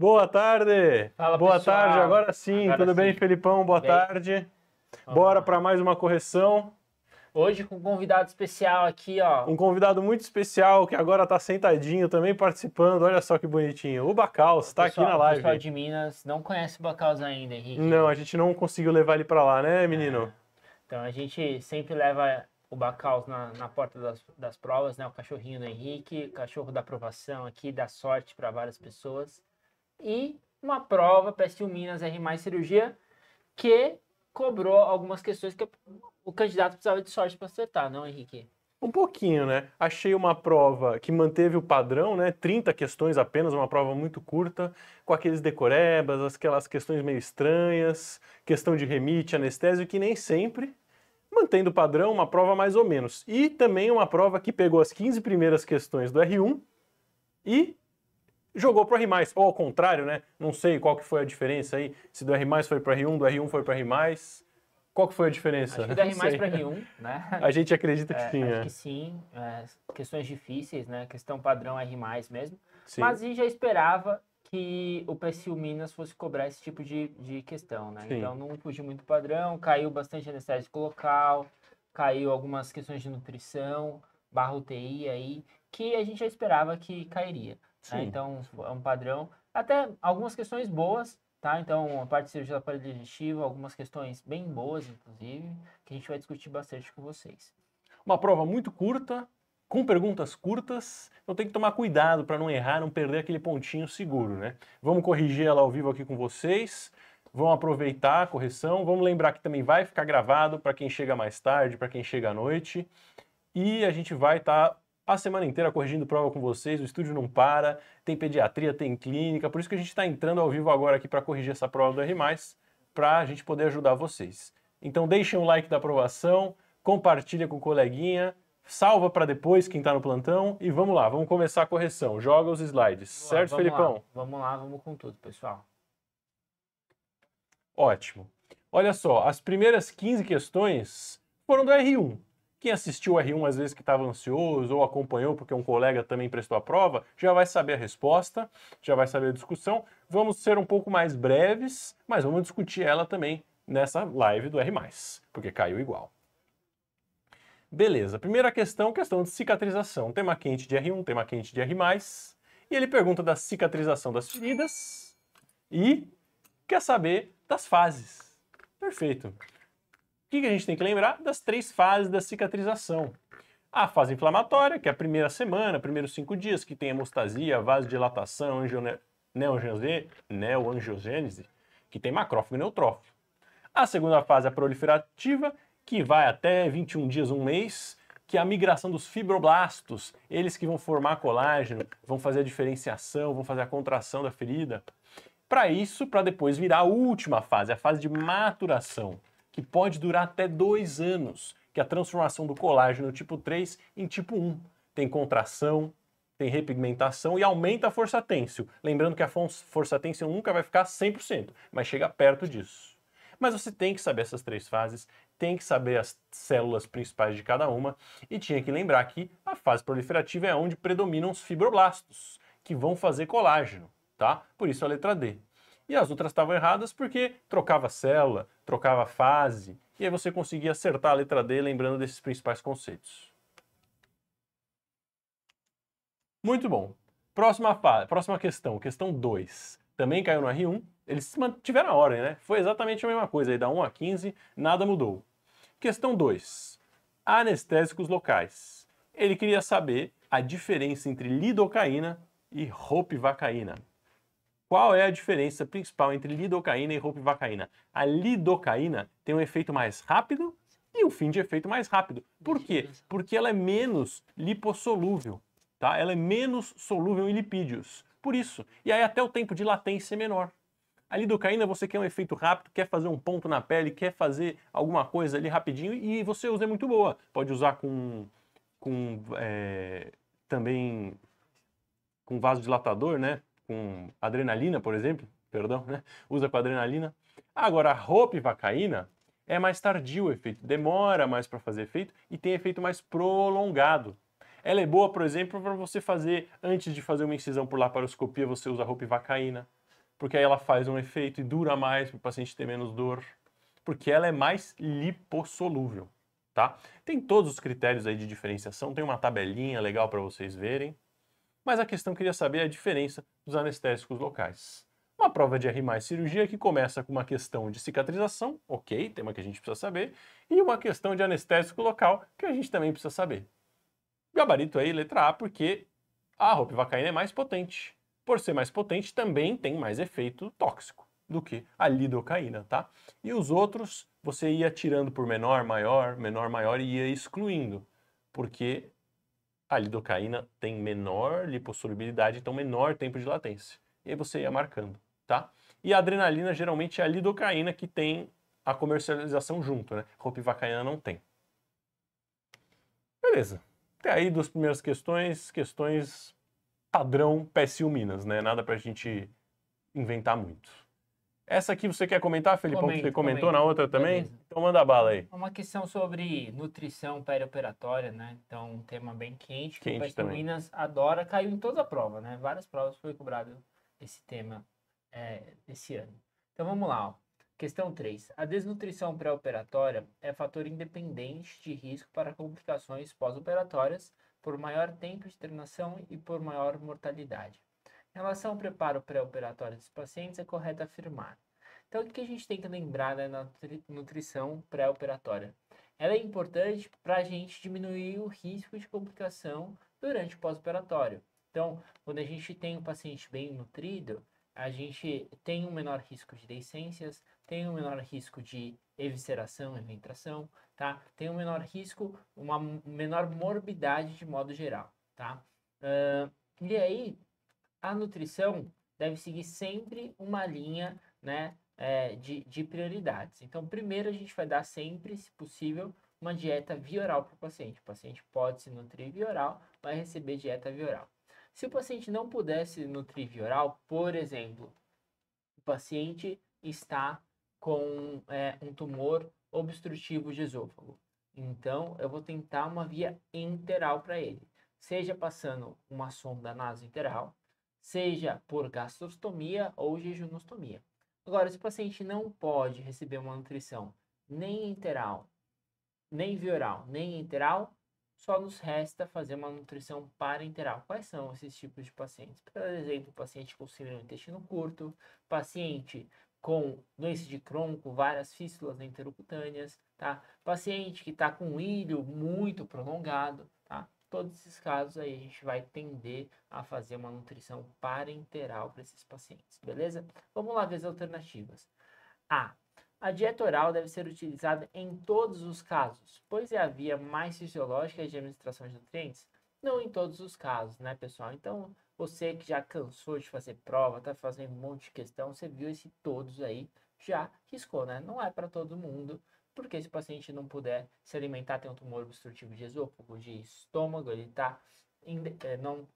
Boa tarde! Fala, Boa pessoal. tarde, agora sim. Agora Tudo sim. bem, Felipão? Boa bem. tarde. Vamos Bora para mais uma correção. Hoje com um convidado especial aqui, ó. Um convidado muito especial que agora tá sentadinho também participando. Olha só que bonitinho. O Bacaus está aqui na live. O pessoal de Minas não conhece o Bacaus ainda, Henrique. Não, a gente não conseguiu levar ele para lá, né, é. menino? É. Então a gente sempre leva o Bacaus na, na porta das, das provas, né? O cachorrinho do Henrique, cachorro da aprovação aqui, dá sorte para várias pessoas e uma prova para Minas R mais cirurgia que cobrou algumas questões que o candidato precisava de sorte para acertar, não, Henrique? Um pouquinho, né? Achei uma prova que manteve o padrão, né? 30 questões apenas, uma prova muito curta, com aqueles decorebas, aquelas questões meio estranhas, questão de remite, anestésio, que nem sempre, mantendo o padrão, uma prova mais ou menos. E também uma prova que pegou as 15 primeiras questões do R1 e jogou para R+, ou ao contrário, né? Não sei qual que foi a diferença aí, se do R+, foi para R1, do R1 foi para R+. Qual que foi a diferença? Acho que do R+, para R1, né? A gente acredita que é, sim, acho é. que sim. É, questões difíceis, né? Questão padrão R+, mesmo. Sim. Mas gente já esperava que o PSU Minas fosse cobrar esse tipo de, de questão, né? Sim. Então não fugiu muito padrão, caiu bastante anestésico local, caiu algumas questões de nutrição, barra UTI aí, que a gente já esperava que cairia. Né? Então, é um padrão. Até algumas questões boas, tá? Então, a parte de cirurgia do aparelho digestivo, algumas questões bem boas, inclusive, que a gente vai discutir bastante com vocês. Uma prova muito curta, com perguntas curtas, então tem que tomar cuidado para não errar, não perder aquele pontinho seguro, né? Vamos corrigir ela ao vivo aqui com vocês. Vão aproveitar a correção. Vamos lembrar que também vai ficar gravado para quem chega mais tarde, para quem chega à noite. E a gente vai estar tá a semana inteira corrigindo prova com vocês, o estúdio não para, tem pediatria, tem clínica, por isso que a gente está entrando ao vivo agora aqui para corrigir essa prova do R+, para a gente poder ajudar vocês. Então deixem o like da aprovação, compartilha com o coleguinha, salva para depois quem está no plantão e vamos lá, vamos começar a correção. Joga os slides, vamos certo, lá, vamos Felipão? Lá, vamos lá, vamos com tudo, pessoal. Ótimo. Olha só, as primeiras 15 questões foram do R1. Quem assistiu o R1 às vezes que estava ansioso ou acompanhou porque um colega também prestou a prova, já vai saber a resposta, já vai saber a discussão. Vamos ser um pouco mais breves, mas vamos discutir ela também nessa live do R+, porque caiu igual. Beleza, primeira questão, questão de cicatrização. Tema quente de R1, tema quente de R+. E ele pergunta da cicatrização das feridas e quer saber das fases. Perfeito o que a gente tem que lembrar? Das três fases da cicatrização. A fase inflamatória, que é a primeira semana, primeiros cinco dias, que tem hemostasia, vasodilatação, angione... Né, neoangiogênese, que tem macrófago e neutrófago. A segunda fase, é a proliferativa, que vai até 21 dias, um mês, que é a migração dos fibroblastos, eles que vão formar colágeno, vão fazer a diferenciação, vão fazer a contração da ferida. Para isso, para depois virar a última fase, a fase de maturação, que pode durar até dois anos, que é a transformação do colágeno tipo 3 em tipo 1. Tem contração, tem repigmentação e aumenta a força têncil. Lembrando que a força têncil nunca vai ficar 100%, mas chega perto disso. Mas você tem que saber essas três fases, tem que saber as células principais de cada uma e tinha que lembrar que a fase proliferativa é onde predominam os fibroblastos, que vão fazer colágeno, tá? Por isso a letra D. E as outras estavam erradas porque trocava célula, trocava fase, e aí você conseguia acertar a letra D lembrando desses principais conceitos. Muito bom. Próxima, próxima questão, questão 2. Também caiu no R1, eles mantiveram a ordem, né? Foi exatamente a mesma coisa, aí da 1 a 15, nada mudou. Questão 2. Anestésicos locais. Ele queria saber a diferença entre lidocaína e ropivacaína. Qual é a diferença principal entre lidocaína e ropivacaína? A lidocaína tem um efeito mais rápido e um fim de efeito mais rápido. Por quê? Porque ela é menos lipossolúvel, tá? Ela é menos solúvel em lipídios. Por isso. E aí até o tempo de latência é menor. A lidocaína você quer um efeito rápido, quer fazer um ponto na pele, quer fazer alguma coisa ali rapidinho e você usa é muito boa. Pode usar com, com é, também com vasodilatador, né? com adrenalina, por exemplo, perdão, né? Usa com adrenalina. Agora, a vacaína é mais tardio o efeito, demora mais para fazer efeito e tem efeito mais prolongado. Ela é boa, por exemplo, para você fazer, antes de fazer uma incisão por laparoscopia, você usa vacaína, porque aí ela faz um efeito e dura mais para o paciente ter menos dor, porque ela é mais lipossolúvel, tá? Tem todos os critérios aí de diferenciação, tem uma tabelinha legal para vocês verem mas a questão queria saber é a diferença dos anestésicos locais. Uma prova de R cirurgia que começa com uma questão de cicatrização, ok, tema que a gente precisa saber, e uma questão de anestésico local que a gente também precisa saber. Gabarito aí, letra A, porque a ropivacaína é mais potente. Por ser mais potente, também tem mais efeito tóxico do que a lidocaína, tá? E os outros você ia tirando por menor, maior, menor, maior e ia excluindo, porque a lidocaína tem menor lipossolubilidade, então menor tempo de latência. E aí você ia marcando, tá? E a adrenalina geralmente é a lidocaína que tem a comercialização junto, né? Ropivacaína não tem. Beleza. Até aí duas primeiras questões, questões padrão PSU Minas, né? Nada pra gente inventar muito. Essa aqui você quer comentar, Felipão, comento, que você comentou comento. na outra também? Beleza. Então manda bala aí. É uma questão sobre nutrição perioperatória, né? Então, um tema bem quente, quente que o Pasto Minas adora, caiu em toda a prova, né? Várias provas foi cobrado esse tema é, esse ano. Então vamos lá, ó. Questão 3. A desnutrição pré-operatória é fator independente de risco para complicações pós-operatórias por maior tempo de internação e por maior mortalidade. Em relação ao preparo pré-operatório dos pacientes, é correto afirmar então, o que a gente tem que lembrar né, na nutrição pré-operatória? Ela é importante para a gente diminuir o risco de complicação durante o pós-operatório. Então, quando a gente tem um paciente bem nutrido, a gente tem um menor risco de decências tem um menor risco de evisceração, eventração, tá? Tem um menor risco, uma menor morbidade de modo geral, tá? Uh, e aí, a nutrição deve seguir sempre uma linha, né, é, de, de prioridades. Então, primeiro a gente vai dar sempre, se possível, uma dieta via oral para o paciente. O paciente pode se nutrir via oral, vai receber dieta via oral. Se o paciente não pudesse nutrir via oral, por exemplo, o paciente está com é, um tumor obstrutivo de esôfago. Então, eu vou tentar uma via enteral para ele, seja passando uma sonda enteral, seja por gastrostomia ou jejunostomia. Agora, se o paciente não pode receber uma nutrição nem interal, nem vioral, nem interal, só nos resta fazer uma nutrição parenteral. Quais são esses tipos de pacientes? Por exemplo, paciente com síndrome do intestino curto, paciente com doença de Crohn, com várias fístulas intercutâneas, tá? Paciente que está com um ilho muito prolongado, todos esses casos aí a gente vai tender a fazer uma nutrição parenteral para esses pacientes, beleza? Vamos lá ver as alternativas. A. A dieta oral deve ser utilizada em todos os casos, pois é a via mais fisiológica de administração de nutrientes? Não em todos os casos, né, pessoal? Então, você que já cansou de fazer prova, tá fazendo um monte de questão, você viu esse todos aí, já riscou, né? Não é para todo mundo, porque se o paciente não puder se alimentar, tem um tumor obstrutivo de esôfago, de estômago, ele tá eh, não,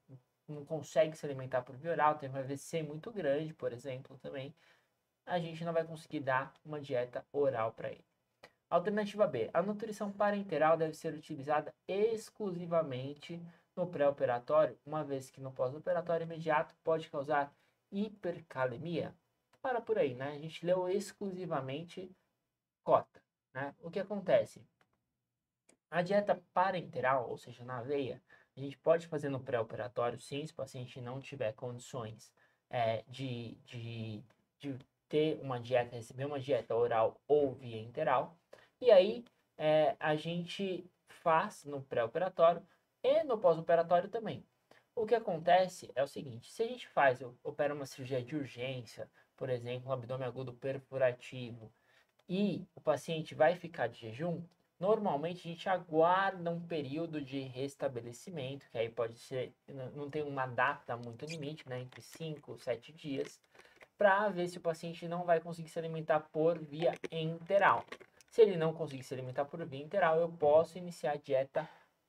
não consegue se alimentar por via oral, tem um AVC muito grande, por exemplo, também, a gente não vai conseguir dar uma dieta oral para ele. Alternativa B, a nutrição parenteral deve ser utilizada exclusivamente no pré-operatório, uma vez que no pós-operatório imediato pode causar hipercalemia. Para por aí, né? A gente leu exclusivamente cota. Né? O que acontece? A dieta parenteral, ou seja, na veia, a gente pode fazer no pré-operatório, sim, se o paciente não tiver condições é, de, de, de ter uma dieta, receber uma dieta oral ou via enteral. E aí é, a gente faz no pré-operatório e no pós-operatório também. O que acontece é o seguinte: se a gente faz, opera uma cirurgia de urgência, por exemplo, um abdômen agudo perfurativo, e o paciente vai ficar de jejum, normalmente a gente aguarda um período de restabelecimento, que aí pode ser, não tem uma data muito limite, né, entre 5 e 7 dias, para ver se o paciente não vai conseguir se alimentar por via enteral. Se ele não conseguir se alimentar por via enteral, eu posso iniciar a dieta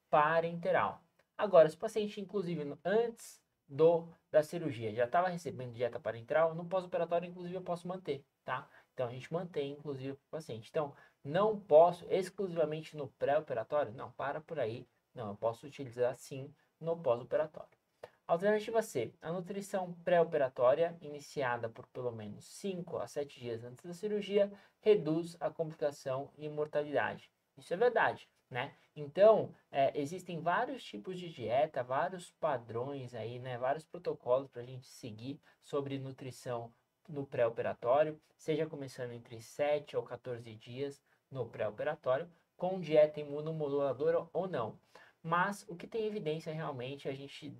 parenteral. Agora, se o paciente, inclusive, antes do da cirurgia já estava recebendo dieta parenteral, no pós-operatório, inclusive, eu posso manter, tá? Então a gente mantém, inclusive, o paciente. Então, não posso exclusivamente no pré-operatório? Não, para por aí. Não, eu posso utilizar sim no pós-operatório. Alternativa C, a nutrição pré-operatória, iniciada por pelo menos 5 a 7 dias antes da cirurgia, reduz a complicação e mortalidade. Isso é verdade, né? Então, é, existem vários tipos de dieta, vários padrões aí, né? Vários protocolos para a gente seguir sobre nutrição no pré-operatório, seja começando entre 7 ou 14 dias no pré-operatório, com dieta imunomoduladora ou não. Mas o que tem evidência realmente é a gente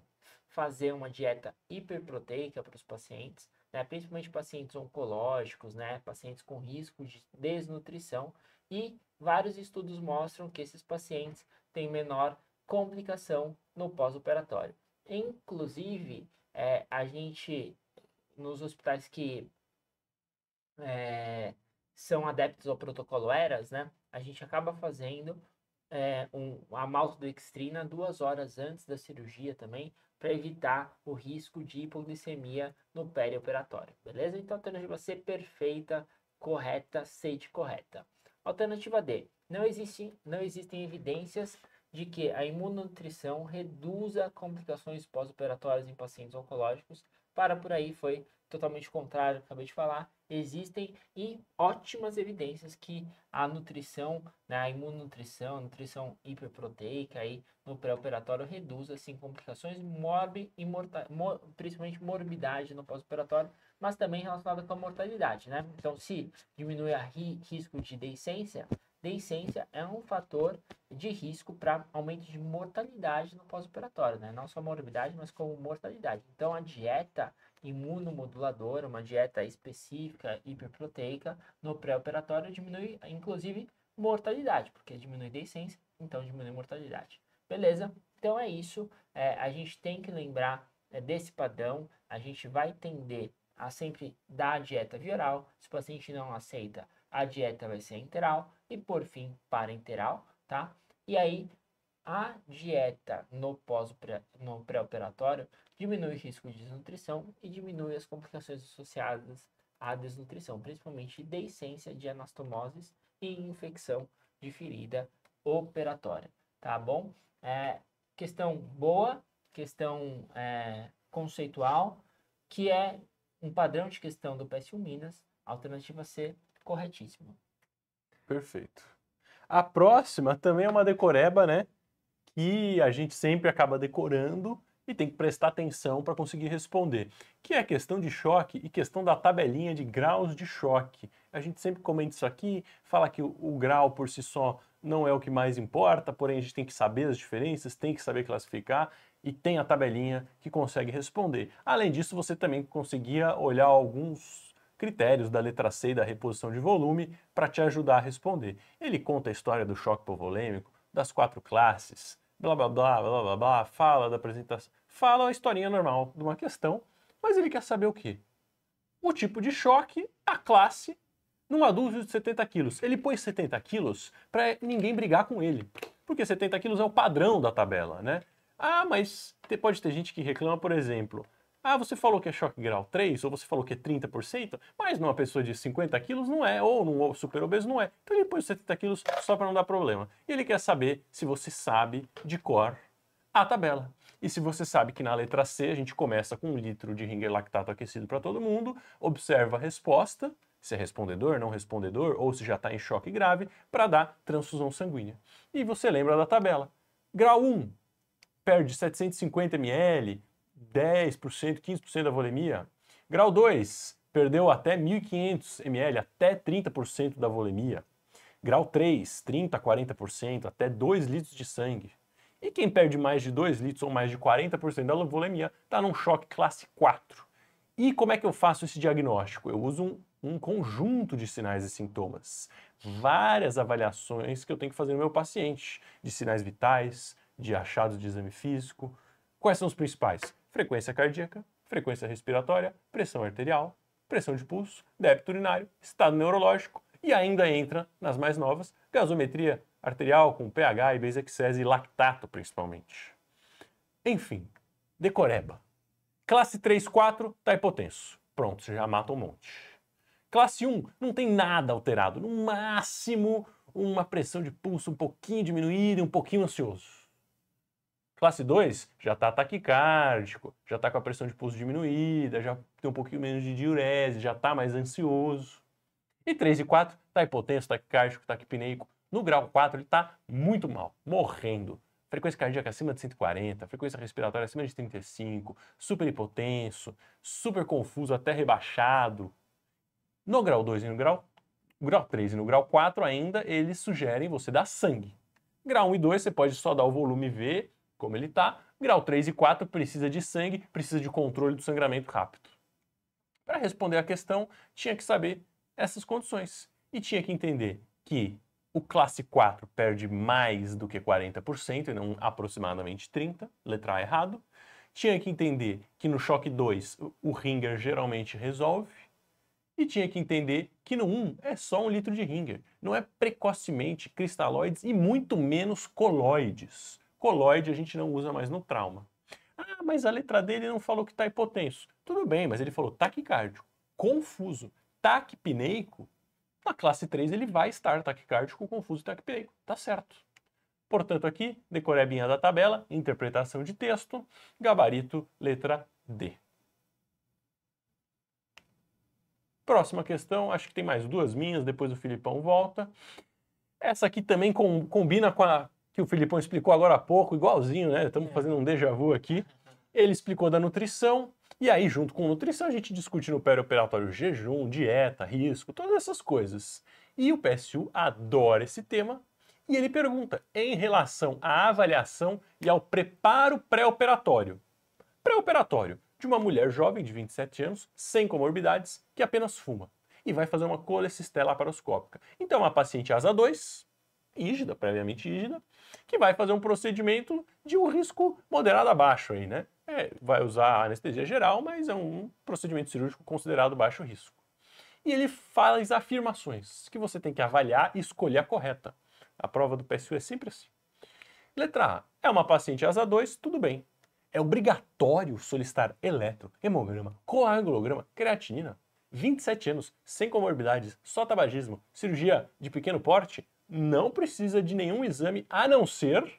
fazer uma dieta hiperproteica para os pacientes, né? principalmente pacientes oncológicos, né? pacientes com risco de desnutrição, e vários estudos mostram que esses pacientes têm menor complicação no pós-operatório. Inclusive, é, a gente nos hospitais que é, são adeptos ao protocolo ERAS, né? A gente acaba fazendo é, um, a maltodextrina duas horas antes da cirurgia também, para evitar o risco de hipoglicemia no perioperatório, beleza? Então, alternativa C perfeita, correta, sede correta. Alternativa D, não, existe, não existem evidências de que a imunonutrição reduza complicações pós-operatórias em pacientes oncológicos para por aí, foi totalmente contrário, acabei de falar. Existem e ótimas evidências que a nutrição, né, a imunutrição, a nutrição hiperproteica aí no pré-operatório reduz assim complicações, morbi e morta, mor, principalmente morbidade no pós-operatório, mas também relacionada com a mortalidade, né? Então, se diminui a ri, risco de decência, decência é um fator de risco para aumento de mortalidade no pós-operatório, né? Não só morbidade, mas como mortalidade. Então, a dieta imunomoduladora, uma dieta específica hiperproteica no pré-operatório diminui, inclusive, mortalidade, porque diminui decência, então diminui mortalidade. Beleza? Então é isso. É, a gente tem que lembrar é, desse padrão. A gente vai tender a sempre dar a dieta viral. Se o paciente não aceita, a dieta vai ser enteral e por fim parenteral, tá? E aí a dieta no pós-pré-operatório diminui o risco de desnutrição e diminui as complicações associadas à desnutrição, principalmente deiscência de anastomoses e infecção de ferida operatória, tá bom? É, questão boa, questão é, conceitual, que é um padrão de questão do PS1 Minas, alternativa C, corretíssimo. Perfeito. A próxima também é uma decoreba, né? Que a gente sempre acaba decorando e tem que prestar atenção para conseguir responder, que é a questão de choque e questão da tabelinha de graus de choque. A gente sempre comenta isso aqui, fala que o, o, grau por si só não é o que mais importa, porém a gente tem que saber as diferenças, tem que saber classificar e tem a tabelinha que consegue responder. Além disso, você também conseguia olhar alguns critérios da letra C e da reposição de volume para te ajudar a responder. Ele conta a história do choque povolêmico, das quatro classes, blá blá blá blá blá blá, fala da apresentação, fala a historinha normal de uma questão, mas ele quer saber o quê? O tipo de choque, a classe, num adulto de 70 quilos. Ele põe 70 quilos para ninguém brigar com ele, porque 70 quilos é o padrão da tabela, né? Ah, mas pode ter gente que reclama, por exemplo, ah, você falou que é choque grau 3, ou você falou que é 30%, mas numa pessoa de 50 quilos não é, ou num super obeso não é. Então ele põe 70 quilos só para não dar problema. E ele quer saber se você sabe de cor a tabela. E se você sabe que na letra C a gente começa com um litro de ringer lactato aquecido para todo mundo, observa a resposta, se é respondedor, não respondedor, ou se já está em choque grave, para dar transfusão sanguínea. E você lembra da tabela. Grau 1, perde 750 ml, 10%, 15% da volemia. Grau 2, perdeu até 1.500 ml, até 30% da volemia. Grau 3, 30, 40%, até 2 litros de sangue. E quem perde mais de 2 litros ou mais de 40% da volemia está num choque classe 4. E como é que eu faço esse diagnóstico? Eu uso um, um conjunto de sinais e sintomas, várias avaliações que eu tenho que fazer no meu paciente, de sinais vitais, de achados de exame físico. Quais são os principais? frequência cardíaca, frequência respiratória, pressão arterial, pressão de pulso, débito urinário, estado neurológico e ainda entra nas mais novas, gasometria arterial com pH e base e lactato principalmente. Enfim, decoreba. Classe 3, 4, tá hipotenso. Pronto, você já mata um monte. Classe 1, não tem nada alterado. No máximo, uma pressão de pulso um pouquinho diminuída e um pouquinho ansioso. Classe 2 já está taquicárdico, já está com a pressão de pulso diminuída, já tem um pouquinho menos de diurese, já está mais ansioso. E 3 e 4 está hipotenso, taquicárdico, tá taquipneico. Tá no grau 4 ele está muito mal, morrendo. Frequência cardíaca acima de 140, frequência respiratória acima de 35, super hipotenso, super confuso, até rebaixado. No grau 2 e no grau, grau 3 e no grau 4 ainda, eles sugerem você dar sangue. Grau 1 e 2 você pode só dar o volume V como ele está. Grau 3 e 4 precisa de sangue, precisa de controle do sangramento rápido. Para responder a questão, tinha que saber essas condições e tinha que entender que o classe 4 perde mais do que 40% e não aproximadamente 30, letra errado. Tinha que entender que no choque 2 o ringer geralmente resolve e tinha que entender que no 1 é só um litro de ringer, não é precocemente cristalóides e muito menos coloides coloide a gente não usa mais no trauma. Ah, mas a letra dele não falou que está hipotenso. Tudo bem, mas ele falou taquicárdico. Confuso. Taquipneico, na classe 3 ele vai estar taquicárdico, confuso e taquipneico. Tá certo. Portanto, aqui, decorebinha da tabela, interpretação de texto, gabarito, letra D. Próxima questão, acho que tem mais duas minhas, depois o Filipão volta. Essa aqui também com, combina com a, que o Filipão explicou agora há pouco, igualzinho, né? Estamos é. fazendo um déjà vu aqui. Ele explicou da nutrição, e aí, junto com nutrição, a gente discute no pré-operatório jejum, dieta, risco, todas essas coisas. E o PSU adora esse tema e ele pergunta em relação à avaliação e ao preparo pré-operatório. Pré-operatório de uma mulher jovem de 27 anos, sem comorbidades, que apenas fuma e vai fazer uma colestistela laparoscópica. Então, a paciente asa 2 ígida, previamente ígida, que vai fazer um procedimento de um risco moderado a baixo aí, né? É, vai usar anestesia geral, mas é um procedimento cirúrgico considerado baixo risco. E ele faz afirmações que você tem que avaliar e escolher a correta. A prova do PSU é sempre assim. Letra A. É uma paciente asa 2, tudo bem. É obrigatório solicitar eletro, hemograma, coagulograma, creatinina. 27 anos, sem comorbidades, só tabagismo, cirurgia de pequeno porte, não precisa de nenhum exame a não ser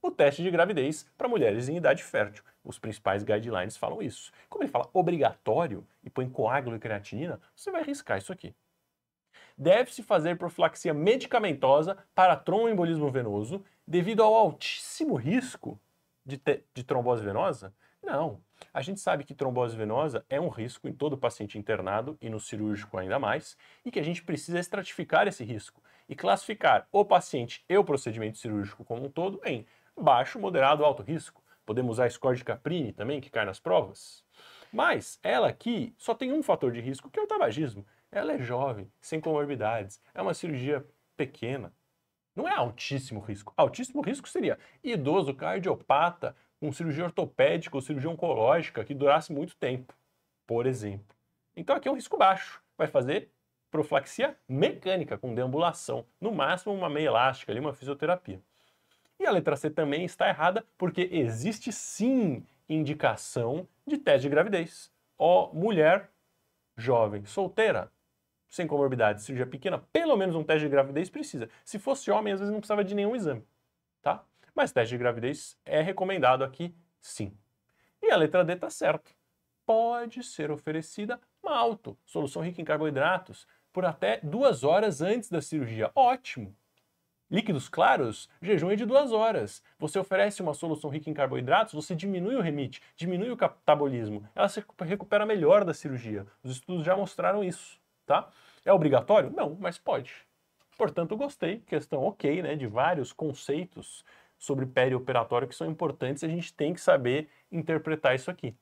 o teste de gravidez para mulheres em idade fértil. Os principais guidelines falam isso. Como ele fala obrigatório e põe coágulo e creatinina, você vai riscar isso aqui. Deve-se fazer profilaxia medicamentosa para tromboembolismo venoso devido ao altíssimo risco de, de trombose venosa? Não. A gente sabe que trombose venosa é um risco em todo paciente internado e no cirúrgico ainda mais, e que a gente precisa estratificar esse risco e classificar o paciente e o procedimento cirúrgico como um todo em baixo, moderado, alto risco. Podemos usar a score de Caprini também, que cai nas provas. Mas ela aqui só tem um fator de risco, que é o tabagismo. Ela é jovem, sem comorbidades, é uma cirurgia pequena. Não é altíssimo risco. Altíssimo risco seria idoso, cardiopata, um cirurgia ortopédica ou cirurgia oncológica que durasse muito tempo, por exemplo. Então aqui é um risco baixo. Vai fazer profilaxia mecânica com deambulação, no máximo uma meia elástica ali, uma fisioterapia. E a letra C também está errada porque existe sim indicação de teste de gravidez. Ó, mulher jovem, solteira, sem comorbidade, cirurgia pequena, pelo menos um teste de gravidez precisa. Se fosse homem, às vezes não precisava de nenhum exame, tá? Mas teste de gravidez é recomendado aqui, sim. E a letra D está certo. Pode ser oferecida malto, solução rica em carboidratos, por até duas horas antes da cirurgia. Ótimo! Líquidos claros, jejum é de duas horas. Você oferece uma solução rica em carboidratos, você diminui o remite, diminui o catabolismo. Ela se recupera melhor da cirurgia. Os estudos já mostraram isso, tá? É obrigatório? Não, mas pode. Portanto, gostei. Questão ok, né? De vários conceitos sobre perioperatório que são importantes e a gente tem que saber interpretar isso aqui.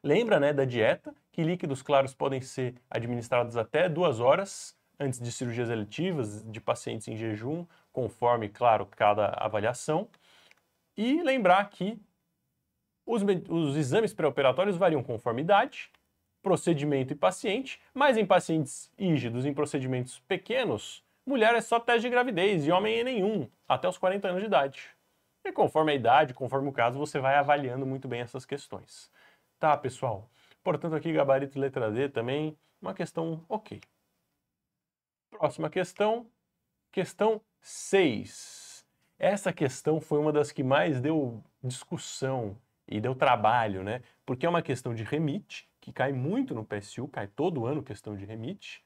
Lembra né, da dieta que líquidos claros podem ser administrados até duas horas antes de cirurgias eletivas, de pacientes em jejum, conforme, claro, cada avaliação. E lembrar que os, os exames pré-operatórios variam conforme idade, procedimento e paciente, mas em pacientes rígidos, em procedimentos pequenos, mulher é só teste de gravidez e homem é nenhum, até os 40 anos de idade. E conforme a idade, conforme o caso, você vai avaliando muito bem essas questões. Tá, pessoal? Portanto, aqui gabarito letra D também, uma questão ok. Próxima questão, questão 6. Essa questão foi uma das que mais deu discussão e deu trabalho, né? Porque é uma questão de remite, que cai muito no PSU, cai todo ano questão de remite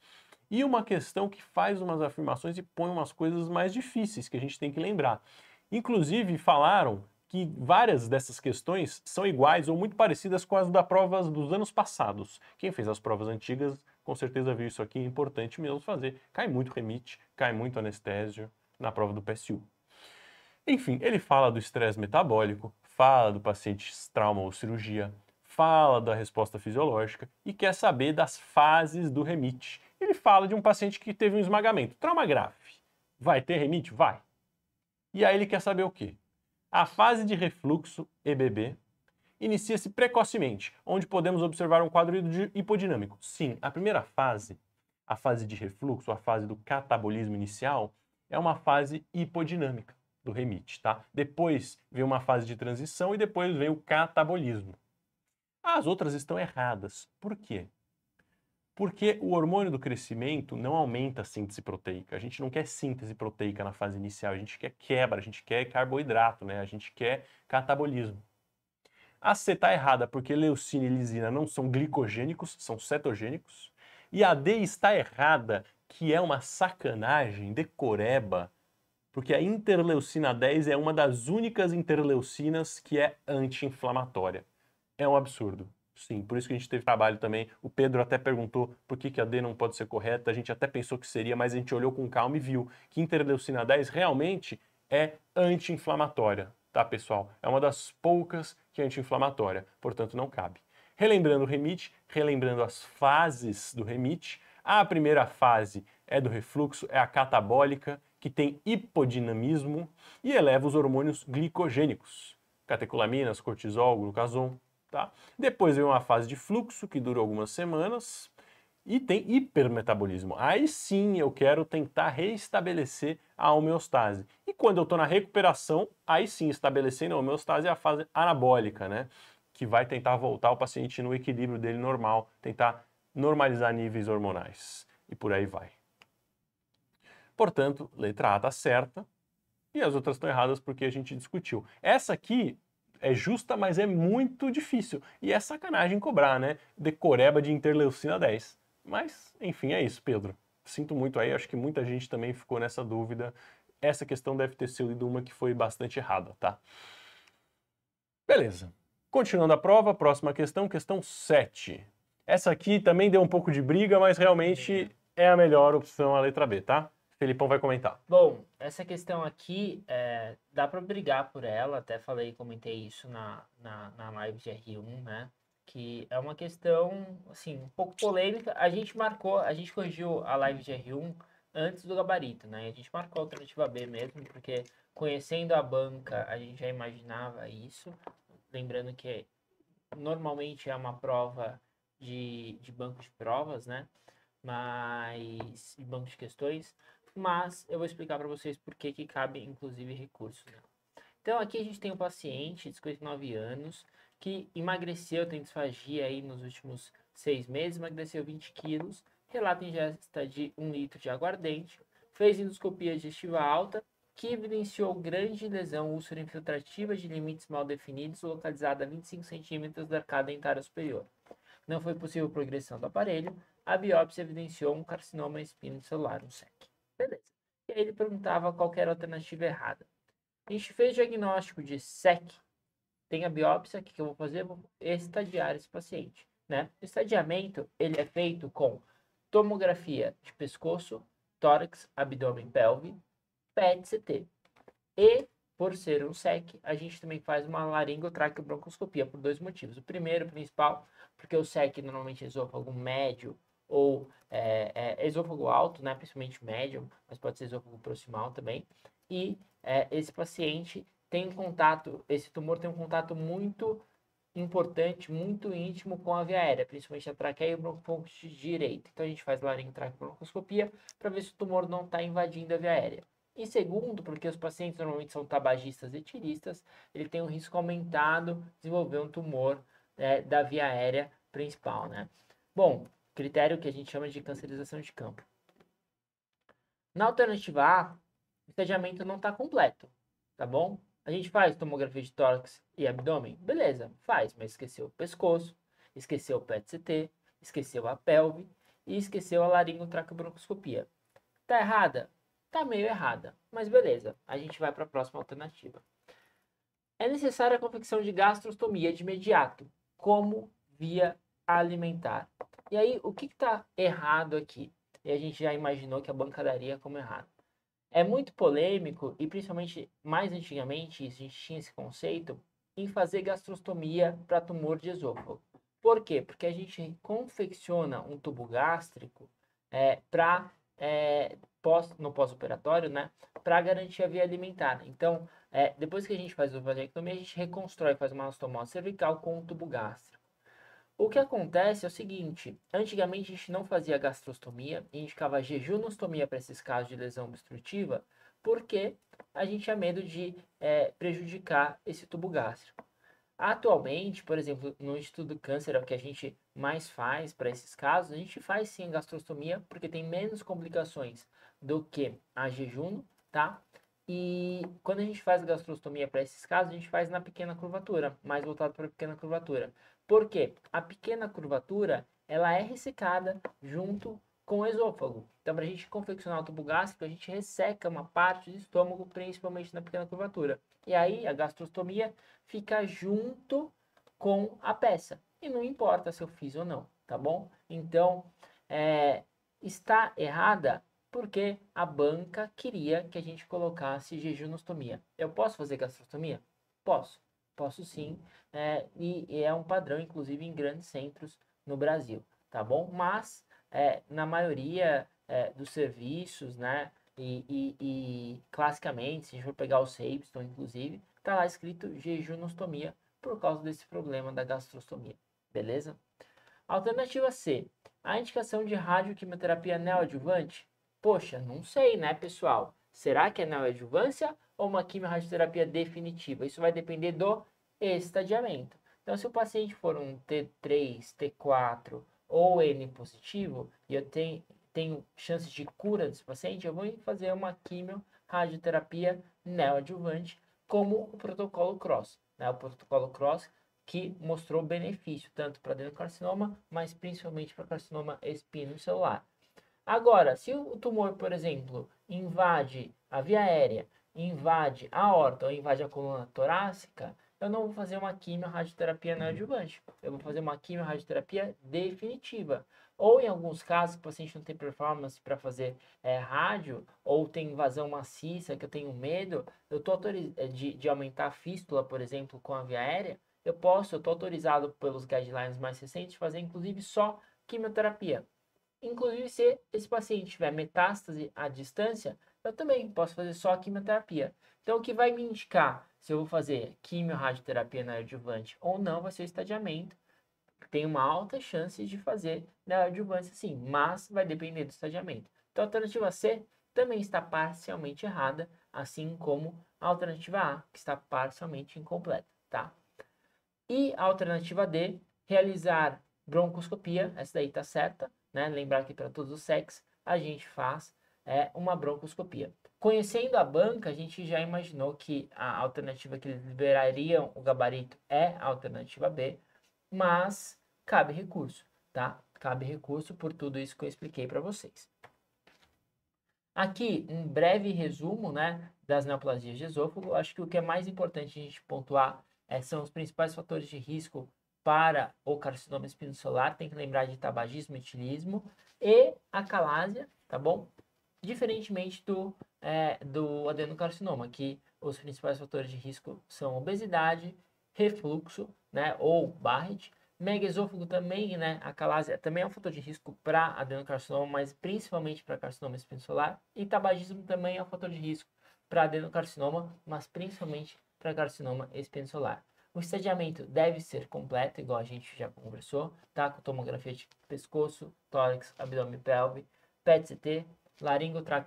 e uma questão que faz umas afirmações e põe umas coisas mais difíceis que a gente tem que lembrar. Inclusive, falaram que várias dessas questões são iguais ou muito parecidas com as da provas dos anos passados. Quem fez as provas antigas, com certeza viu isso aqui, é importante mesmo fazer. Cai muito remite, cai muito anestésio na prova do PSU. Enfim, ele fala do estresse metabólico, fala do paciente trauma ou cirurgia, fala da resposta fisiológica e quer saber das fases do remite ele fala de um paciente que teve um esmagamento, trauma grave. Vai ter remite, Vai. E aí ele quer saber o quê? A fase de refluxo EBB inicia-se precocemente, onde podemos observar um quadro hipodinâmico. Sim, a primeira fase, a fase de refluxo, a fase do catabolismo inicial, é uma fase hipodinâmica do remite, tá? Depois vem uma fase de transição e depois vem o catabolismo. As outras estão erradas. Por quê? Porque o hormônio do crescimento não aumenta a síntese proteica. A gente não quer síntese proteica na fase inicial, a gente quer quebra, a gente quer carboidrato, né? A gente quer catabolismo. A ah, C está errada porque leucina e lisina não são glicogênicos, são cetogênicos. E a D está errada, que é uma sacanagem de coreba, porque a interleucina 10 é uma das únicas interleucinas que é anti-inflamatória. É um absurdo. Sim, por isso que a gente teve trabalho também. O Pedro até perguntou por que, que a D não pode ser correta, a gente até pensou que seria, mas a gente olhou com calma e viu que interleucina 10 realmente é anti-inflamatória, tá pessoal? É uma das poucas que é anti-inflamatória, portanto não cabe. Relembrando o remite, relembrando as fases do remite, a primeira fase é do refluxo, é a catabólica, que tem hipodinamismo e eleva os hormônios glicogênicos, catecolaminas, cortisol, glucazon, Tá? Depois vem uma fase de fluxo, que dura algumas semanas, e tem hipermetabolismo. Aí sim eu quero tentar restabelecer a homeostase. E quando eu estou na recuperação, aí sim, estabelecendo a homeostase é a fase anabólica, né? Que vai tentar voltar o paciente no equilíbrio dele normal, tentar normalizar níveis hormonais. E por aí vai. Portanto, letra A está certa e as outras estão erradas porque a gente discutiu. Essa aqui é justa, mas é muito difícil. E é sacanagem cobrar, né? Decoreba de interleucina 10. Mas, enfim, é isso, Pedro. Sinto muito aí, acho que muita gente também ficou nessa dúvida. Essa questão deve ter sido uma que foi bastante errada, tá? Beleza. Continuando a prova, próxima questão, questão 7. Essa aqui também deu um pouco de briga, mas realmente é a melhor opção a letra B, tá? Felipão vai comentar. Bom, essa questão aqui, é, dá para brigar por ela, até falei, comentei isso na, na, na live de R1, né? Que é uma questão, assim, um pouco polêmica. A gente marcou, a gente corrigiu a live de R1 antes do gabarito, né? A gente marcou a alternativa B mesmo, porque conhecendo a banca, a gente já imaginava isso. Lembrando que normalmente é uma prova de, de banco de provas, né? Mas. de banco de questões mas eu vou explicar para vocês por que, que cabe, inclusive, recurso. Né? Então, aqui a gente tem um paciente de 59 anos que emagreceu, tem disfagia aí nos últimos seis meses, emagreceu 20 quilos, relata ingesta de 1 litro de aguardente, fez endoscopia digestiva alta, que evidenciou grande lesão úlcera infiltrativa de limites mal definidos, localizada a 25 centímetros da arcada dentária superior. Não foi possível progressão do aparelho, a biópsia evidenciou um carcinoma espino celular, um SEC. Beleza. E aí ele perguntava qual era a alternativa errada. A gente fez diagnóstico de SEC, tem a biópsia, o que, que eu vou fazer? Vou estadiar esse paciente, né? O estadiamento, ele é feito com tomografia de pescoço, tórax, abdômen, pelve, PET-CT. E, por ser um SEC, a gente também faz uma laringotraqueobroncoscopia por dois motivos. O primeiro, principal, porque o SEC normalmente é esôfago médio ou é, é, é, esôfago alto, né, principalmente médio, mas pode ser esôfago proximal também. E é, esse paciente tem um contato, esse tumor tem um contato muito importante, muito íntimo com a via aérea, principalmente a traqueia e o bronconcoxo direito. Então a gente faz laringotraqueobroncoscopia para ver se o tumor não está invadindo a via aérea. E segundo, porque os pacientes normalmente são tabagistas e tiristas, ele tem um risco aumentado de desenvolver um tumor é, da via aérea principal, né? Bom, critério que a gente chama de cancerização de campo. Na alternativa A, o estadiamento não está completo, tá bom? A gente faz tomografia de tórax e abdômen? Beleza, faz, mas esqueceu o pescoço, esqueceu o PET-CT, esqueceu a pelve e esqueceu a laringotraqueobroncoscopia. Tá errada? Tá meio errada, mas beleza, a gente vai para a próxima alternativa. É necessária a confecção de gastrostomia de imediato, como via alimentar. E aí, o que está errado aqui? E a gente já imaginou que a bancadaria daria como errado. É muito polêmico, e principalmente mais antigamente, a gente tinha esse conceito, em fazer gastrostomia para tumor de esôfago. Por quê? Porque a gente confecciona um tubo gástrico é, para é, pós, no pós-operatório, né, para garantir a via alimentar. Então, é, depois que a gente faz o vasectomia, a gente reconstrói, faz uma anastomose cervical com o tubo gástrico. O que acontece é o seguinte: antigamente a gente não fazia gastrostomia e indicava jejunostomia para esses casos de lesão obstrutiva, porque a gente tinha medo de é, prejudicar esse tubo gástrico. Atualmente, por exemplo, no Instituto do Câncer, é o que a gente mais faz para esses casos, a gente faz sim gastrostomia, porque tem menos complicações do que a jejum, tá? E quando a gente faz gastrostomia para esses casos, a gente faz na pequena curvatura, mais voltado para a pequena curvatura. Porque a pequena curvatura ela é ressecada junto com o esôfago. Então, para a gente confeccionar o tubo gástrico, a gente resseca uma parte do estômago, principalmente na pequena curvatura. E aí, a gastrostomia fica junto com a peça. E não importa se eu fiz ou não, tá bom? Então, é, está errada porque a banca queria que a gente colocasse jejunostomia. Eu posso fazer gastrostomia? Posso. Posso sim. Né, e, e, é um padrão, inclusive, em grandes centros no Brasil, tá bom? Mas, é, na maioria é, dos serviços, né? E, e, e, classicamente, se a gente for pegar o Sabeston, inclusive, tá lá escrito jejunostomia por causa desse problema da gastrostomia, beleza? Alternativa C, a indicação de radioquimioterapia neoadjuvante? Poxa, não sei, né, pessoal? Será que é neoadjuvância ou uma quimiorradioterapia definitiva? Isso vai depender do estadiamento. Então, se o paciente for um T3, T4 ou N positivo, e eu tenho, tenho chance de cura desse paciente, eu vou fazer uma quimiorradioterapia neoadjuvante, como o protocolo CROSS. Né? O protocolo CROSS que mostrou benefício tanto para adenocarcinoma, mas principalmente para carcinoma espino celular. Agora, se o tumor, por exemplo, invade a via aérea, invade a horta ou invade a coluna torácica, eu não vou fazer uma quimio-radioterapia uhum. neoadjuvante. Eu vou fazer uma quimio-radioterapia definitiva. Ou, em alguns casos, o paciente não tem performance para fazer é, rádio, ou tem invasão maciça, que eu tenho medo, eu estou autorizado é, de, de aumentar a fístula, por exemplo, com a via aérea, eu posso, eu estou autorizado pelos guidelines mais recentes, fazer, inclusive, só quimioterapia. Inclusive, se esse paciente tiver metástase à distância, eu também posso fazer só a quimioterapia. Então, o que vai me indicar se eu vou fazer quimio-radioterapia neoadjuvante ou não vai ser o estadiamento. Tem uma alta chance de fazer neoadjuvância sim, mas vai depender do estadiamento. Então, a alternativa C também está parcialmente errada, assim como a alternativa A, que está parcialmente incompleta, tá? E a alternativa D, realizar broncoscopia, essa daí está certa, né? Lembrar que para todos os sexos a gente faz é, uma broncoscopia. Conhecendo a banca, a gente já imaginou que a alternativa que eles liberariam o gabarito é a alternativa B, mas cabe recurso, tá? Cabe recurso por tudo isso que eu expliquei para vocês. Aqui, um breve resumo né, das neoplasias de esôfago. Acho que o que é mais importante a gente pontuar é, são os principais fatores de risco para o carcinoma espino solar, tem que lembrar de tabagismo, etilismo e a calásia, tá bom? Diferentemente do, é, do adenocarcinoma, que os principais fatores de risco são obesidade, refluxo, né, ou Barrett, Megaesôfago também, né? A calásia também é um fator de risco para adenocarcinoma, mas principalmente para carcinoma espinosolar. E tabagismo também é um fator de risco para adenocarcinoma, mas principalmente para carcinoma espinosolar. O estadiamento deve ser completo, igual a gente já conversou, tá? Com tomografia de pescoço, tórax, abdômen pelve, PET-CT,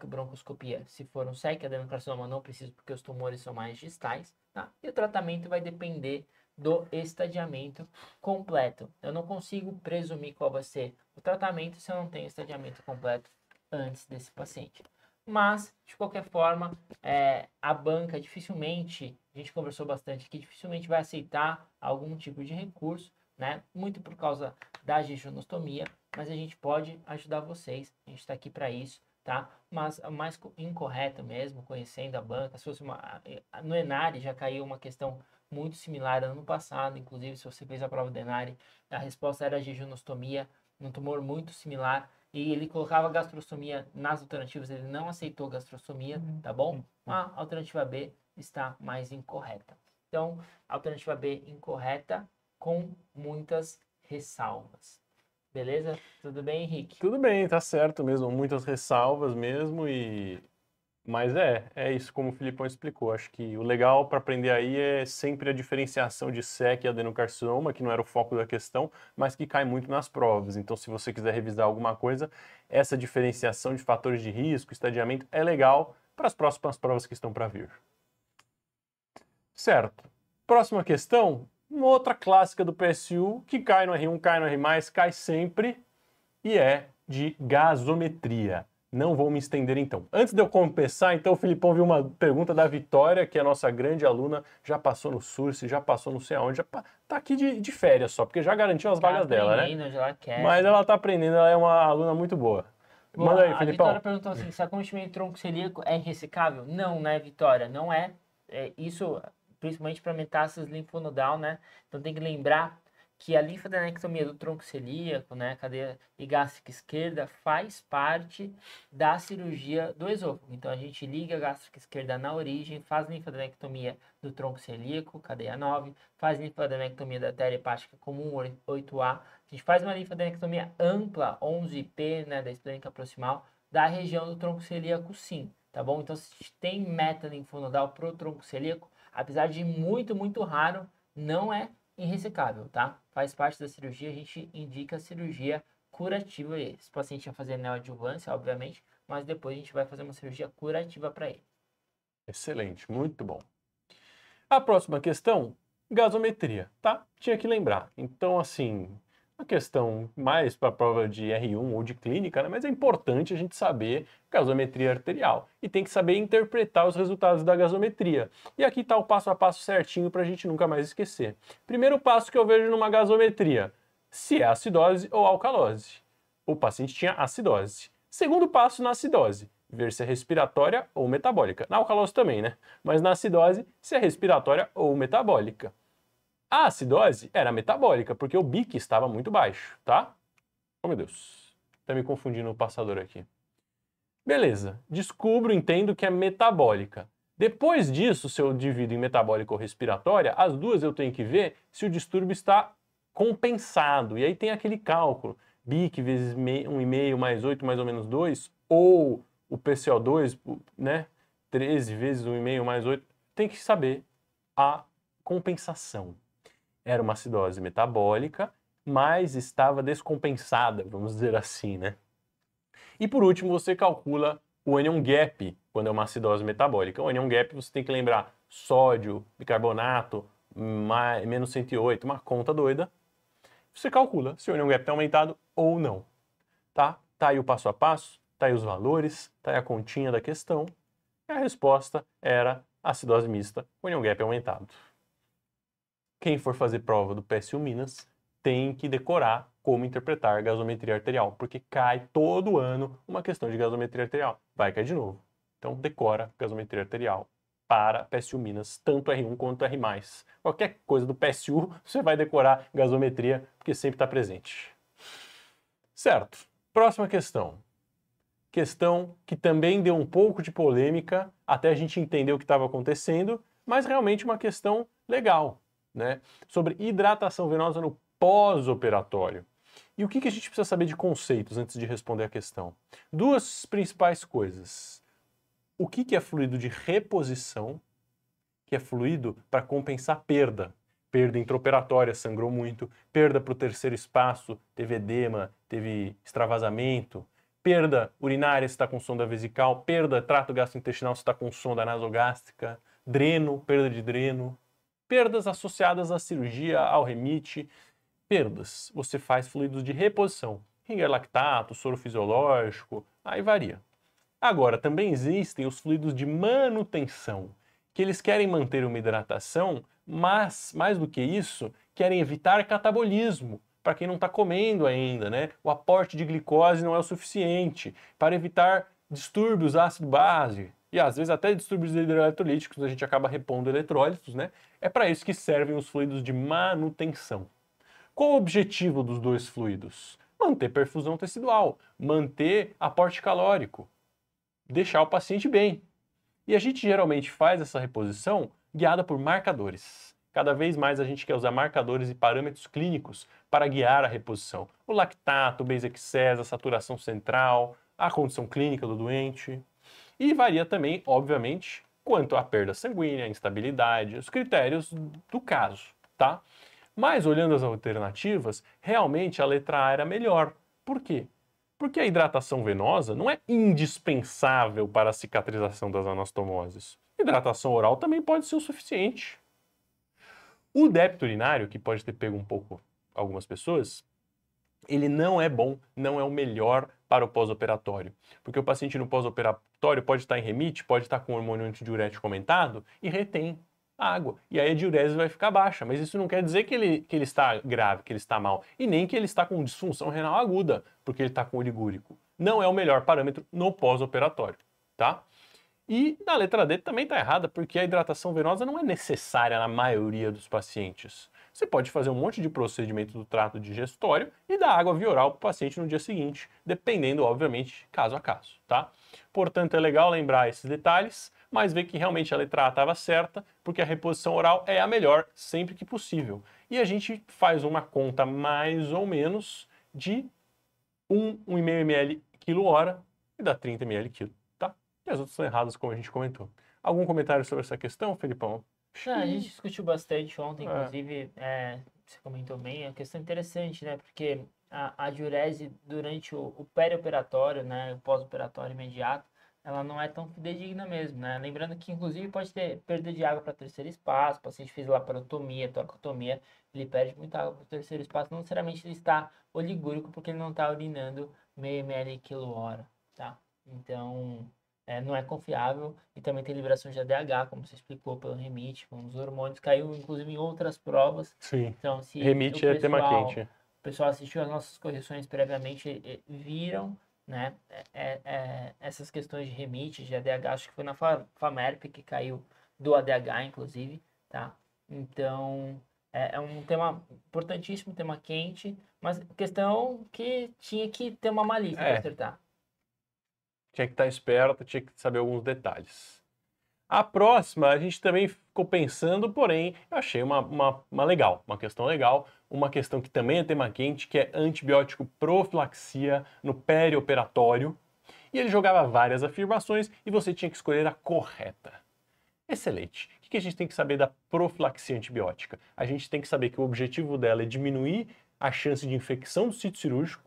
broncoscopia. Se for um SEC, adenocarcinoma não precisa, porque os tumores são mais distais, tá? E o tratamento vai depender do estadiamento completo. Eu não consigo presumir qual vai ser o tratamento se eu não tenho estadiamento completo antes desse paciente mas de qualquer forma é, a banca dificilmente a gente conversou bastante aqui dificilmente vai aceitar algum tipo de recurso né muito por causa da jejunostomia mas a gente pode ajudar vocês a gente está aqui para isso tá mas o mais incorreto mesmo conhecendo a banca se fosse uma no Enare já caiu uma questão muito similar ano passado inclusive se você fez a prova do Enare a resposta era jejunostomia um tumor muito similar e ele colocava gastrostomia nas alternativas, ele não aceitou gastrostomia, uhum. tá bom? Uhum. A alternativa B está mais incorreta. Então, alternativa B incorreta com muitas ressalvas. Beleza? Tudo bem, Henrique? Tudo bem, tá certo mesmo, muitas ressalvas mesmo e mas é, é isso como o Filipão explicou. Acho que o legal para aprender aí é sempre a diferenciação de SEC e adenocarcinoma, que não era o foco da questão, mas que cai muito nas provas. Então, se você quiser revisar alguma coisa, essa diferenciação de fatores de risco, estadiamento, é legal para as próximas provas que estão para vir. Certo. Próxima questão, uma outra clássica do PSU, que cai no R1, cai no R+, cai sempre, e é de gasometria. Não vou me estender então. Antes de eu começar, então, o Filipão viu uma pergunta da Vitória, que é a nossa grande aluna, já passou no Surce, já passou não sei aonde, já tá aqui de, de férias só, porque já garantiu as tá vagas dela, né? Ela quer. Mas ela tá aprendendo, ela é uma aluna muito boa. boa Manda aí, a Filipão. A Vitória perguntou assim, se a de tronco celíaco é ressecável? Não, né, Vitória? Não é. é isso, principalmente para metástases linfonodal, né? Então tem que lembrar que a linfadenectomia do tronco celíaco, né, cadeia gástrica esquerda, faz parte da cirurgia do esôfago. Então, a gente liga a gástrica esquerda na origem, faz linfadenectomia do tronco celíaco, cadeia 9, faz linfadenectomia da artéria hepática comum 8A, a gente faz uma linfadenectomia ampla 11P, né, da esplênica proximal, da região do tronco celíaco sim, tá bom? Então, se a gente tem meta linfonodal para o tronco celíaco, apesar de muito, muito raro, não é irresecável, tá? Faz parte da cirurgia, a gente indica a cirurgia curativa. Esse paciente ia fazer neoadjuvância, obviamente, mas depois a gente vai fazer uma cirurgia curativa para ele. Excelente, muito bom. A próxima questão, gasometria, tá? Tinha que lembrar. Então, assim, uma questão mais para a prova de R1 ou de clínica, né? mas é importante a gente saber gasometria arterial e tem que saber interpretar os resultados da gasometria. E aqui está o passo a passo certinho para a gente nunca mais esquecer. Primeiro passo que eu vejo numa gasometria, se é acidose ou alcalose. O paciente tinha acidose. Segundo passo na acidose, ver se é respiratória ou metabólica. Na alcalose também, né? Mas na acidose, se é respiratória ou metabólica. A acidose era metabólica, porque o BIC estava muito baixo, tá? Oh, meu Deus. Tá me confundindo o passador aqui. Beleza. Descubro, entendo que é metabólica. Depois disso, se eu divido em metabólica ou respiratória, as duas eu tenho que ver se o distúrbio está compensado. E aí tem aquele cálculo. BIC vezes 1,5 mais 8 mais ou menos 2, ou o PCO2, né? 13 vezes 1,5 mais 8. Tem que saber a compensação era uma acidose metabólica, mas estava descompensada, vamos dizer assim, né? E por último, você calcula o anion gap quando é uma acidose metabólica. O anion gap você tem que lembrar sódio, bicarbonato, mais, menos 108, uma conta doida. Você calcula se o anion gap está aumentado ou não. Tá? Tá aí o passo a passo, tá aí os valores, tá aí a continha da questão. E a resposta era acidose mista, o anion gap aumentado quem for fazer prova do PSU Minas tem que decorar como interpretar gasometria arterial, porque cai todo ano uma questão de gasometria arterial. Vai cair de novo. Então, decora gasometria arterial para PSU Minas, tanto R1 quanto R+. Qualquer coisa do PSU, você vai decorar gasometria, porque sempre está presente. Certo. Próxima questão. Questão que também deu um pouco de polêmica até a gente entender o que estava acontecendo, mas realmente uma questão legal né, sobre hidratação venosa no pós-operatório. E o que, que a gente precisa saber de conceitos antes de responder a questão? Duas principais coisas. O que, que é fluido de reposição, que é fluido para compensar perda. Perda intraoperatória, sangrou muito, perda para o terceiro espaço, teve edema, teve extravasamento, perda urinária se está com sonda vesical, perda trato gastrointestinal se está com sonda nasogástrica, dreno, perda de dreno, perdas associadas à cirurgia, ao remite. Perdas. Você faz fluidos de reposição, ringer lactato, soro fisiológico, aí varia. Agora, também existem os fluidos de manutenção, que eles querem manter uma hidratação, mas, mais do que isso, querem evitar catabolismo, para quem não está comendo ainda, né? O aporte de glicose não é o suficiente para evitar distúrbios ácido-base, e às vezes até distúrbios hidroeletrolíticos, a gente acaba repondo eletrólitos, né? É para isso que servem os fluidos de manutenção. Qual o objetivo dos dois fluidos? Manter perfusão tecidual, manter aporte calórico, deixar o paciente bem. E a gente geralmente faz essa reposição guiada por marcadores. Cada vez mais a gente quer usar marcadores e parâmetros clínicos para guiar a reposição. O lactato, o base a saturação central, a condição clínica do doente. E varia também, obviamente, quanto à perda sanguínea, instabilidade, os critérios do caso, tá? Mas olhando as alternativas, realmente a letra A era melhor. Por quê? Porque a hidratação venosa não é indispensável para a cicatrização das anastomoses. Hidratação oral também pode ser o suficiente. O débito urinário, que pode ter pego um pouco algumas pessoas, ele não é bom, não é o melhor para o pós-operatório. Porque o paciente no pós-operatório pode estar em remite, pode estar com hormônio antidiurético aumentado e retém água. E aí a diurese vai ficar baixa. Mas isso não quer dizer que ele, que ele está grave, que ele está mal. E nem que ele está com disfunção renal aguda, porque ele está com oligúrico. Não é o melhor parâmetro no pós-operatório, tá? E na letra D também está errada, porque a hidratação venosa não é necessária na maioria dos pacientes. Você pode fazer um monte de procedimento do trato digestório e dar água via oral para o paciente no dia seguinte, dependendo, obviamente, caso a caso, tá? Portanto, é legal lembrar esses detalhes, mas ver que realmente a letra A estava certa, porque a reposição oral é a melhor sempre que possível. E a gente faz uma conta mais ou menos de 1, 1,5 ml quilo hora e dá 30 ml quilo, tá? E as outras são erradas, como a gente comentou. Algum comentário sobre essa questão, Felipão? É, a gente discutiu bastante ontem, é. inclusive, é, você comentou bem, é uma questão interessante, né? Porque a, a diurese durante o, o perioperatório, né, o pós-operatório imediato, ela não é tão fidedigna mesmo, né? Lembrando que, inclusive, pode ter perda de água para terceiro espaço, o paciente fez laparotomia, torcotomia, ele perde muita água para o terceiro espaço, não necessariamente ele está oligúrico, porque ele não está urinando meio ml quilo hora, tá? Então, é, não é confiável e também tem liberação de ADH, como você explicou, pelo remite, com os hormônios, caiu inclusive em outras provas. Sim. Então, se remite pessoal, é tema quente. O pessoal assistiu as nossas correções previamente, viram né, é, é, é, essas questões de remite, de ADH, acho que foi na FAMERP que caiu do ADH, inclusive, tá? Então, é, é, um tema importantíssimo, tema quente, mas questão que tinha que ter uma malícia é. para acertar tinha que estar esperto, tinha que saber alguns detalhes. A próxima a gente também ficou pensando, porém, eu achei uma, uma, uma legal, uma questão legal, uma questão que também é tema quente, que é antibiótico profilaxia no perioperatório. E ele jogava várias afirmações e você tinha que escolher a correta. Excelente. O que a gente tem que saber da profilaxia antibiótica? A gente tem que saber que o objetivo dela é diminuir a chance de infecção do sítio cirúrgico,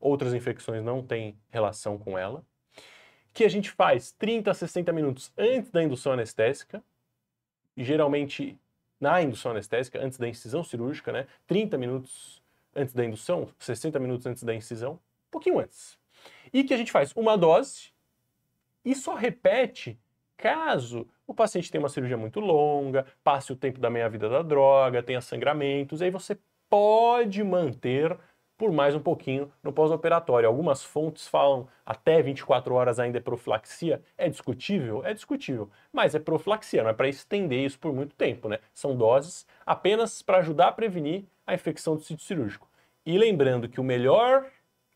outras infecções não têm relação com ela, que a gente faz 30 a 60 minutos antes da indução anestésica, geralmente na indução anestésica, antes da incisão cirúrgica, né? 30 minutos antes da indução, 60 minutos antes da incisão, um pouquinho antes. E que a gente faz uma dose e só repete caso o paciente tenha uma cirurgia muito longa, passe o tempo da meia-vida da droga, tenha sangramentos, aí você pode manter por mais um pouquinho no pós-operatório. Algumas fontes falam até 24 horas ainda é profilaxia. É discutível? É discutível, mas é profilaxia, não é para estender isso por muito tempo, né? São doses apenas para ajudar a prevenir a infecção do sítio cirúrgico. E lembrando que o melhor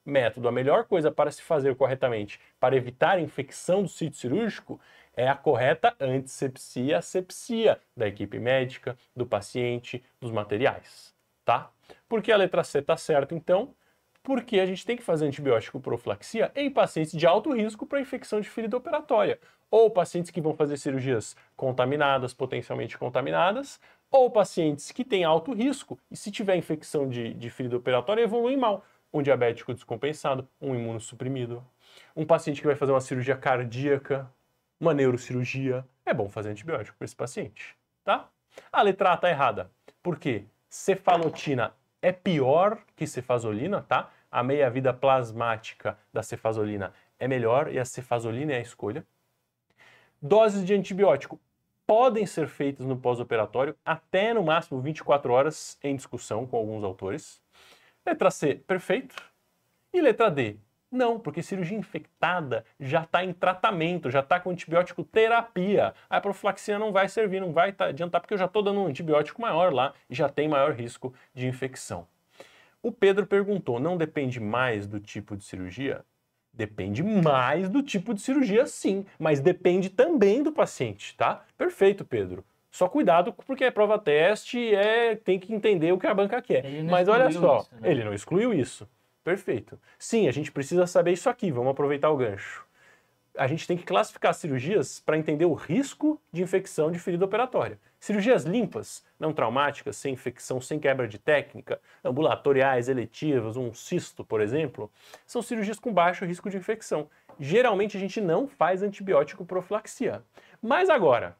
método, a melhor coisa para se fazer corretamente para evitar a infecção do sítio cirúrgico é a correta antisepsia, sepsia da equipe médica, do paciente, dos materiais tá? Porque a letra C está certa, então, porque a gente tem que fazer antibiótico profilaxia em pacientes de alto risco para infecção de ferida operatória, ou pacientes que vão fazer cirurgias contaminadas, potencialmente contaminadas, ou pacientes que têm alto risco e se tiver infecção de, de ferida operatória evoluem mal, um diabético descompensado, um imunossuprimido, um paciente que vai fazer uma cirurgia cardíaca, uma neurocirurgia, é bom fazer antibiótico para esse paciente, tá? A letra A está errada. Por quê? cefalotina é pior que cefazolina, tá? A meia-vida plasmática da cefazolina é melhor e a cefazolina é a escolha. Doses de antibiótico podem ser feitas no pós-operatório até no máximo 24 horas em discussão com alguns autores. Letra C, perfeito. E letra D, não, porque cirurgia infectada já está em tratamento, já está com antibiótico terapia. A profilaxia não vai servir, não vai tá, adiantar, porque eu já estou dando um antibiótico maior lá e já tem maior risco de infecção. O Pedro perguntou: não depende mais do tipo de cirurgia? Depende mais do tipo de cirurgia, sim, mas depende também do paciente, tá? Perfeito, Pedro. Só cuidado, porque é prova-teste, é tem que entender o que a banca quer. Mas olha só, isso, né? ele não excluiu isso. Perfeito. Sim, a gente precisa saber isso aqui, vamos aproveitar o gancho. A gente tem que classificar cirurgias para entender o risco de infecção de ferida operatória. Cirurgias limpas, não traumáticas, sem infecção, sem quebra de técnica, ambulatoriais, eletivas, um cisto, por exemplo, são cirurgias com baixo risco de infecção. Geralmente a gente não faz antibiótico profilaxia. Mas agora,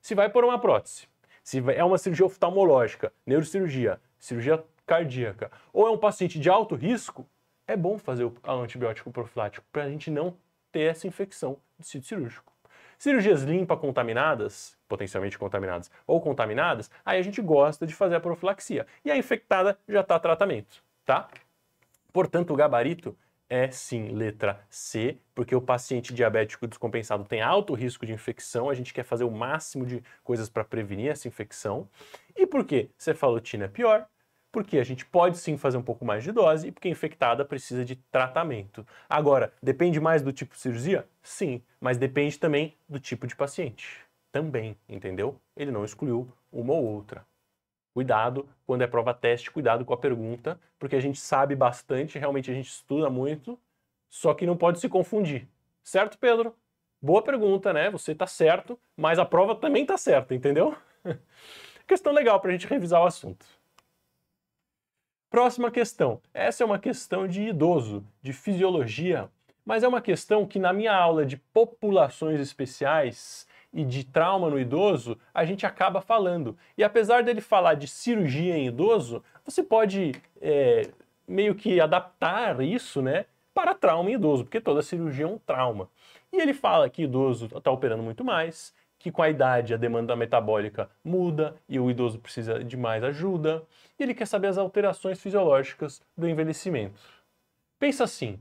se vai por uma prótese, se é uma cirurgia oftalmológica, neurocirurgia, cirurgia cardíaca ou é um paciente de alto risco, é bom fazer o antibiótico profilático para a gente não ter essa infecção de sítio cirúrgico. Cirurgias limpa contaminadas, potencialmente contaminadas ou contaminadas, aí a gente gosta de fazer a profilaxia. E a infectada já está tratamento, tá? Portanto, o gabarito é sim letra C, porque o paciente diabético descompensado tem alto risco de infecção, a gente quer fazer o máximo de coisas para prevenir essa infecção. E por que cefalotina é pior? Porque a gente pode sim fazer um pouco mais de dose e porque infectada precisa de tratamento. Agora, depende mais do tipo de cirurgia? Sim, mas depende também do tipo de paciente. Também, entendeu? Ele não excluiu uma ou outra. Cuidado quando é prova teste, cuidado com a pergunta, porque a gente sabe bastante, realmente a gente estuda muito, só que não pode se confundir. Certo, Pedro? Boa pergunta, né? Você tá certo, mas a prova também tá certa, entendeu? Questão legal para a gente revisar o assunto. Próxima questão. Essa é uma questão de idoso, de fisiologia, mas é uma questão que na minha aula de populações especiais e de trauma no idoso, a gente acaba falando. E apesar dele falar de cirurgia em idoso, você pode é, meio que adaptar isso, né, para trauma em idoso, porque toda cirurgia é um trauma. E ele fala que idoso está operando muito mais, que com a idade a demanda metabólica muda e o idoso precisa de mais ajuda, e ele quer saber as alterações fisiológicas do envelhecimento. Pensa assim,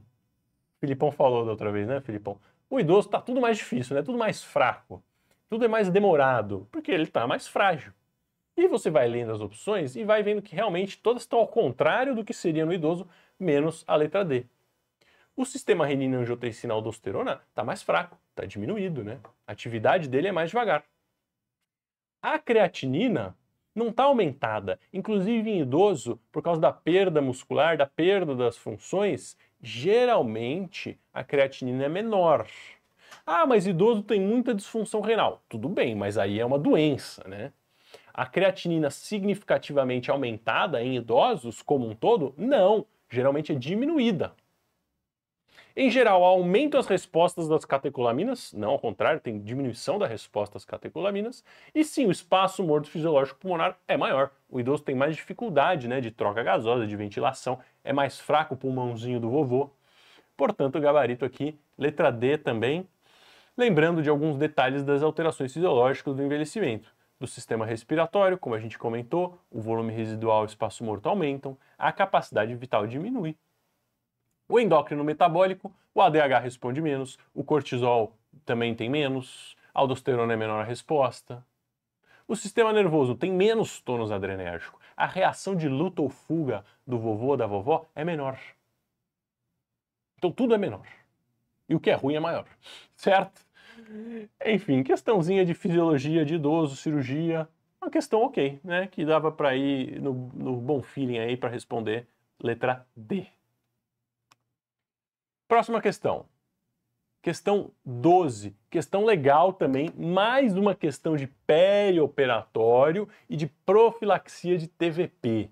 Filipão falou da outra vez, né, Filipão? O idoso está tudo mais difícil, né? Tudo mais fraco, tudo é mais demorado, porque ele está mais frágil. E você vai lendo as opções e vai vendo que realmente todas estão ao contrário do que seria no idoso, menos a letra D. O sistema renina-angiotensina-aldosterona está mais fraco, está diminuído, né? A atividade dele é mais devagar. A creatinina não está aumentada, inclusive em idoso, por causa da perda muscular, da perda das funções, geralmente a creatinina é menor. Ah, mas idoso tem muita disfunção renal. Tudo bem, mas aí é uma doença, né? A creatinina significativamente aumentada em idosos como um todo? Não, geralmente é diminuída. Em geral, aumentam as respostas das catecolaminas, não ao contrário, tem diminuição da resposta às catecolaminas, e sim, o espaço morto fisiológico pulmonar é maior. O idoso tem mais dificuldade né, de troca gasosa, de ventilação, é mais fraco o pulmãozinho do vovô. Portanto, o gabarito aqui, letra D também, lembrando de alguns detalhes das alterações fisiológicas do envelhecimento do sistema respiratório, como a gente comentou, o volume residual e o espaço morto aumentam, a capacidade vital diminui o endócrino metabólico, o ADH responde menos, o cortisol também tem menos, a aldosterona é menor a resposta. O sistema nervoso tem menos tônus adrenérgico, a reação de luta ou fuga do vovô ou da vovó é menor. Então tudo é menor. E o que é ruim é maior, certo? Enfim, questãozinha de fisiologia de idoso, cirurgia, uma questão ok, né? Que dava para ir no, no bom feeling aí para responder letra D. Próxima questão. Questão 12. Questão legal também, mais uma questão de perioperatório e de profilaxia de TVP.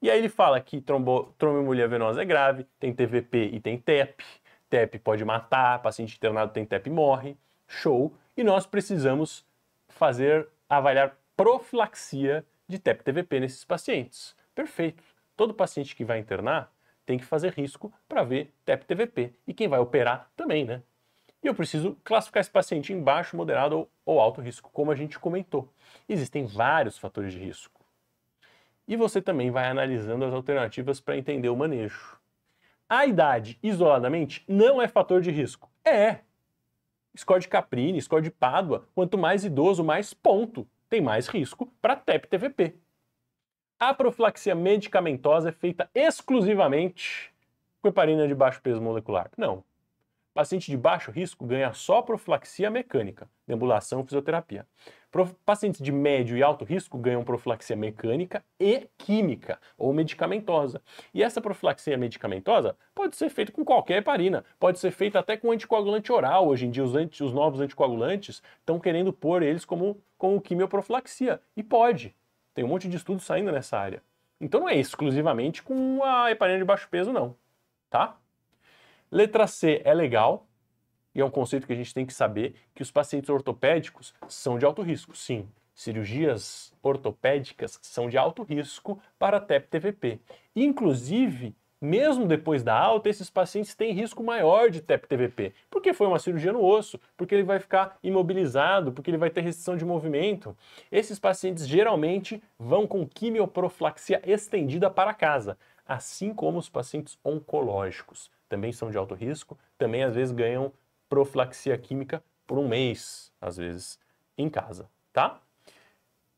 E aí ele fala que tromboembolia venosa é grave, tem TVP e tem TEP. TEP pode matar, paciente internado tem TEP e morre. Show. E nós precisamos fazer, avaliar profilaxia de TEP-TVP nesses pacientes. Perfeito. Todo paciente que vai internar tem que fazer risco para ver TEP TVP. E quem vai operar também, né? E eu preciso classificar esse paciente em baixo, moderado ou, ou alto risco, como a gente comentou. Existem vários fatores de risco. E você também vai analisando as alternativas para entender o manejo. A idade, isoladamente, não é fator de risco. É. Score de Caprini, score de Pádua, quanto mais idoso, mais ponto. Tem mais risco para TEP-TVP. A profilaxia medicamentosa é feita exclusivamente com heparina de baixo peso molecular? Não. Paciente de baixo risco ganha só profilaxia mecânica, nebulação, fisioterapia. Pacientes de médio e alto risco ganham profilaxia mecânica e química, ou medicamentosa. E essa profilaxia medicamentosa pode ser feita com qualquer heparina, pode ser feita até com anticoagulante oral. Hoje em dia, os, anti... os novos anticoagulantes estão querendo pôr eles como, como quimioprofilaxia, e pode. Tem um monte de estudos saindo nessa área. Então não é exclusivamente com a heparina de baixo peso, não. Tá? Letra C é legal, e é um conceito que a gente tem que saber, que os pacientes ortopédicos são de alto risco. Sim, cirurgias ortopédicas são de alto risco para TEP-TVP. Inclusive, mesmo depois da alta, esses pacientes têm risco maior de TEP-TVP, porque foi uma cirurgia no osso, porque ele vai ficar imobilizado, porque ele vai ter restrição de movimento. Esses pacientes geralmente vão com quimioprofilaxia estendida para casa, assim como os pacientes oncológicos. Também são de alto risco, também às vezes ganham profilaxia química por um mês, às vezes, em casa, tá?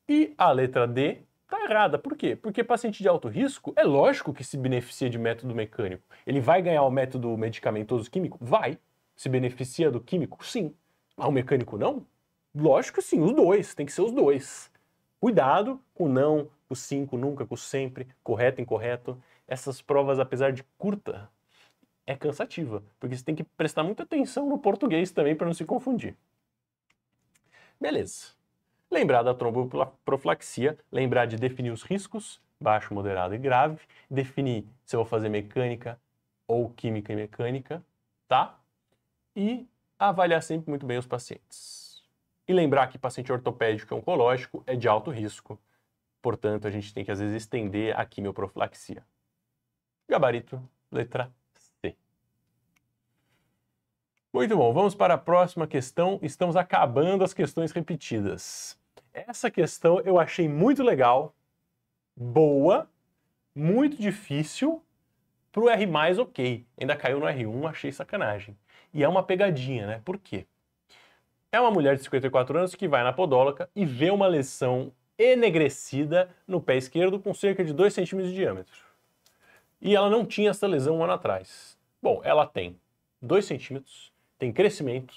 E a letra D está errada. Por quê? Porque paciente de alto risco, é lógico que se beneficia de método mecânico. Ele vai ganhar o método medicamentoso químico? Vai. Se beneficia do químico? Sim. Mas ah, o mecânico não? Lógico que sim, os dois, tem que ser os dois. Cuidado com o não, com o sim, com o nunca, com o sempre, correto, incorreto. Essas provas, apesar de curta, é cansativa, porque você tem que prestar muita atenção no português também para não se confundir. Beleza lembrar da tromboprofilaxia, lembrar de definir os riscos, baixo, moderado e grave, definir se eu vou fazer mecânica ou química e mecânica, tá? E avaliar sempre muito bem os pacientes. E lembrar que paciente ortopédico e oncológico é de alto risco, portanto, a gente tem que às vezes estender a quimioprofilaxia. Gabarito, letra C. muito bom, vamos para a próxima questão. Estamos acabando as questões repetidas. Essa questão eu achei muito legal, boa, muito difícil, pro R+, ok. Ainda caiu no R1, achei sacanagem. E é uma pegadinha, né? Por quê? É uma mulher de 54 anos que vai na podóloga e vê uma lesão enegrecida no pé esquerdo com cerca de 2 centímetros de diâmetro. E ela não tinha essa lesão um ano atrás. Bom, ela tem 2 centímetros, tem crescimento,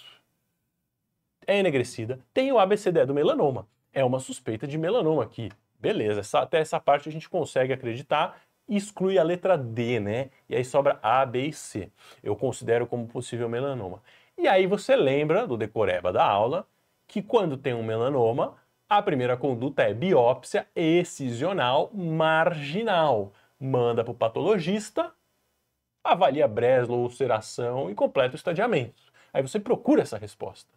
é enegrecida, tem o ABCD do melanoma é uma suspeita de melanoma aqui. Beleza, essa, até essa parte a gente consegue acreditar, exclui a letra D, né? E aí sobra A, B e C. Eu considero como possível melanoma. E aí você lembra do decoreba da aula que quando tem um melanoma, a primeira conduta é biópsia excisional marginal. Manda para o patologista, avalia Breslow, ulceração e completa o estadiamento. Aí você procura essa resposta.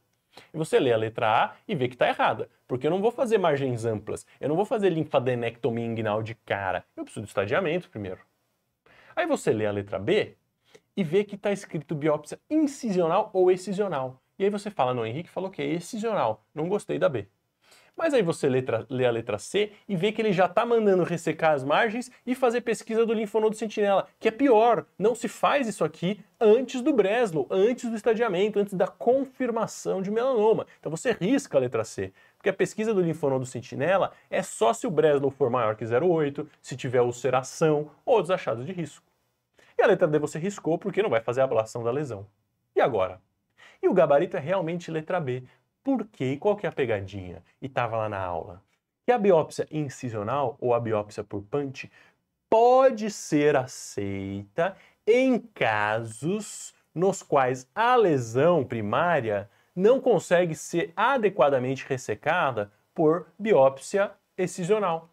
E você lê a letra A e vê que está errada, porque eu não vou fazer margens amplas, eu não vou fazer linfadenectomia inguinal de cara, eu preciso de estadiamento primeiro. Aí você lê a letra B e vê que está escrito biópsia incisional ou excisional. E aí você fala, não, Henrique falou que é excisional, não gostei da B. Mas aí você letra, lê a letra C e vê que ele já está mandando ressecar as margens e fazer pesquisa do linfonodo sentinela, que é pior, não se faz isso aqui antes do Breslow, antes do estadiamento, antes da confirmação de melanoma. Então você risca a letra C. Porque a pesquisa do linfonodo sentinela é só se o Breslow for maior que 0,8, se tiver ulceração ou outros achados de risco. E a letra D você riscou porque não vai fazer a ablação da lesão. E agora? E o gabarito é realmente letra B, por quê e qual que é a pegadinha, e estava lá na aula. Que a biópsia incisional ou a biópsia por punch pode ser aceita em casos nos quais a lesão primária não consegue ser adequadamente ressecada por biópsia excisional.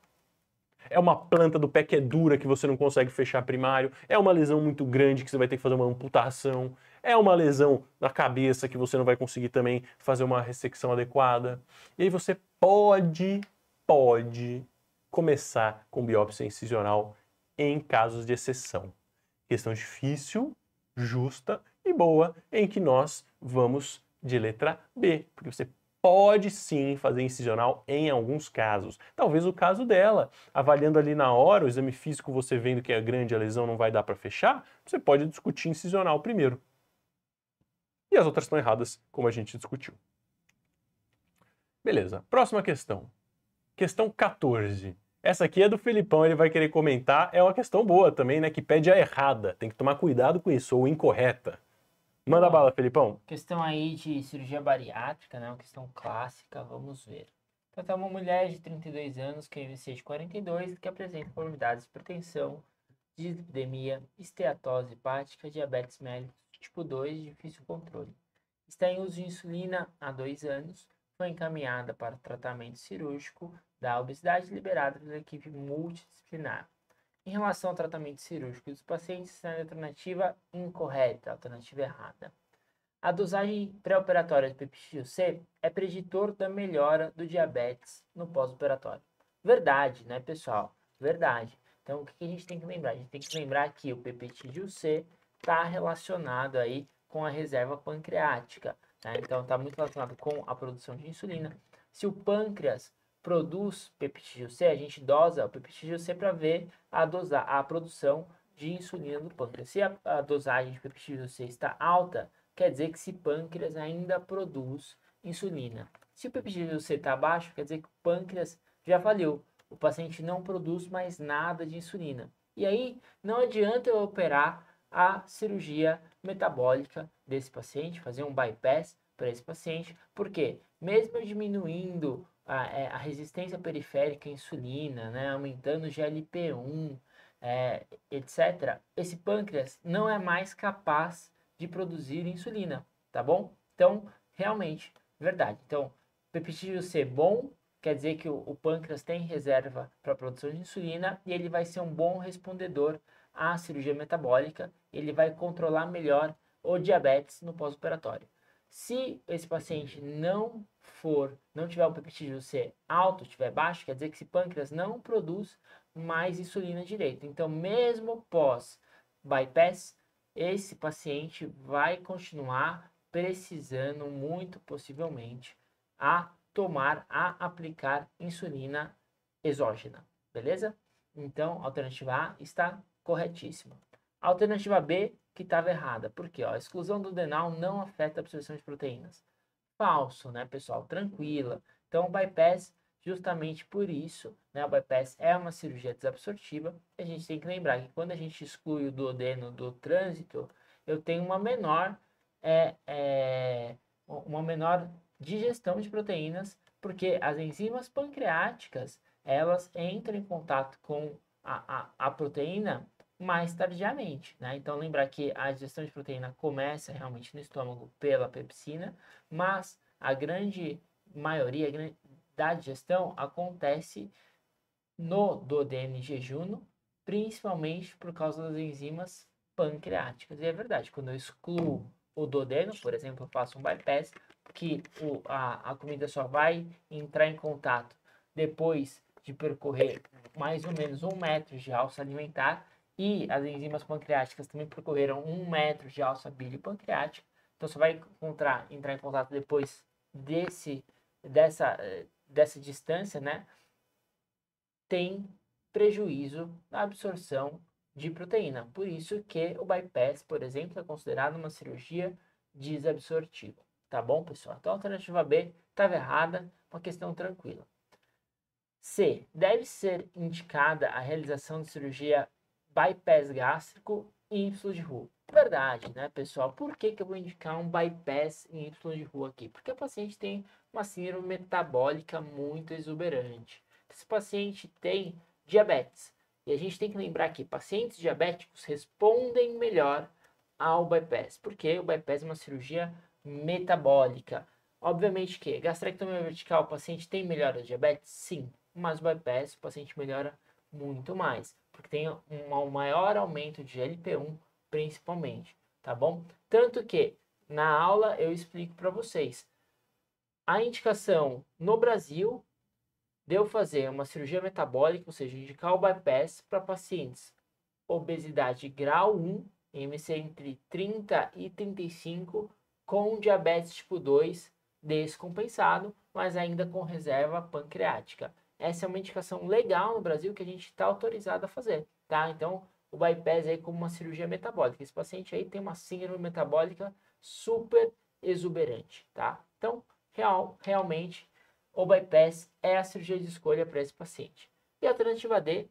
É uma planta do pé que é dura que você não consegue fechar primário, é uma lesão muito grande que você vai ter que fazer uma amputação, é uma lesão na cabeça que você não vai conseguir também fazer uma ressecção adequada. E aí você pode, pode começar com biópsia incisional em casos de exceção. Questão difícil, justa e boa, em que nós vamos de letra B, porque você pode sim fazer incisional em alguns casos. Talvez o caso dela, avaliando ali na hora, o exame físico, você vendo que é grande a lesão não vai dar para fechar, você pode discutir incisional primeiro e as outras estão erradas, como a gente discutiu. Beleza, próxima questão. Questão 14. Essa aqui é do Felipão, ele vai querer comentar. É uma questão boa também, né? Que pede a errada. Tem que tomar cuidado com isso, ou incorreta. Manda Bom, bala, Felipão. Questão aí de cirurgia bariátrica, né? Uma questão clássica, vamos ver. Então, tá uma mulher de 32 anos que com é IMC de 42 que apresenta comorbidades de hipertensão, dislipidemia, esteatose hepática, diabetes mellitus, tipo 2 de difícil controle. Está em uso de insulina há dois anos, foi encaminhada para tratamento cirúrgico da obesidade liberada pela equipe multidisciplinar. Em relação ao tratamento cirúrgico dos pacientes, está em alternativa incorreta, alternativa errada. A dosagem pré-operatória de peptídeo C é preditor da melhora do diabetes no pós-operatório. Verdade, né, pessoal? Verdade. Então, o que a gente tem que lembrar? A gente tem que lembrar que o peptídeo C está relacionado aí com a reserva pancreática. Né? Então, está muito relacionado com a produção de insulina. Se o pâncreas produz peptídeo C, a gente dosa o peptídeo C para ver a, dosa, a produção de insulina do pâncreas. Se a, a dosagem de peptídeo C está alta, quer dizer que esse pâncreas ainda produz insulina. Se o peptídeo C está baixo, quer dizer que o pâncreas já falhou, O paciente não produz mais nada de insulina. E aí, não adianta eu operar a cirurgia metabólica desse paciente, fazer um bypass para esse paciente, porque mesmo diminuindo a, é, a, resistência periférica à insulina, né, aumentando o GLP-1, é, etc., esse pâncreas não é mais capaz de produzir insulina, tá bom? Então, realmente, verdade. Então, peptídeo C bom quer dizer que o, o pâncreas tem reserva para produção de insulina e ele vai ser um bom respondedor à cirurgia metabólica ele vai controlar melhor o diabetes no pós-operatório. Se esse paciente não for, não tiver um peptídeo C alto, tiver baixo, quer dizer que esse pâncreas não produz mais insulina direito. Então, mesmo pós bypass, esse paciente vai continuar precisando muito possivelmente a tomar, a aplicar insulina exógena, beleza? Então, a alternativa A está corretíssima. Alternativa B, que estava errada. Por quê? Ó, a exclusão do denal não afeta a absorção de proteínas. Falso, né, pessoal? Tranquila. Então, o bypass, justamente por isso, né, o bypass é uma cirurgia desabsortiva. a gente tem que lembrar que quando a gente exclui o duodeno do trânsito, eu tenho uma menor, é, é, uma menor digestão de proteínas, porque as enzimas pancreáticas, elas entram em contato com a, a, a proteína mais tardiamente, né? Então lembrar que a digestão de proteína começa realmente no estômago pela pepsina, mas a grande maioria da digestão acontece no duodeno em jejuno, principalmente por causa das enzimas pancreáticas. E é verdade, quando eu excluo o duodeno, por exemplo, eu faço um bypass, que o, a, a comida só vai entrar em contato depois de percorrer mais ou menos um metro de alça alimentar, e as enzimas pancreáticas também percorreram um metro de alça pancreática, Então, você vai encontrar, entrar em contato depois desse, dessa, dessa distância, né? Tem prejuízo na absorção de proteína. Por isso que o bypass, por exemplo, é considerado uma cirurgia desabsortiva. Tá bom, pessoal? Então, a alternativa B estava errada, uma questão tranquila. C. Deve ser indicada a realização de cirurgia bypass gástrico e Y de rua. Verdade, né, pessoal? Por que, que eu vou indicar um bypass em Y de rua aqui? Porque o paciente tem uma síndrome metabólica muito exuberante. Esse paciente tem diabetes. E a gente tem que lembrar que pacientes diabéticos respondem melhor ao bypass, porque o bypass é uma cirurgia metabólica. Obviamente que gastrectomia vertical, o paciente tem melhora de diabetes? Sim, mas o bypass o paciente melhora muito mais porque tem um maior aumento de lp 1 principalmente, tá bom? Tanto que na aula eu explico para vocês. A indicação no Brasil deu fazer uma cirurgia metabólica, ou seja, indicar o bypass para pacientes obesidade grau 1, MC entre 30 e 35, com diabetes tipo 2 descompensado, mas ainda com reserva pancreática. Essa é uma indicação legal no Brasil que a gente está autorizado a fazer, tá? Então, o bypass aí como uma cirurgia metabólica. Esse paciente aí tem uma síndrome metabólica super exuberante, tá? Então, real, realmente, o bypass é a cirurgia de escolha para esse paciente. E a alternativa D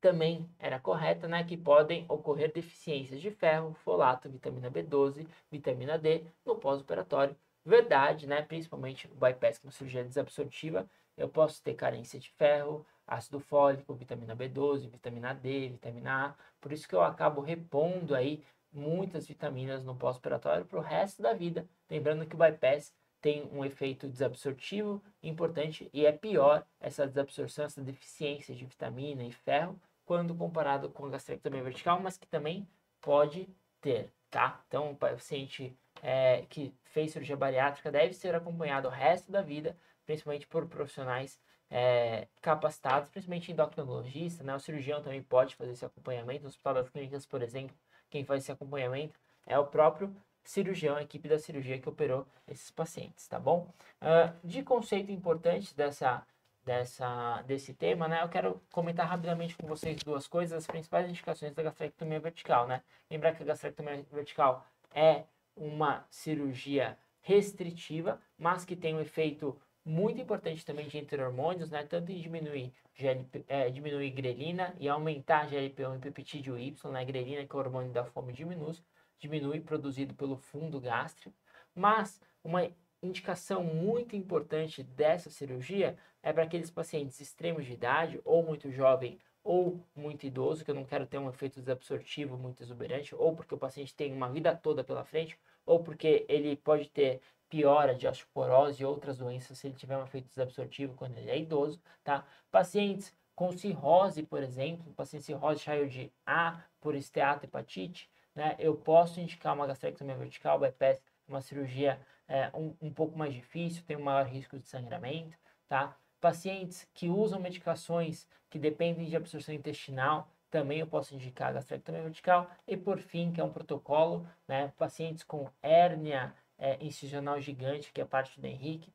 também era correta, né? Que podem ocorrer deficiências de ferro, folato, vitamina B12, vitamina D no pós-operatório. Verdade, né? Principalmente o bypass, que é uma cirurgia desabsortiva, eu posso ter carência de ferro, ácido fólico, vitamina B12, vitamina D, vitamina A. Por isso que eu acabo repondo aí muitas vitaminas no pós-operatório para o resto da vida. Lembrando que o bypass tem um efeito desabsortivo importante e é pior essa desabsorção, essa deficiência de vitamina e ferro quando comparado com a gastrectomia vertical, mas que também pode ter, tá? Então, o paciente é, que fez cirurgia bariátrica deve ser acompanhado o resto da vida principalmente por profissionais é, capacitados, principalmente endocrinologista, né? O cirurgião também pode fazer esse acompanhamento. No Hospital das Clínicas, por exemplo, quem faz esse acompanhamento é o próprio cirurgião, a equipe da cirurgia que operou esses pacientes, tá bom? Uh, de conceito importante dessa, dessa, desse tema, né? Eu quero comentar rapidamente com vocês duas coisas, as principais indicações da gastrectomia vertical, né? Lembrar que a gastrectomia vertical é uma cirurgia restritiva, mas que tem um efeito muito importante também de interhormônios, né? Tanto em diminuir, GLP, é, diminuir grelina e aumentar GLP-1 e peptídeo Y, né? Grelina, que é o hormônio da fome, diminui, diminui produzido pelo fundo gástrico. Mas uma indicação muito importante dessa cirurgia é para aqueles pacientes extremos de idade ou muito jovem ou muito idoso, que eu não quero ter um efeito desabsortivo muito exuberante, ou porque o paciente tem uma vida toda pela frente, ou porque ele pode ter piora de osteoporose e outras doenças se ele tiver um efeito desabsortivo quando ele é idoso, tá? Pacientes com cirrose, por exemplo, paciente cirrose saiu de A por esteatohepatite, né? Eu posso indicar uma gastrectomia vertical, bypass, uma cirurgia é, um, um pouco mais difícil, tem um maior risco de sangramento, tá? Pacientes que usam medicações que dependem de absorção intestinal, também eu posso indicar gastrectomia vertical. E por fim, que é um protocolo, né? Pacientes com hérnia é, incisional gigante, que é a parte do Henrique,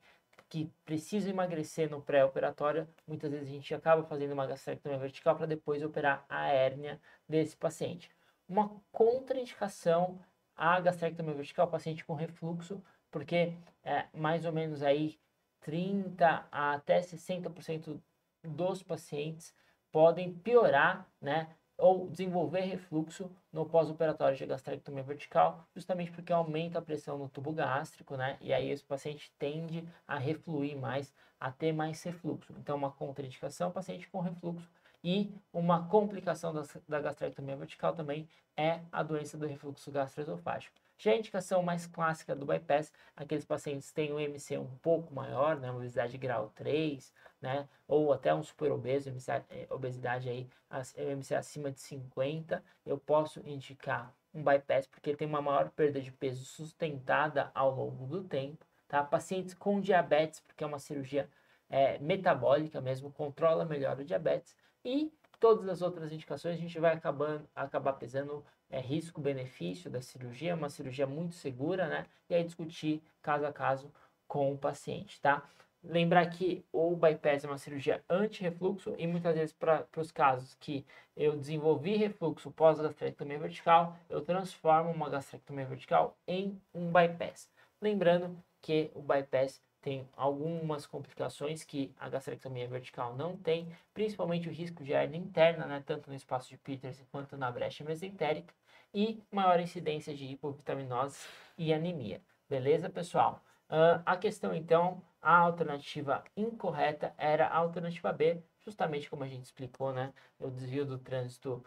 que precisa emagrecer no pré-operatório, muitas vezes a gente acaba fazendo uma gastrectomia vertical para depois operar a hérnia desse paciente. Uma contraindicação à gastrectomia vertical, paciente com refluxo, porque é, mais ou menos aí 30 a até 60% dos pacientes podem piorar, né, ou desenvolver refluxo no pós-operatório de gastrectomia vertical, justamente porque aumenta a pressão no tubo gástrico, né? E aí esse paciente tende a refluir mais, a ter mais refluxo. Então, uma contraindicação, paciente com refluxo e uma complicação da, da gastrectomia vertical também é a doença do refluxo gastroesofágico. Já a indicação mais clássica do bypass, aqueles pacientes que têm um MC um pouco maior, né, uma obesidade grau 3, né, ou até um super obeso, é, obesidade aí, é, MC acima de 50, eu posso indicar um bypass porque tem uma maior perda de peso sustentada ao longo do tempo, tá? Pacientes com diabetes, porque é uma cirurgia é, metabólica mesmo, controla melhor o diabetes e todas as outras indicações a gente vai acabando, acabar pesando é, risco-benefício da cirurgia, uma cirurgia muito segura, né? E aí discutir caso a caso com o paciente, tá? Lembrar que o bypass é uma cirurgia anti-refluxo e muitas vezes para os casos que eu desenvolvi refluxo pós-gastrectomia vertical, eu transformo uma gastrectomia vertical em um bypass. Lembrando que o bypass tem algumas complicações que a gastrectomia vertical não tem, principalmente o risco de hernia interna, né, tanto no espaço de Peters quanto na brecha mesentérica, e maior incidência de hipovitaminose e anemia. Beleza, pessoal? Uh, a questão, então, a alternativa incorreta era a alternativa B, justamente como a gente explicou, né? O desvio do trânsito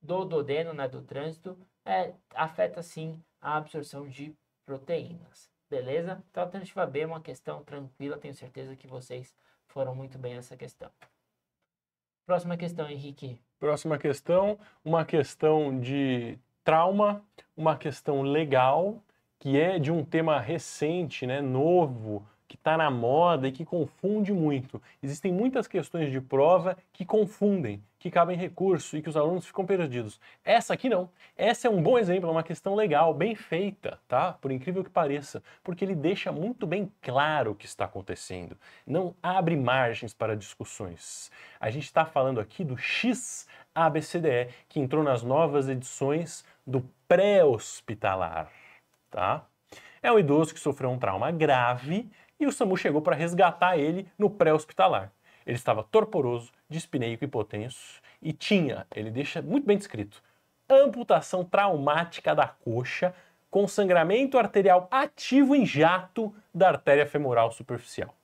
do duodeno, né, do trânsito, é, afeta sim a absorção de proteínas. Beleza? Então, alternativa B é uma questão tranquila, tenho certeza que vocês foram muito bem nessa questão. Próxima questão, Henrique. Próxima questão, uma questão de trauma, uma questão legal, que é de um tema recente, né, novo, que está na moda e que confunde muito. Existem muitas questões de prova que confundem que cabem recurso e que os alunos ficam perdidos. Essa aqui não. Essa é um bom exemplo, é uma questão legal, bem feita, tá? Por incrível que pareça, porque ele deixa muito bem claro o que está acontecendo. Não abre margens para discussões. A gente está falando aqui do X ABCDE, que entrou nas novas edições do pré-hospitalar, tá? É um idoso que sofreu um trauma grave e o SAMU chegou para resgatar ele no pré-hospitalar. Ele estava torporoso, dispneico e hipotenso e tinha, ele deixa muito bem descrito, amputação traumática da coxa com sangramento arterial ativo em jato da artéria femoral superficial.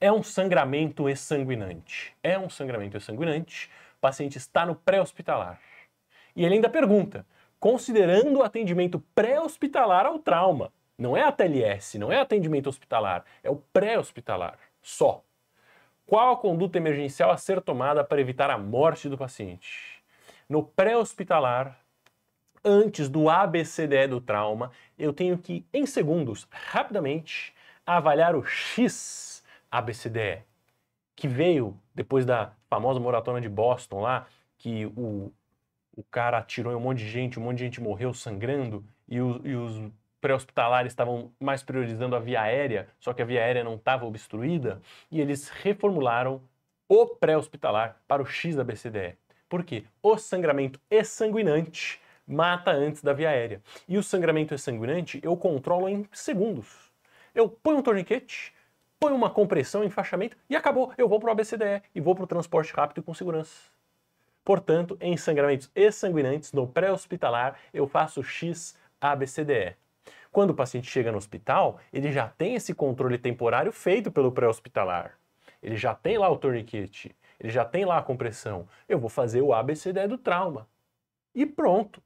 É um sangramento exsanguinante. É um sangramento exsanguinante. O paciente está no pré-hospitalar. E ele ainda pergunta: considerando o atendimento pré-hospitalar ao trauma, não é a TLS, não é atendimento hospitalar, é o pré-hospitalar só. Qual a conduta emergencial a ser tomada para evitar a morte do paciente? No pré-hospitalar, antes do ABCDE do trauma, eu tenho que, em segundos, rapidamente, avaliar o X ABCDE, que veio depois da famosa moratona de Boston lá, que o, o cara atirou em um monte de gente, um monte de gente morreu sangrando, e, o, e os pré-hospitalares estavam mais priorizando a via aérea, só que a via aérea não estava obstruída, e eles reformularam o pré-hospitalar para o X da BCDE. Por quê? O sangramento exsanguinante mata antes da via aérea. E o sangramento exsanguinante eu controlo em segundos. Eu ponho um torniquete, põe uma compressão, enfaixamento e acabou. Eu vou para o ABCDE e vou para o transporte rápido e com segurança. Portanto, em sangramentos exsanguinantes no pré-hospitalar, eu faço X ABCDE. Quando o paciente chega no hospital, ele já tem esse controle temporário feito pelo pré-hospitalar. Ele já tem lá o torniquete, ele já tem lá a compressão. Eu vou fazer o ABCD do trauma. E pronto.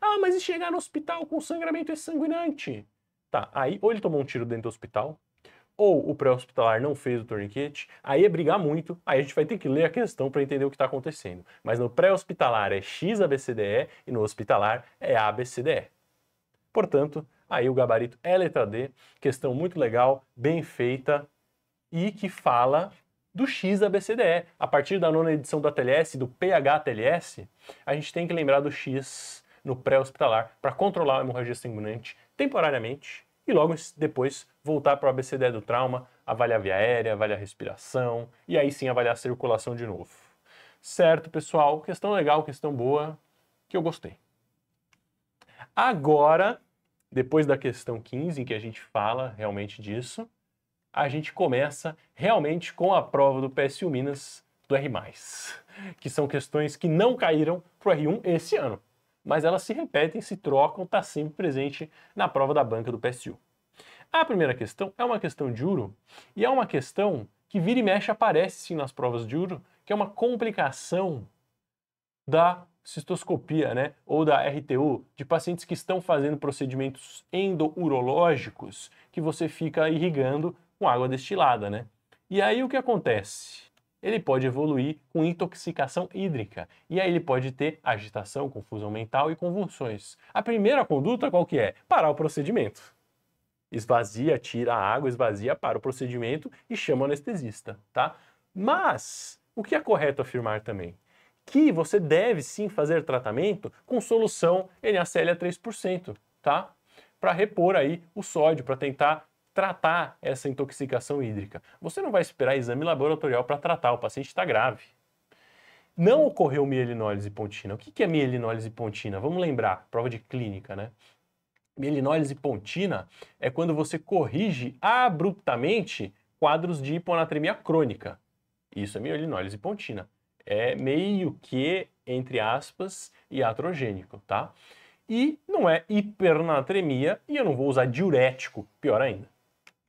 Ah, mas e chegar no hospital com sangramento sanguinante? Tá, aí ou ele tomou um tiro dentro do hospital, ou o pré-hospitalar não fez o torniquete, aí é brigar muito, aí a gente vai ter que ler a questão para entender o que está acontecendo. Mas no pré-hospitalar é XABCDE e no hospitalar é ABCDE. Portanto, Aí o gabarito é letra D, questão muito legal, bem feita e que fala do X ABCDE. A partir da nona edição do ATLS, do PHTLS, a gente tem que lembrar do X no pré-hospitalar para controlar a hemorragia sanguinante temporariamente e logo depois voltar para o ABCDE do trauma, avaliar a via aérea, avaliar a respiração e aí sim avaliar a circulação de novo. Certo, pessoal? Questão legal, questão boa, que eu gostei. Agora depois da questão 15, em que a gente fala realmente disso, a gente começa realmente com a prova do PSU Minas do R+, que são questões que não caíram para o R1 esse ano, mas elas se repetem, se trocam, está sempre presente na prova da banca do PSU. A primeira questão é uma questão de juro e é uma questão que vira e mexe aparece sim nas provas de juro, que é uma complicação da cistoscopia, né, ou da RTU, de pacientes que estão fazendo procedimentos endourológicos, que você fica irrigando com água destilada, né? E aí o que acontece? Ele pode evoluir com intoxicação hídrica, e aí ele pode ter agitação, confusão mental e convulsões. A primeira conduta qual que é? Parar o procedimento. Esvazia, tira a água, esvazia, para o procedimento e chama o anestesista, tá? Mas o que é correto afirmar também? que você deve sim fazer tratamento com solução NaCl a 3%, tá? Para repor aí o sódio, para tentar tratar essa intoxicação hídrica. Você não vai esperar exame laboratorial para tratar, o paciente está grave. Não ocorreu mielinólise pontina. O que é mielinólise pontina? Vamos lembrar, prova de clínica, né? Mielinólise pontina é quando você corrige abruptamente quadros de hiponatremia crônica. Isso é mielinólise pontina é meio que, entre aspas, iatrogênico, tá? E não é hipernatremia, e eu não vou usar diurético, pior ainda.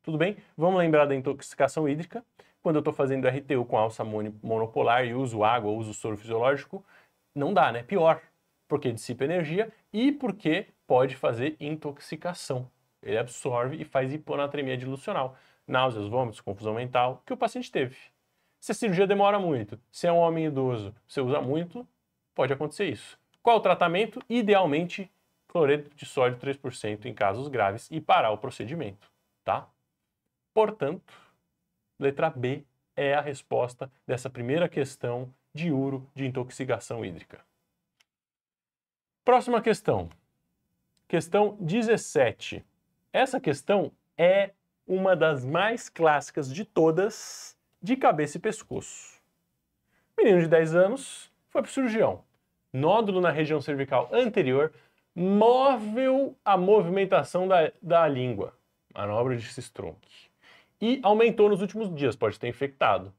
Tudo bem? Vamos lembrar da intoxicação hídrica. Quando eu estou fazendo RTU com alça monopolar e uso água, uso soro fisiológico, não dá, né? Pior, porque dissipa energia e porque pode fazer intoxicação. Ele absorve e faz hiponatremia dilucional, náuseas, vômitos, confusão mental, que o paciente teve. Se a cirurgia demora muito, se é um homem idoso, você usa muito, pode acontecer isso. Qual o tratamento? Idealmente, cloreto de sódio 3% em casos graves e parar o procedimento, tá? Portanto, letra B é a resposta dessa primeira questão de uro de intoxicação hídrica. Próxima questão. Questão 17. Essa questão é uma das mais clássicas de todas de cabeça e pescoço. Menino de 10 anos foi para o cirurgião. Nódulo na região cervical anterior, móvel a movimentação da, da língua, manobra de Sistrunk. E aumentou nos últimos dias, pode ter infectado.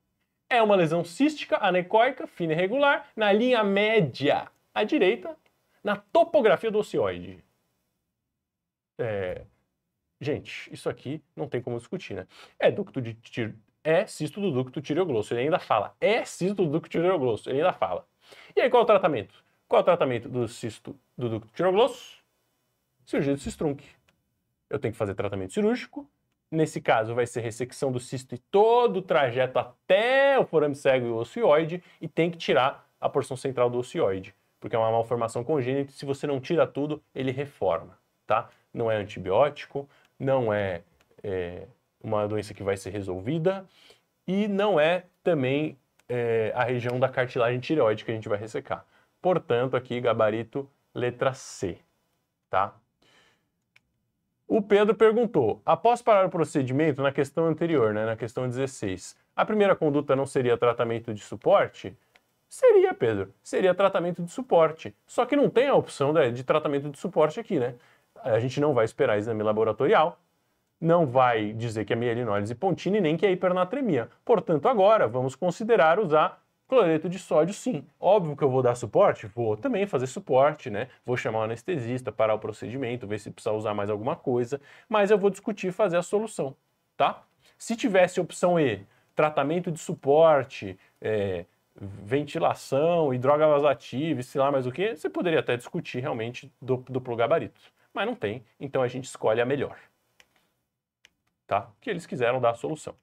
É uma lesão cística, anecoica, fina e regular, na linha média à direita, na topografia do ocioide. É... Gente, isso aqui não tem como discutir, né? É ducto de é cisto do ducto tireoglosso. Ele ainda fala, é cisto do ducto tireoglosso. Ele ainda fala. E aí, qual é o tratamento? Qual é o tratamento do cisto do ducto tireoglosso? Cirurgia do cistrunque. Eu tenho que fazer tratamento cirúrgico. Nesse caso, vai ser ressecção do cisto e todo o trajeto até o forame cego e o ocioide e tem que tirar a porção central do ocioide, porque é uma malformação congênita. Se você não tira tudo, ele reforma, tá? Não é antibiótico, não é, é uma doença que vai ser resolvida e não é também é, a região da cartilagem tireoide que a gente vai ressecar. Portanto, aqui gabarito letra C, tá? O Pedro perguntou: após parar o procedimento, na questão anterior, né, na questão 16, a primeira conduta não seria tratamento de suporte? Seria, Pedro. Seria tratamento de suporte. Só que não tem a opção de tratamento de suporte aqui, né? A gente não vai esperar exame laboratorial, não vai dizer que é mielinólise pontina e nem que é hipernatremia. Portanto, agora vamos considerar usar cloreto de sódio sim. Óbvio que eu vou dar suporte? Vou também fazer suporte, né? Vou chamar o anestesista, parar o procedimento, ver se precisa usar mais alguma coisa, mas eu vou discutir fazer a solução, tá? Se tivesse opção E, tratamento de suporte, é, ventilação e droga vasativa, sei lá mais o que, você poderia até discutir realmente do duplo gabarito. Mas não tem, então a gente escolhe a melhor tá? que eles quiseram dar a solução.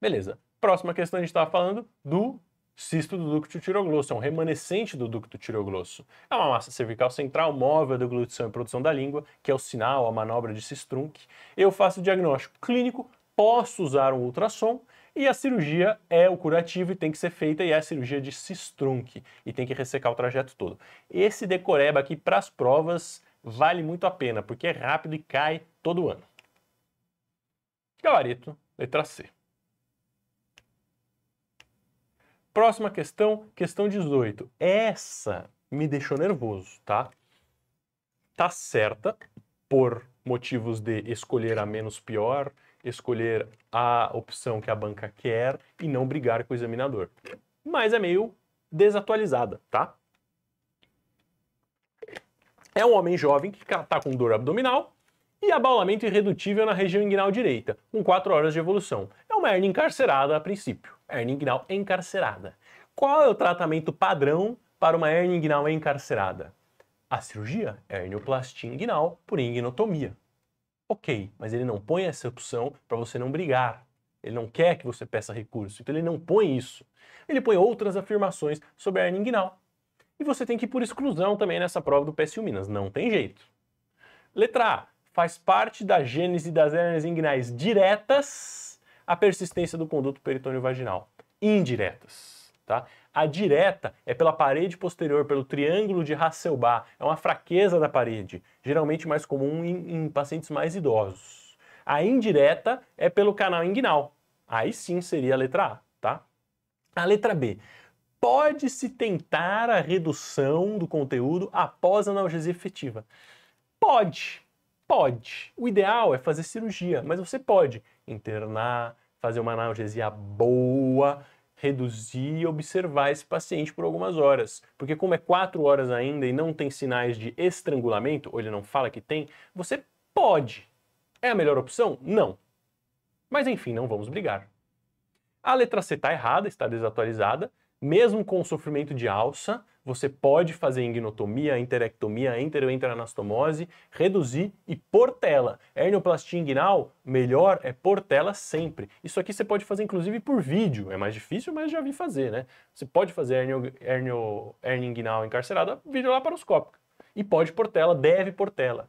Beleza. Próxima questão a gente estava falando do cisto do ducto tiroglosso, é um remanescente do ducto tiroglosso. É uma massa cervical central móvel da glutição e produção da língua, que é o sinal, a manobra de Sistrunk. Eu faço o diagnóstico clínico, posso usar um ultrassom e a cirurgia é o curativo e tem que ser feita e é a cirurgia de Sistrunk e tem que ressecar o trajeto todo. Esse decoreba aqui para as provas vale muito a pena, porque é rápido e cai todo ano. Gabarito, letra C. Próxima questão, questão 18. Essa me deixou nervoso, tá? Tá certa por motivos de escolher a menos pior, escolher a opção que a banca quer e não brigar com o examinador. Mas é meio desatualizada, tá? É um homem jovem que está com dor abdominal, e abaulamento irredutível na região inguinal direita, com 4 horas de evolução. É uma hernia encarcerada a princípio, hernia inguinal encarcerada. Qual é o tratamento padrão para uma hernia inguinal encarcerada? A cirurgia, hernioplastia é inguinal por ignotomia. Ok, mas ele não põe essa opção para você não brigar. Ele não quer que você peça recurso, então ele não põe isso. Ele põe outras afirmações sobre a hernia inguinal. E você tem que ir por exclusão também nessa prova do PSU Minas, não tem jeito. Letra A, faz parte da gênese das hernias inguinais diretas a persistência do conduto peritônio vaginal, indiretas, tá? A direta é pela parede posterior, pelo triângulo de Hasselbach, é uma fraqueza da parede, geralmente mais comum em, em pacientes mais idosos. A indireta é pelo canal inguinal, aí sim seria a letra A, tá? A letra B, pode-se tentar a redução do conteúdo após a analgesia efetiva? Pode, Pode. O ideal é fazer cirurgia, mas você pode internar, fazer uma analgesia boa, reduzir e observar esse paciente por algumas horas. Porque como é quatro horas ainda e não tem sinais de estrangulamento, ou ele não fala que tem, você pode. É a melhor opção? Não. Mas enfim, não vamos brigar. A letra C está errada, está desatualizada, mesmo com o sofrimento de alça, você pode fazer ignotomia, enterectomia, enteroenteranastomose, reduzir e portela. Hernioplastia inguinal, melhor é portela sempre. Isso aqui você pode fazer inclusive por vídeo, é mais difícil, mas já vi fazer, né? Você pode fazer hernio, hernio, hernia inguinal encarcerada, vídeo laparoscópica. E pode portela, deve portela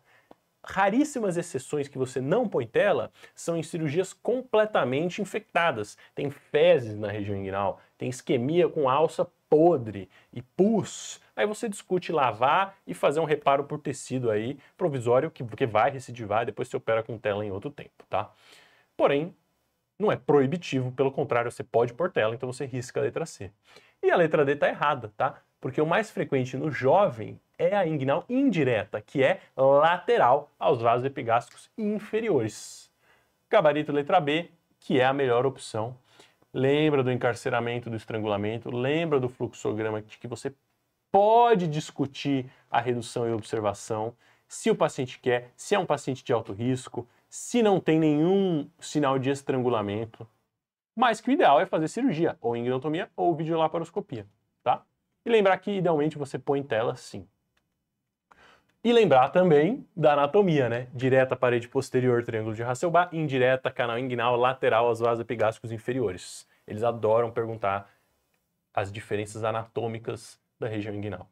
raríssimas exceções que você não põe tela são em cirurgias completamente infectadas. Tem fezes na região inguinal, tem isquemia com alça podre e pus, aí você discute lavar e fazer um reparo por tecido aí provisório, que porque vai recidivar, depois você opera com tela em outro tempo, tá? Porém, não é proibitivo, pelo contrário, você pode pôr tela, então você risca a letra C. E a letra D está errada, tá? Porque o mais frequente no jovem é a inguinal indireta, que é lateral aos vasos epigástricos inferiores. Gabarito letra B, que é a melhor opção lembra do encarceramento, do estrangulamento, lembra do fluxograma de que você pode discutir a redução e observação, se o paciente quer, se é um paciente de alto risco, se não tem nenhum sinal de estrangulamento, mas que o ideal é fazer cirurgia, ou ingnotomia ou videolaparoscopia, tá? E lembrar que, idealmente, você põe tela sim. E lembrar também da anatomia, né? Direta parede posterior, triângulo de Hasselbach, indireta, canal inguinal, lateral, as vasos epigástricos inferiores. Eles adoram perguntar as diferenças anatômicas da região inguinal.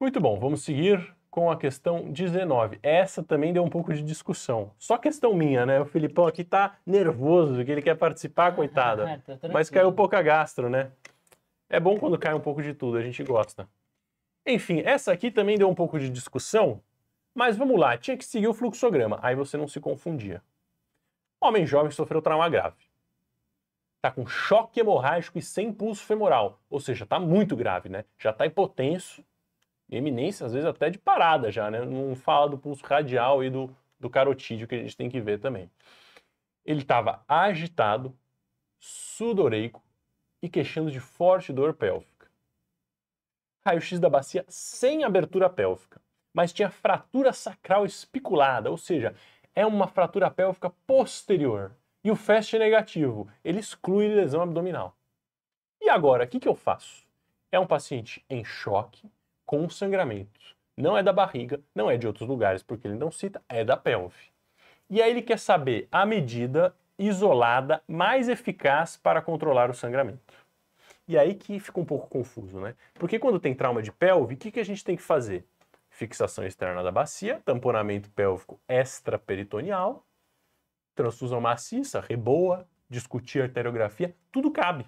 Muito bom, vamos seguir com a questão 19. Essa também deu um pouco de discussão. Só questão minha, né? O Filipão aqui tá nervoso, que ele quer participar, coitada. Tá Mas caiu pouca gastro, né? É bom quando cai um pouco de tudo, a gente gosta. Enfim, essa aqui também deu um pouco de discussão, mas vamos lá, tinha que seguir o fluxograma, aí você não se confundia. Homem jovem sofreu trauma grave. Tá com choque hemorrágico e sem pulso femoral, ou seja, tá muito grave, né? Já tá hipotenso, eminência às vezes até de parada já, né? Não fala do pulso radial e do, do carotídeo que a gente tem que ver também. Ele estava agitado, sudoreico e queixando de forte dor pélvica raio-x da bacia sem abertura pélvica, mas tinha fratura sacral espiculada, ou seja, é uma fratura pélvica posterior. E o FAST é negativo, ele exclui lesão abdominal. E agora, o que, que eu faço? É um paciente em choque, com sangramento. Não é da barriga, não é de outros lugares, porque ele não cita, é da pelve. E aí ele quer saber a medida isolada mais eficaz para controlar o sangramento. E aí que fica um pouco confuso, né? Porque quando tem trauma de pelve, o que, que a gente tem que fazer? Fixação externa da bacia, tamponamento pélvico extraperitoneal, transfusão maciça, reboa, discutir arteriografia, tudo cabe.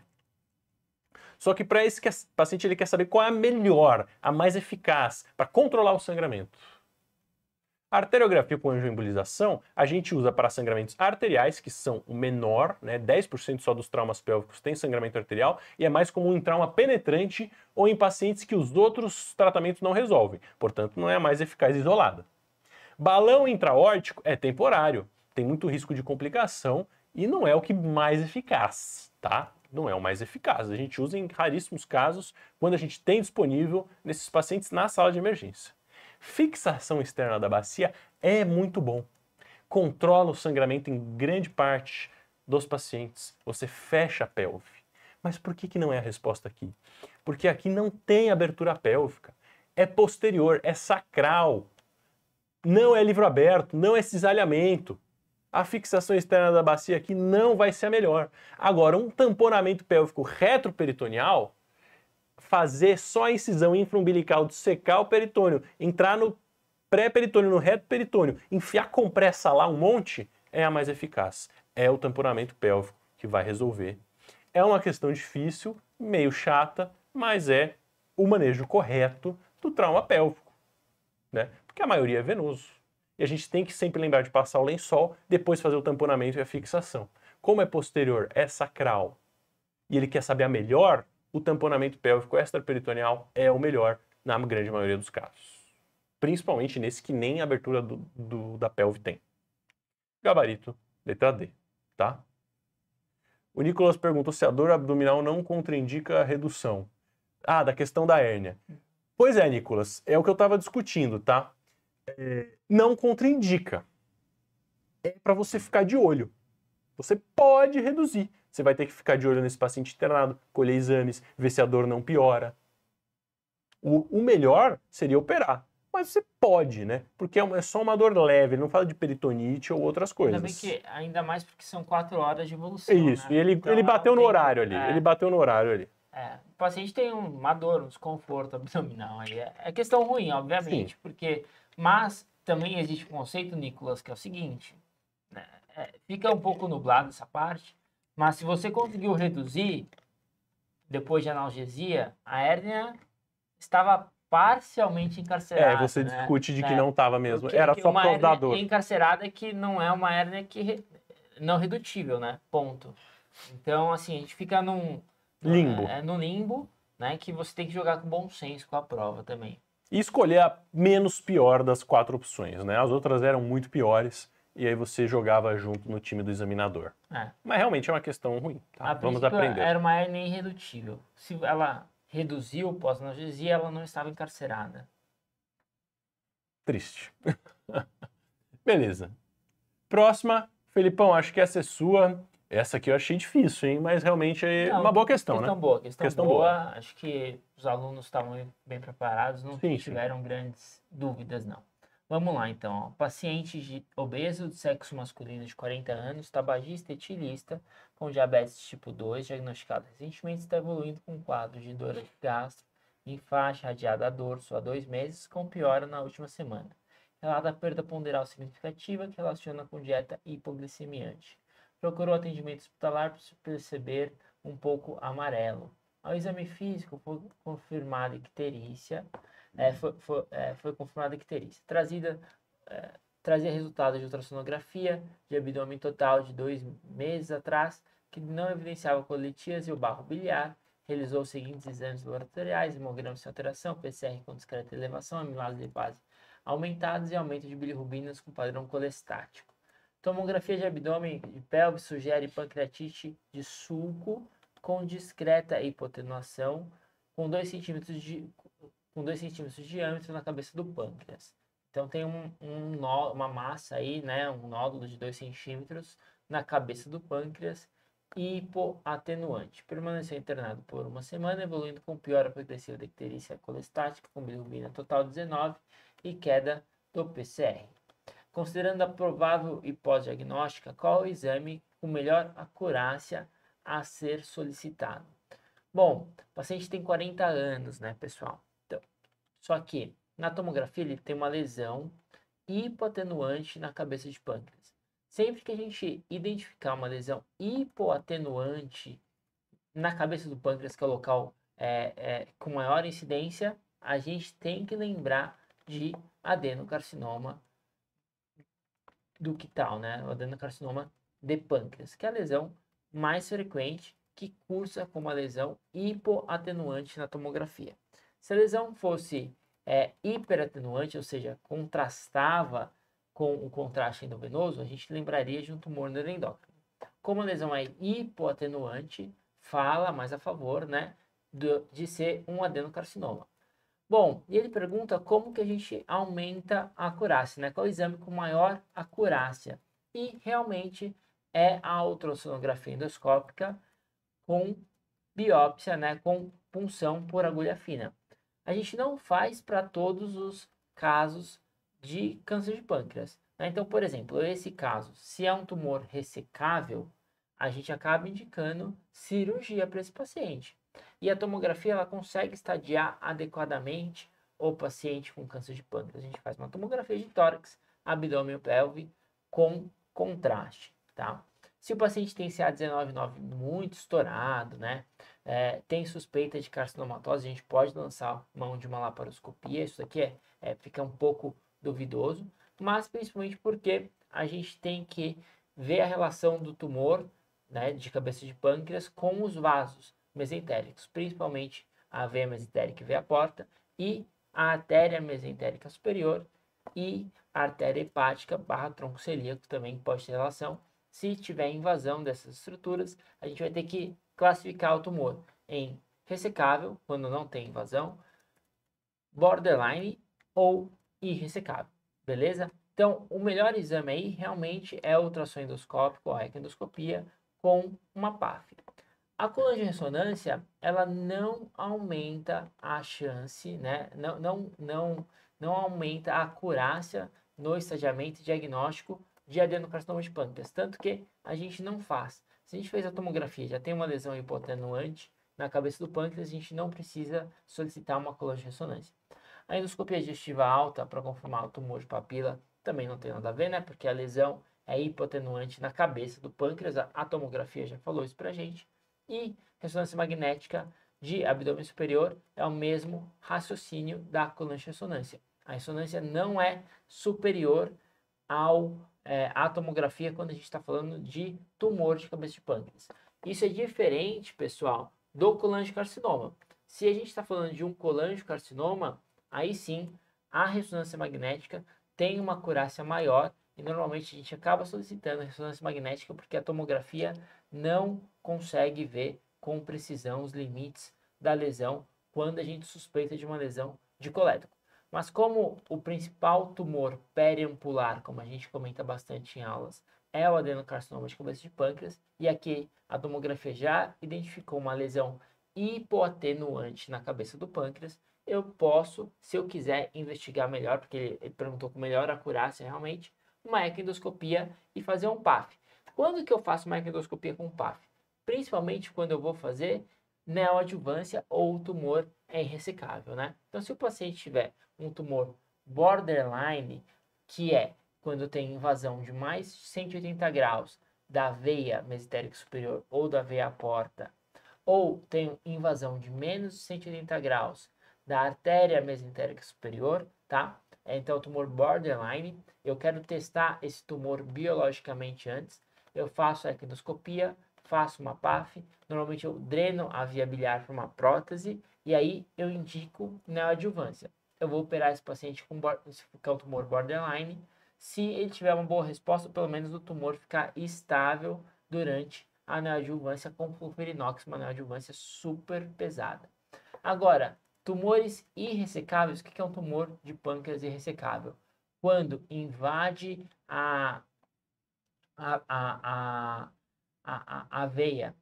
Só que para esse paciente ele quer saber qual é a melhor, a mais eficaz para controlar o sangramento. Arteriografia com angioembolização a gente usa para sangramentos arteriais, que são o menor, né? 10% só dos traumas pélvicos tem sangramento arterial, e é mais comum em trauma penetrante ou em pacientes que os outros tratamentos não resolvem, portanto, não é a mais eficaz isolada. Balão intraórtico é temporário, tem muito risco de complicação e não é o que mais eficaz, tá? Não é o mais eficaz. A gente usa em raríssimos casos quando a gente tem disponível nesses pacientes na sala de emergência fixação externa da bacia é muito bom. Controla o sangramento em grande parte dos pacientes. Você fecha a pelve. Mas por que, que não é a resposta aqui? Porque aqui não tem abertura pélvica. É posterior, é sacral. Não é livro aberto, não é cisalhamento. A fixação externa da bacia aqui não vai ser a melhor. Agora, um tamponamento pélvico retroperitoneal fazer só a incisão infraumbilical de secar o peritônio, entrar no pré-peritônio, no reto peritônio, enfiar compressa lá um monte, é a mais eficaz. É o tamponamento pélvico que vai resolver. É uma questão difícil, meio chata, mas é o manejo correto do trauma pélvico, né? Porque a maioria é venoso. E a gente tem que sempre lembrar de passar o lençol, depois fazer o tamponamento e a fixação. Como é posterior, é sacral, e ele quer saber a melhor o tamponamento pélvico extraperitoneal é o melhor na grande maioria dos casos. Principalmente nesse que nem abertura do, do, da pelve tem. Gabarito, letra D, tá? O Nicolas perguntou se a dor abdominal não contraindica a redução. Ah, da questão da hérnia. Pois é, Nicolas, é o que eu estava discutindo, tá? É, não contraindica. É para você ficar de olho. Você pode reduzir. Você vai ter que ficar de olho nesse paciente internado, colher exames, ver se a dor não piora. O, o melhor seria operar, mas você pode, né? Porque é, é só uma dor leve, ele não fala de peritonite ou outras coisas. Ainda, que, ainda mais porque são quatro horas de evolução. Né? Isso, né? e ele, então, ele bateu no horário ali. É, ele bateu no horário ali. É, o paciente tem uma dor, um desconforto abdominal aí. É, é questão ruim, obviamente, Sim. porque. Mas também existe um conceito, Nicolas, que é o seguinte: né? é, fica um pouco nublado essa parte, mas se você conseguiu reduzir, depois de analgesia, a hérnia estava parcialmente encarcerada. É, você né? discute né? de que é. não estava mesmo. Era só por causa da dor. encarcerada que não é uma hérnia que re... não redutível, né? Ponto. Então, assim, a gente fica num limbo. É, no limbo, né, que você tem que jogar com bom senso com a prova também. E escolher a menos pior das quatro opções, né? As outras eram muito piores e aí você jogava junto no time do examinador. É. Mas realmente é uma questão ruim, tá? A Vamos aprender. Era uma hernia irredutível. Se ela reduziu pós-analgesia, ela não estava encarcerada. Triste. Beleza. Próxima, Felipão, acho que essa é sua. Essa aqui eu achei difícil, hein? Mas realmente é não, uma boa questão, questão né? Boa, questão, questão boa, boa. Acho que os alunos estavam bem preparados, não sim, tiveram sim. grandes dúvidas, não. Vamos lá, então. Paciente de obeso de sexo masculino de 40 anos, tabagista etilista, com diabetes tipo 2, diagnosticado recentemente, está evoluindo com quadro de dor de gastro, em faixa, radiada a dorso há dois meses, com piora na última semana. Relata perda ponderal significativa que relaciona com dieta hipoglicemiante. Procurou atendimento hospitalar para se perceber um pouco amarelo. Ao exame físico, foi confirmada icterícia é, foi, foi, é, foi confirmada icterícia. Trazida, é, trazia resultados de ultrassonografia de abdômen total de dois meses atrás, que não evidenciava coletias e o barro biliar. Realizou os seguintes exames laboratoriais, hemograma sem alteração, PCR com discreta elevação, amilase de base aumentados e aumento de bilirrubinas com padrão colestático. Tomografia de abdômen e pelve sugere pancreatite de sulco com discreta hipotenuação, com 2 centímetros de, com 2 centímetros de diâmetro na cabeça do pâncreas. Então tem um, um nó, uma massa aí, né, um nódulo de 2 centímetros na cabeça do pâncreas hipoatenuante. Permaneceu internado por uma semana, evoluindo com piora progressiva de icterícia colestática, com bilirrubina total 19 e queda do PCR. Considerando a provável hipótese diagnóstica, qual o exame com melhor acurácia a ser solicitado? Bom, o paciente tem 40 anos, né, pessoal? Só que na tomografia ele tem uma lesão hipoatenuante na cabeça de pâncreas. Sempre que a gente identificar uma lesão hipoatenuante na cabeça do pâncreas, que é o local é, é, com maior incidência, a gente tem que lembrar de adenocarcinoma ductal, né? O adenocarcinoma de pâncreas, que é a lesão mais frequente que cursa com uma lesão hipoatenuante na tomografia. Se a lesão fosse é, hiperatenuante, ou seja, contrastava com o contraste endovenoso, a gente lembraria de um tumor neuroendócrino. Como a lesão é hipoatenuante, fala mais a favor né, de, de ser um adenocarcinoma. Bom, e ele pergunta como que a gente aumenta a acurácia, né? Qual é o exame com maior acurácia? E realmente é a ultrassonografia endoscópica com biópsia, né? Com punção por agulha fina a gente não faz para todos os casos de câncer de pâncreas. Né? Então, por exemplo, esse caso, se é um tumor ressecável, a gente acaba indicando cirurgia para esse paciente. E a tomografia ela consegue estadiar adequadamente o paciente com câncer de pâncreas. A gente faz uma tomografia de tórax, abdômen pelve com contraste, tá? Se o paciente tem CA19-9 muito estourado, né, é, tem suspeita de carcinomatose, a gente pode lançar mão de uma laparoscopia. Isso aqui é, é, fica um pouco duvidoso, mas principalmente porque a gente tem que ver a relação do tumor né, de cabeça de pâncreas com os vasos mesentéricos, principalmente a veia mesentérica e veia porta e a artéria mesentérica superior e a artéria hepática barra tronco celíaco também pode ter relação se tiver invasão dessas estruturas, a gente vai ter que classificar o tumor em ressecável, quando não tem invasão, borderline ou irressecável, beleza? Então, o melhor exame aí realmente é o ultrassom endoscópico, a endoscopia com uma PAF. A coluna de ressonância, ela não aumenta a chance, né? Não, não, não, não aumenta a acurácia no estadiamento diagnóstico de adenocarcinoma de pâncreas, tanto que a gente não faz. Se a gente fez a tomografia, já tem uma lesão hipotenuante na cabeça do pâncreas, a gente não precisa solicitar uma ressonância. A endoscopia digestiva alta para confirmar o tumor de papila também não tem nada a ver, né? Porque a lesão é hipotenuante na cabeça do pâncreas, a tomografia já falou isso pra gente. E ressonância magnética de abdômen superior é o mesmo raciocínio da ressonância. A ressonância não é superior ao é, a tomografia quando a gente está falando de tumor de cabeça de pâncreas. Isso é diferente, pessoal, do colangiocarcinoma. Se a gente está falando de um colangiocarcinoma, aí sim a ressonância magnética tem uma curácia maior e normalmente a gente acaba solicitando a ressonância magnética porque a tomografia não consegue ver com precisão os limites da lesão quando a gente suspeita de uma lesão de colédoco. Mas como o principal tumor periampular, como a gente comenta bastante em aulas, é o adenocarcinoma de cabeça de pâncreas, e aqui a tomografia já identificou uma lesão hipoatenuante na cabeça do pâncreas, eu posso, se eu quiser investigar melhor, porque ele, perguntou com melhor acurácia realmente, uma endoscopia e fazer um PAF. Quando que eu faço uma endoscopia com PAF? Principalmente quando eu vou fazer neoadjuvância ou tumor é irressecável, né? Então, se o paciente tiver um tumor borderline, que é quando tem invasão de mais 180 graus da veia mesentérica superior ou da veia porta, ou tem invasão de menos 180 graus da artéria mesentérica superior, tá? É, então, tumor borderline, eu quero testar esse tumor biologicamente antes. Eu faço a equinoscopia, faço uma PAF, normalmente eu dreno a via biliar para uma prótese e aí eu indico neoadjuvância. Eu vou operar esse paciente com, com um é tumor borderline, se ele tiver uma boa resposta, pelo menos o tumor ficar estável durante a neoadjuvância com fulmirinox, uma neoadjuvância super pesada. Agora, tumores irressecáveis, o que é um tumor de pâncreas irressecável? Quando invade a, a, a, a, a, a veia,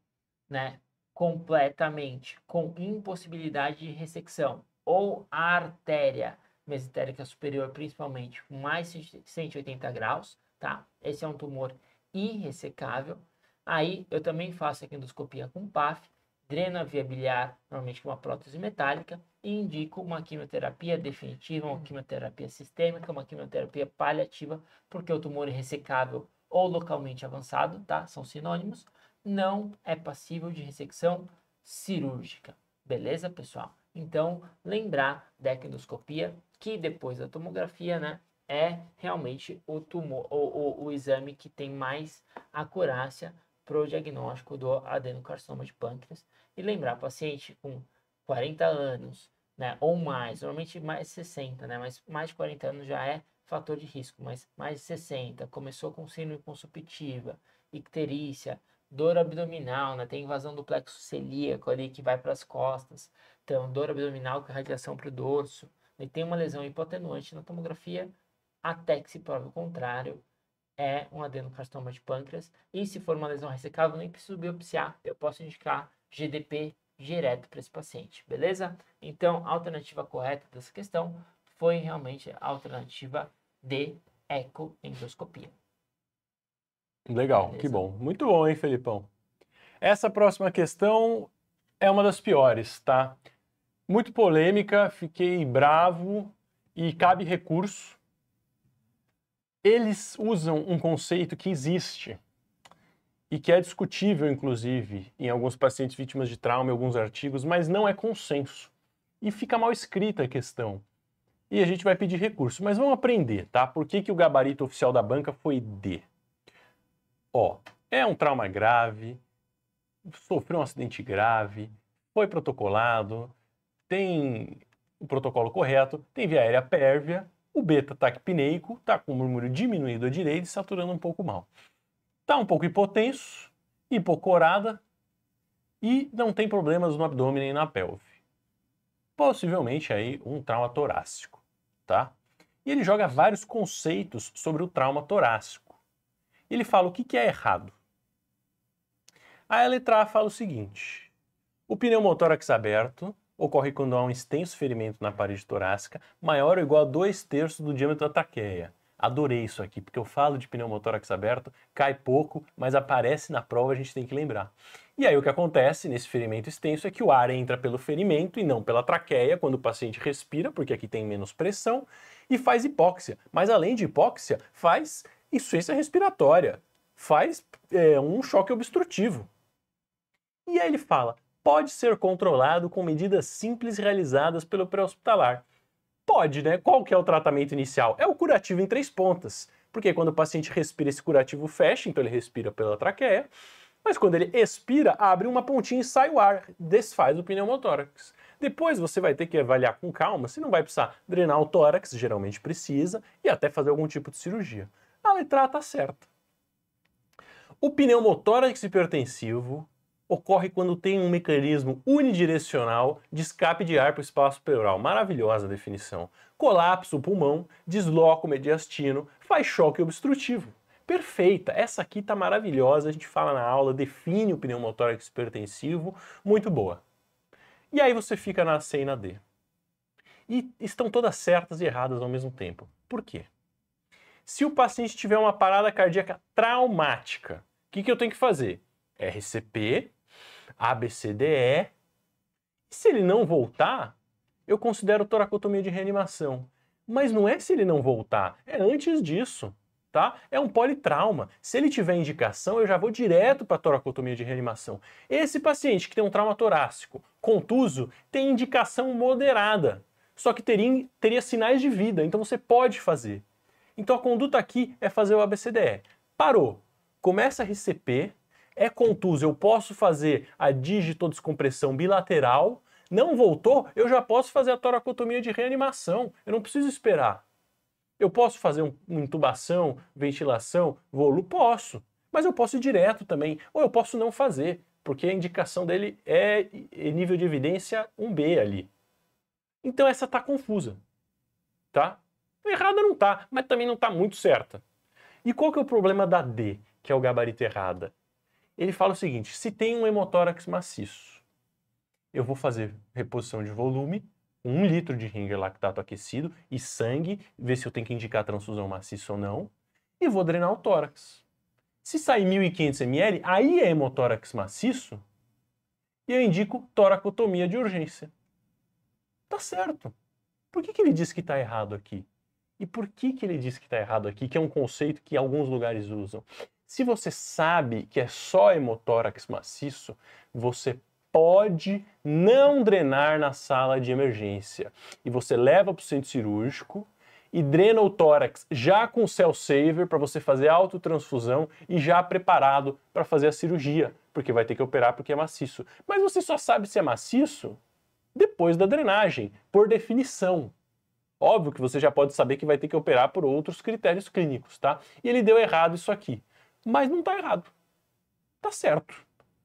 né? completamente, com impossibilidade de ressecção, ou a artéria mesentérica superior, principalmente, mais de 180 graus, tá? Esse é um tumor irressecável. Aí eu também faço a endoscopia com PAF, dreno a via biliar, normalmente com uma prótese metálica, e indico uma quimioterapia definitiva, uma hum. quimioterapia sistêmica, uma quimioterapia paliativa, porque o tumor é ressecável ou localmente avançado, tá? São sinônimos não é passível de ressecção cirúrgica. Beleza, pessoal? Então, lembrar da endoscopia, que depois da tomografia, né, é realmente o, tumor, o, o, o exame que tem mais acurácia para o diagnóstico do adenocarcinoma de pâncreas. E lembrar, paciente com 40 anos, né, ou mais, normalmente mais 60, né, mas mais de 40 anos já é fator de risco, mas mais de 60, começou com síndrome consumptiva, icterícia, dor abdominal, né? Tem invasão do plexo celíaco ali que vai para as costas. Então, dor abdominal com radiação para o dorso. E tem uma lesão hipotenuante na tomografia, até que se prove o contrário, é um adenocarcinoma de pâncreas. E se for uma lesão ressecável, nem preciso biopsiar, eu posso indicar GDP direto para esse paciente, beleza? Então, a alternativa correta dessa questão foi realmente a alternativa de ecoendoscopia. Legal, Beleza. que bom. Muito bom, hein, Felipão? Essa próxima questão é uma das piores, tá? Muito polêmica, fiquei bravo e cabe recurso. Eles usam um conceito que existe e que é discutível, inclusive, em alguns pacientes vítimas de trauma, em alguns artigos, mas não é consenso. E fica mal escrita a questão. E a gente vai pedir recurso. Mas vamos aprender, tá? Por que, que o gabarito oficial da banca foi D? ó, é um trauma grave, sofreu um acidente grave, foi protocolado, tem o protocolo correto, tem via aérea pérvia, o beta taquipneico está com o murmúrio diminuído à direita e saturando um pouco mal. Está um pouco hipotenso, hipocorada e não tem problemas no abdômen e na pelve. Possivelmente aí um trauma torácico, tá? E ele joga vários conceitos sobre o trauma torácico. Ele fala o que, que é errado. A letra A fala o seguinte: o pneumotórax aberto ocorre quando há um extenso ferimento na parede torácica maior ou igual a 2 terços do diâmetro da traqueia. Adorei isso aqui, porque eu falo de pneumotórax aberto, cai pouco, mas aparece na prova, a gente tem que lembrar. E aí o que acontece nesse ferimento extenso é que o ar entra pelo ferimento e não pela traqueia, quando o paciente respira, porque aqui tem menos pressão, e faz hipóxia. Mas além de hipóxia, faz insuficiência respiratória, faz é, um choque obstrutivo. E aí ele fala: pode ser controlado com medidas simples realizadas pelo pré-hospitalar. Pode, né? Qual que é o tratamento inicial? É o curativo em três pontas. Porque quando o paciente respira, esse curativo fecha, então ele respira pela traqueia. Mas quando ele expira, abre uma pontinha e sai o ar, desfaz o pneumotórax. Depois você vai ter que avaliar com calma se não vai precisar drenar o tórax, geralmente precisa, e até fazer algum tipo de cirurgia a letra A está certa. O pneumotórax hipertensivo ocorre quando tem um mecanismo unidirecional de escape de ar para o espaço pleural. Maravilhosa definição. Colapso o pulmão, desloca o mediastino, faz choque obstrutivo. Perfeita, essa aqui tá maravilhosa, a gente fala na aula, define o pneumotórax hipertensivo, muito boa. E aí você fica na C e na D. E estão todas certas e erradas ao mesmo tempo. Por quê? Se o paciente tiver uma parada cardíaca traumática, o que, que eu tenho que fazer? RCP, ABCDE. Se ele não voltar, eu considero toracotomia de reanimação. Mas não é se ele não voltar, é antes disso, tá? É um politrauma. Se ele tiver indicação, eu já vou direto para toracotomia de reanimação. Esse paciente que tem um trauma torácico contuso tem indicação moderada, só que teria, teria sinais de vida, então você pode fazer. Então a conduta aqui é fazer o ABCDE. Parou, começa a receber, é contuso, eu posso fazer a digitodescompressão bilateral, não voltou, eu já posso fazer a toracotomia de reanimação, eu não preciso esperar. Eu posso fazer uma intubação, ventilação, volo? Posso. Mas eu posso ir direto também, ou eu posso não fazer, porque a indicação dele é, é nível de evidência 1B ali. Então essa tá confusa, tá? Errada não está, mas também não está muito certa. E qual que é o problema da D, que é o gabarito errada? Ele fala o seguinte, se tem um hemotórax maciço, eu vou fazer reposição de volume, um litro de ringer lactato aquecido e sangue, ver se eu tenho que indicar transfusão maciça ou não, e vou drenar o tórax. Se sair 1.500 ml, aí é hemotórax maciço, e eu indico toracotomia de urgência. Tá certo. Por que, que ele diz que está errado aqui? E por que, que ele diz que está errado aqui, que é um conceito que alguns lugares usam? Se você sabe que é só hemotórax maciço, você pode não drenar na sala de emergência. E você leva para o centro cirúrgico e drena o tórax já com o cell saver para você fazer autotransfusão e já preparado para fazer a cirurgia, porque vai ter que operar porque é maciço. Mas você só sabe se é maciço depois da drenagem, por definição. Óbvio que você já pode saber que vai ter que operar por outros critérios clínicos, tá? E ele deu errado isso aqui. Mas não está errado. Está certo.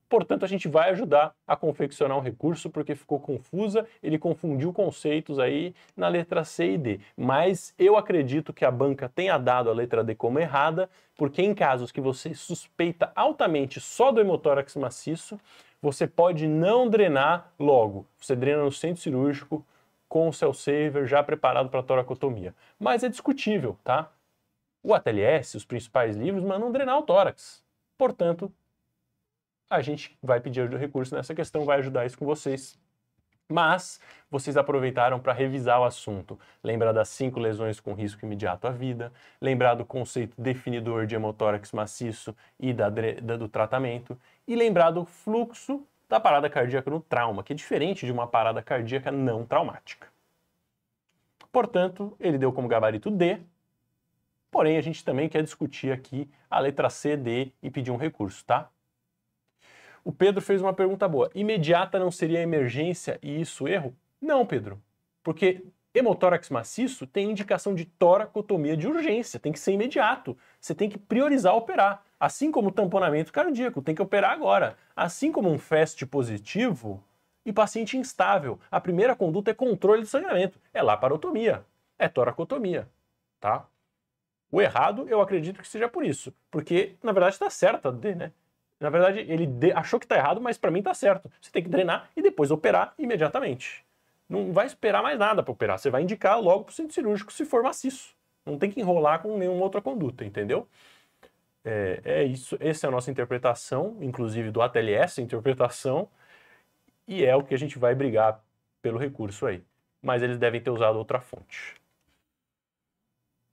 Portanto, a gente vai ajudar a confeccionar um recurso porque ficou confusa, ele confundiu conceitos aí na letra C e D. Mas eu acredito que a banca tenha dado a letra D como errada, porque em casos que você suspeita altamente só do hemotórax maciço, você pode não drenar logo. Você drena no centro cirúrgico, com o cell saver já preparado para a toracotomia. Mas é discutível, tá? O ATLS, os principais livros, mandam drenar o tórax. Portanto, a gente vai pedir o recurso nessa questão, vai ajudar isso com vocês. Mas vocês aproveitaram para revisar o assunto, lembrar das cinco lesões com risco imediato à vida, lembrar do conceito definidor de hemotórax maciço e da, da, do tratamento, e lembrar do fluxo da parada cardíaca no trauma, que é diferente de uma parada cardíaca não traumática. Portanto, ele deu como gabarito D, porém a gente também quer discutir aqui a letra C, D e pedir um recurso, tá? O Pedro fez uma pergunta boa. Imediata não seria emergência e isso erro? Não, Pedro, porque hemotórax maciço tem indicação de toracotomia de urgência, tem que ser imediato. Você tem que priorizar operar. Assim como tamponamento cardíaco, tem que operar agora. Assim como um FAST positivo e paciente instável, a primeira conduta é controle do sangramento, é laparotomia, é toracotomia, tá? O errado, eu acredito que seja por isso, porque na verdade está certa D, né? Na verdade, ele achou que está errado, mas para mim está certo. Você tem que drenar e depois operar imediatamente não vai esperar mais nada para operar. Você vai indicar logo para o centro cirúrgico se for maciço. Não tem que enrolar com nenhuma outra conduta, entendeu? É, é isso. Essa é a nossa interpretação, inclusive do ATLS, interpretação, e é o que a gente vai brigar pelo recurso aí. Mas eles devem ter usado outra fonte.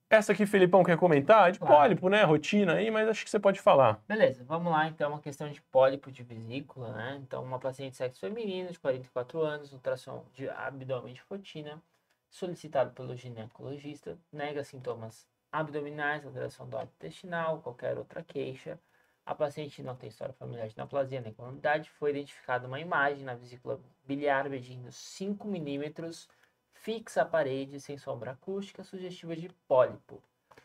Essa aqui, Felipão, quer comentar? De claro. pólipo, né? Rotina aí, mas acho que você pode falar. Beleza, vamos lá então, uma questão de pólipo de vesícula, né? Então, uma paciente de sexo feminino, de 44 anos, ultrassom de abdômen de rotina, solicitado pelo ginecologista, nega sintomas abdominais, alteração do hábito intestinal, qualquer outra queixa. A paciente não tem história familiar de neoplasia nem comorbidade. Foi identificada uma imagem na vesícula biliar medindo 5 milímetros mm Fixa a parede sem sombra acústica sugestiva de pólipo.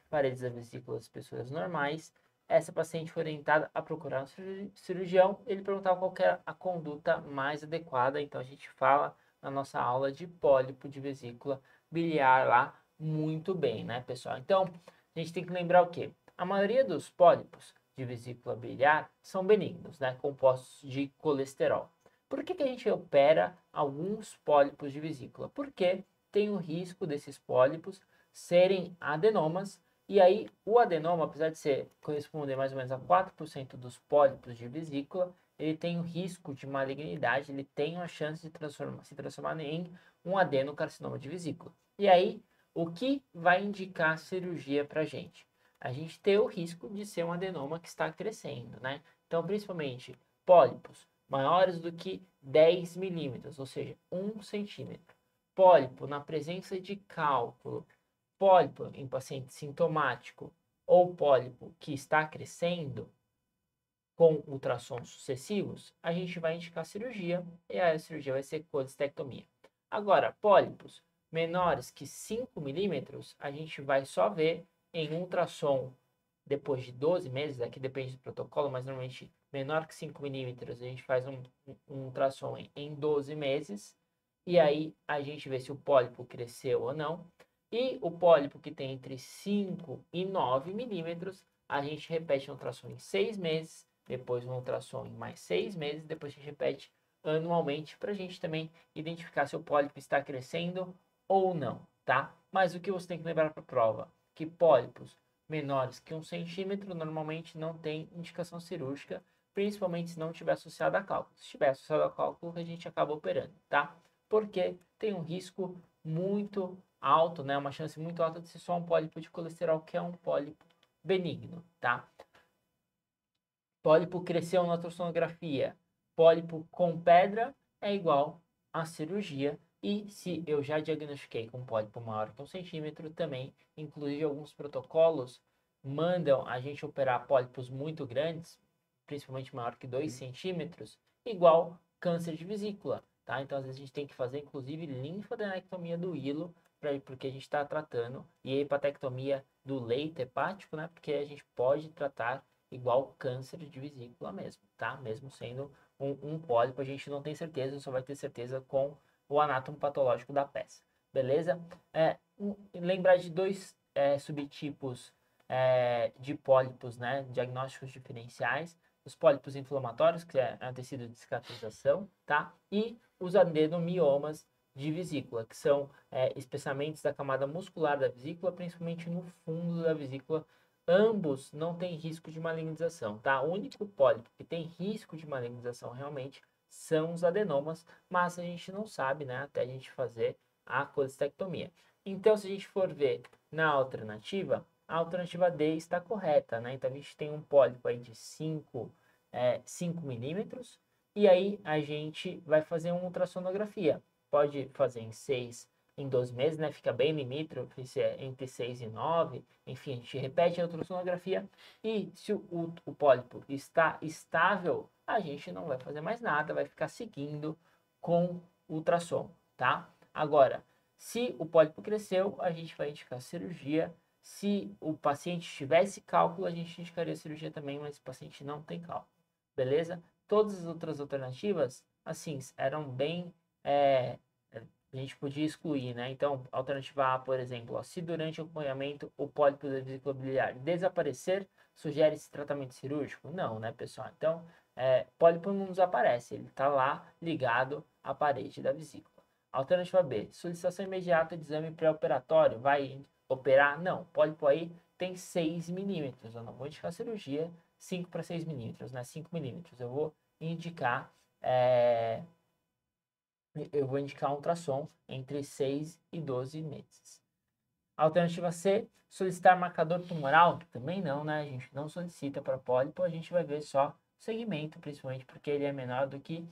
Paredes da vesícula das pessoas normais. Essa paciente foi orientada a procurar um cirurgião. Ele perguntava qual era a conduta mais adequada. Então a gente fala na nossa aula de pólipo de vesícula biliar lá muito bem, né, pessoal? Então a gente tem que lembrar o quê? A maioria dos pólipos de vesícula biliar são benignos, né, compostos de colesterol. Por que, que a gente opera alguns pólipos de vesícula? Porque tem o risco desses pólipos serem adenomas, e aí o adenoma, apesar de ser corresponder mais ou menos a 4% dos pólipos de vesícula, ele tem o risco de malignidade, ele tem uma chance de transformar, se transformar em um adenocarcinoma de vesícula. E aí, o que vai indicar cirurgia para a gente? A gente tem o risco de ser um adenoma que está crescendo, né? Então, principalmente pólipos maiores do que 10 milímetros, ou seja, 1 centímetro. Pólipo na presença de cálculo, pólipo em paciente sintomático ou pólipo que está crescendo com ultrassons sucessivos, a gente vai indicar cirurgia e a cirurgia vai ser colestectomia. Agora, pólipos menores que 5 milímetros, a gente vai só ver em ultrassom depois de 12 meses, aqui é depende do protocolo, mas normalmente menor que 5 milímetros, a gente faz um, um ultrassom em, em 12 meses. E aí a gente vê se o pólipo cresceu ou não. E o pólipo que tem entre 5 e 9 milímetros, a gente repete um ultrassom em 6 meses, depois um ultrassom em mais 6 meses, depois a gente repete anualmente para a gente também identificar se o pólipo está crescendo ou não, tá? Mas o que você tem que lembrar para a prova? Que pólipos menores que um centímetro normalmente não tem indicação cirúrgica, principalmente se não estiver associado a cálculo. Se estiver associado a cálculo, a gente acaba operando, tá? Porque tem um risco muito alto, né? Uma chance muito alta de ser só um pólipo de colesterol, que é um pólipo benigno, tá? Pólipo cresceu na ultrassonografia, pólipo com pedra é igual à cirurgia. E se eu já diagnostiquei com pólipo maior que um centímetro, também, inclusive alguns protocolos mandam a gente operar pólipos muito grandes, principalmente maior que 2 uhum. centímetros, igual câncer de vesícula, tá? Então, às vezes, a gente tem que fazer, inclusive, linfadenectomia do hilo, pra, porque a gente está tratando, e hepatectomia do leito hepático, né? Porque a gente pode tratar igual câncer de vesícula mesmo, tá? Mesmo sendo um, um pólipo, a gente não tem certeza, só vai ter certeza com o anátomo patológico da peça, beleza? É, um, lembrar de dois é, subtipos é, de pólipos, né? Diagnósticos diferenciais, os pólipos inflamatórios, que é a tecido de cicatrização, tá? E os adenomiomas de vesícula, que são é, especialmente da camada muscular da vesícula, principalmente no fundo da vesícula. Ambos não têm risco de malignização, tá? O único pólipo que tem risco de malignização realmente são os adenomas, mas a gente não sabe, né? Até a gente fazer a colestectomia. Então, se a gente for ver na alternativa, a alternativa D está correta, né? Então a gente tem um pólipo aí de 5, é, milímetros e aí a gente vai fazer uma ultrassonografia. Pode fazer em 6, em 12 meses, né? Fica bem limítrofe, é entre 6 e 9, enfim, a gente repete a ultrassonografia e se o, o, o pólipo está estável, a gente não vai fazer mais nada, vai ficar seguindo com ultrassom, tá? Agora, se o pólipo cresceu, a gente vai indicar cirurgia se o paciente tivesse cálculo, a gente indicaria cirurgia também, mas o paciente não tem cálculo, beleza? Todas as outras alternativas, assim, eram bem. É, a gente podia excluir, né? Então, alternativa A, por exemplo, ó, se durante o acompanhamento o pólipo da vesícula biliar desaparecer, sugere esse tratamento cirúrgico? Não, né, pessoal? Então, é, pólipo não desaparece, ele está lá ligado à parede da vesícula. Alternativa B, solicitação imediata de exame pré-operatório, vai operar? Não, pólipo aí tem 6 milímetros. Eu não vou indicar cirurgia 5 para 6 milímetros, né? 5 milímetros. Eu vou indicar. É... Eu vou indicar um ultrassom entre 6 e 12 meses. Alternativa C, solicitar marcador tumoral? Também não, né? A gente não solicita para pólipo, a gente vai ver só segmento, principalmente porque ele é menor do que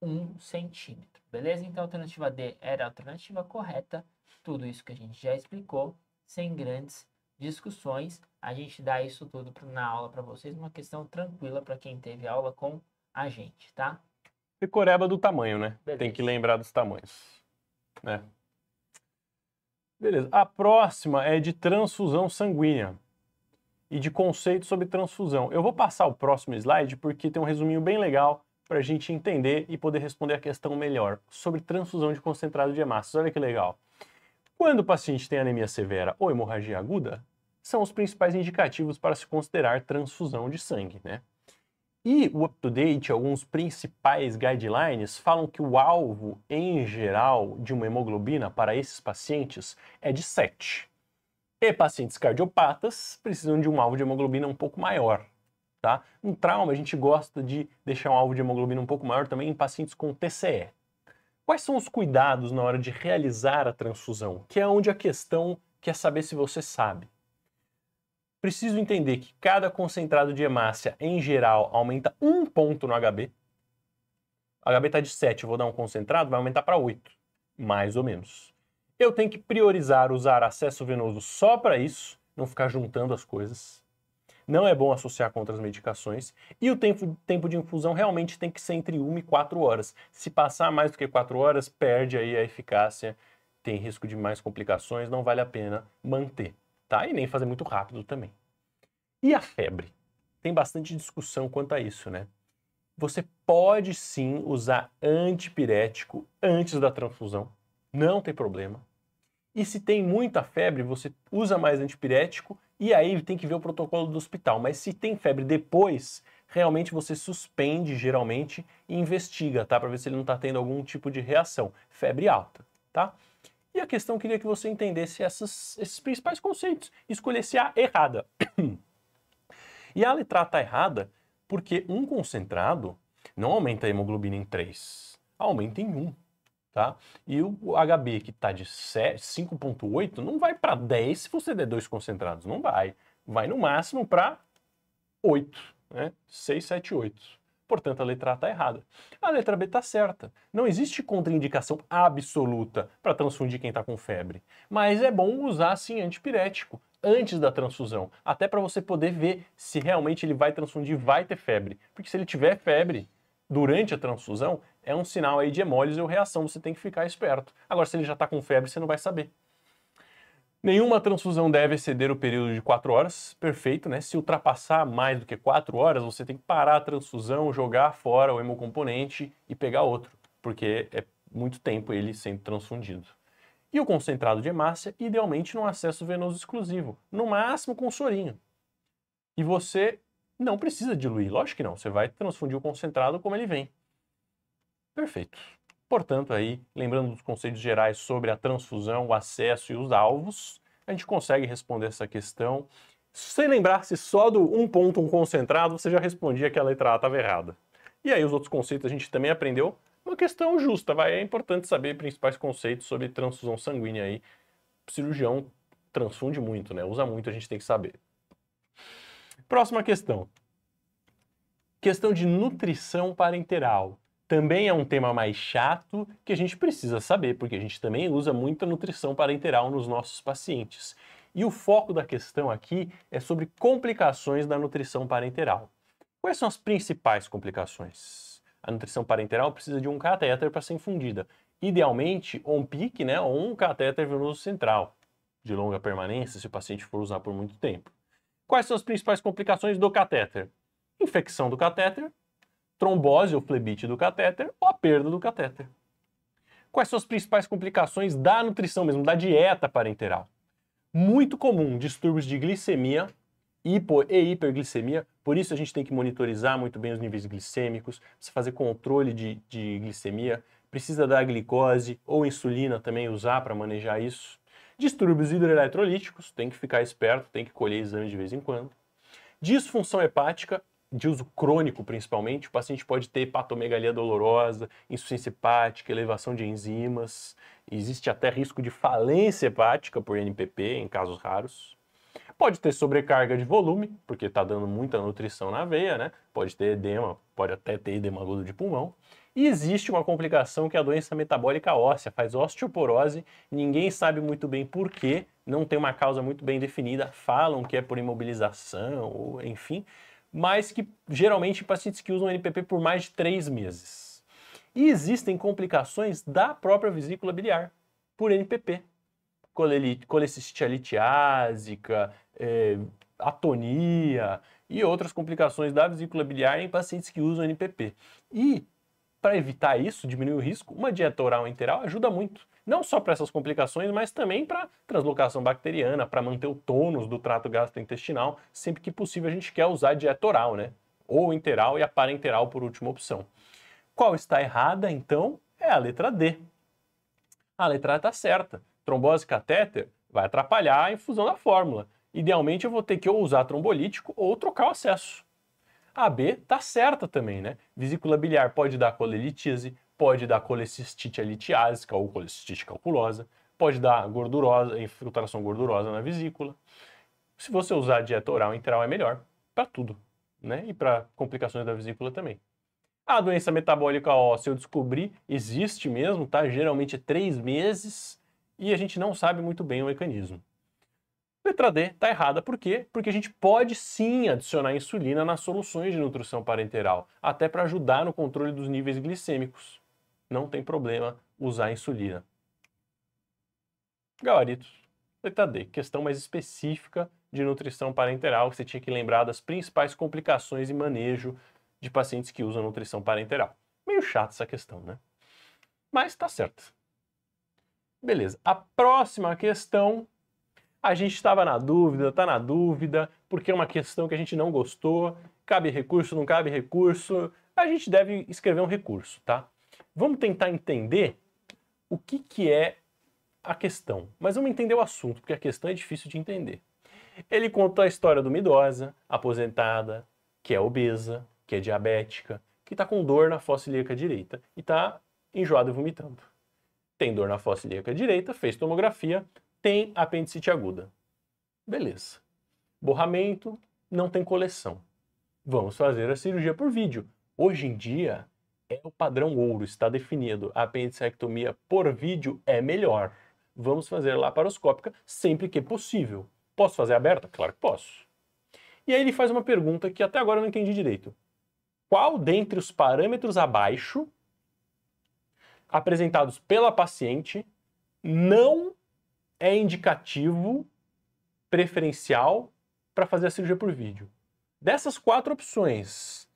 1 centímetro. Beleza? Então, a alternativa D era a alternativa correta. Tudo isso que a gente já explicou sem grandes discussões. A gente dá isso tudo na aula para vocês, uma questão tranquila para quem teve aula com a gente, tá? E coreba do tamanho, né? Beleza. Tem que lembrar dos tamanhos, né? Beleza. A próxima é de transfusão sanguínea e de conceitos sobre transfusão. Eu vou passar o próximo slide porque tem um resuminho bem legal para a gente entender e poder responder a questão melhor sobre transfusão de concentrado de hemácias. Olha que legal. Quando o paciente tem anemia severa ou hemorragia aguda, são os principais indicativos para se considerar transfusão de sangue, né? E o UpToDate, alguns principais guidelines, falam que o alvo, em geral, de uma hemoglobina para esses pacientes é de 7. E pacientes cardiopatas precisam de um alvo de hemoglobina um pouco maior, tá? Um trauma, a gente gosta de deixar um alvo de hemoglobina um pouco maior também em pacientes com TCE, Quais são os cuidados na hora de realizar a transfusão? Que é onde a questão quer saber se você sabe. Preciso entender que cada concentrado de hemácia, em geral, aumenta um ponto no HB. O HB está de 7, vou dar um concentrado, vai aumentar para 8, mais ou menos. Eu tenho que priorizar usar acesso venoso só para isso, não ficar juntando as coisas não é bom associar com outras medicações, e o tempo, tempo de infusão realmente tem que ser entre 1 e 4 horas. Se passar mais do que 4 horas, perde aí a eficácia, tem risco de mais complicações, não vale a pena manter, tá? E nem fazer muito rápido também. E a febre? Tem bastante discussão quanto a isso, né? Você pode sim usar antipirético antes da transfusão, não tem problema. E se tem muita febre, você usa mais antipirético e aí tem que ver o protocolo do hospital. Mas se tem febre depois, realmente você suspende geralmente e investiga, tá? Para ver se ele não está tendo algum tipo de reação. Febre alta, tá? E a questão queria que você entendesse essas, esses principais conceitos. Escolher se a errada. e a letra tá errada porque um concentrado não aumenta a hemoglobina em 3, aumenta em 1. Tá? E o HB que está de 5,8 não vai para 10 se você der dois concentrados, não vai. Vai no máximo para 8, né? 6, 7, 8. Portanto, a letra A está errada. A letra B está certa. Não existe contraindicação absoluta para transfundir quem está com febre. Mas é bom usar, sim, antipirético antes da transfusão, até para você poder ver se realmente ele vai transfundir, vai ter febre. Porque se ele tiver febre durante a transfusão, é um sinal aí de hemólise ou reação, você tem que ficar esperto. Agora, se ele já está com febre, você não vai saber. Nenhuma transfusão deve exceder o período de 4 horas, perfeito, né? Se ultrapassar mais do que 4 horas, você tem que parar a transfusão, jogar fora o hemocomponente e pegar outro, porque é muito tempo ele sendo transfundido. E o concentrado de hemácia, idealmente num acesso venoso exclusivo, no máximo com sorinho. E você não precisa diluir, lógico que não, você vai transfundir o concentrado como ele vem. Perfeito. Portanto, aí, lembrando dos conceitos gerais sobre a transfusão, o acesso e os alvos, a gente consegue responder essa questão. Sem lembrar Se só do um ponto, um concentrado, você já respondia que a letra A estava errada. E aí os outros conceitos a gente também aprendeu. Uma questão justa, vai. É importante saber principais conceitos sobre transfusão sanguínea aí. O cirurgião transfunde muito, né? Usa muito, a gente tem que saber. Próxima questão. Questão de nutrição parenteral também é um tema mais chato que a gente precisa saber, porque a gente também usa muita nutrição parenteral nos nossos pacientes. E o foco da questão aqui é sobre complicações da nutrição parenteral. Quais são as principais complicações? A nutrição parenteral precisa de um catéter para ser infundida. Idealmente, um PIC, né, ou um catéter venoso central, de longa permanência, se o paciente for usar por muito tempo. Quais são as principais complicações do catéter? Infecção do catéter, trombose ou flebite do catéter ou a perda do catéter. Quais são as principais complicações da nutrição mesmo, da dieta parenteral? Muito comum distúrbios de glicemia hipo e hiperglicemia, por isso a gente tem que monitorizar muito bem os níveis glicêmicos, precisa fazer controle de, de glicemia, precisa dar glicose ou insulina também usar para manejar isso. Distúrbios hidroeletrolíticos, tem que ficar esperto, tem que colher exame de vez em quando. Disfunção hepática de uso crônico, principalmente, o paciente pode ter hepatomegalia dolorosa, insuficiência hepática, elevação de enzimas, existe até risco de falência hepática por NPP em casos raros. Pode ter sobrecarga de volume, porque está dando muita nutrição na veia, né? Pode ter edema, pode até ter edema agudo de pulmão. E existe uma complicação que é a doença metabólica óssea, faz osteoporose, ninguém sabe muito bem por quê, não tem uma causa muito bem definida, falam que é por imobilização, ou enfim, mas que geralmente pacientes que usam NPP por mais de três meses. E existem complicações da própria vesícula biliar por NPP. Colecistite alitiásica, é, atonia e outras complicações da vesícula biliar em pacientes que usam NPP. E para evitar isso, diminuir o risco, uma dieta oral enteral ajuda muito não só para essas complicações, mas também para translocação bacteriana, para manter o tônus do trato gastrointestinal. Sempre que possível, a gente quer usar dieta oral, né? Ou interal e a parenteral por última opção. Qual está errada, então, é a letra D. A letra A está certa. Trombose catéter vai atrapalhar a infusão da fórmula. Idealmente, eu vou ter que ou usar trombolítico ou trocar o acesso. A B está certa também, né? Vesícula biliar pode dar colelitise, pode dar colecistite litiásica ou colecistite calculosa, pode dar gordurosa, infiltração gordurosa na vesícula. Se você usar dieta oral enteral é melhor para tudo, né? E para complicações da vesícula também. A doença metabólica óssea, eu descobri, existe mesmo, tá? Geralmente é três meses e a gente não sabe muito bem o mecanismo. Letra D está errada, por quê? Porque a gente pode sim adicionar insulina nas soluções de nutrição parenteral, até para ajudar no controle dos níveis glicêmicos não tem problema usar insulina. Gabaritos. Letra D. Questão mais específica de nutrição parenteral, que você tinha que lembrar das principais complicações e manejo de pacientes que usam nutrição parenteral. Meio chato essa questão, né? Mas tá certo. Beleza. A próxima questão, a gente estava na dúvida, tá na dúvida, porque é uma questão que a gente não gostou, cabe recurso, não cabe recurso, a gente deve escrever um recurso, tá? Vamos tentar entender o que, que é a questão, mas vamos entender o assunto, porque a questão é difícil de entender. Ele conta a história de uma idosa, aposentada, que é obesa, que é diabética, que está com dor na fossa ilíaca direita e está enjoada e vomitando. Tem dor na fossa ilíaca direita, fez tomografia, tem apendicite aguda. Beleza. Borramento, não tem coleção. Vamos fazer a cirurgia por vídeo. Hoje em dia, é o padrão ouro, está definido. A apendicectomia por vídeo é melhor. Vamos fazer laparoscópica sempre que possível. Posso fazer aberta? Claro que posso. E aí ele faz uma pergunta que até agora eu não entendi direito. Qual dentre os parâmetros abaixo apresentados pela paciente não é indicativo preferencial para fazer a cirurgia por vídeo? Dessas quatro opções,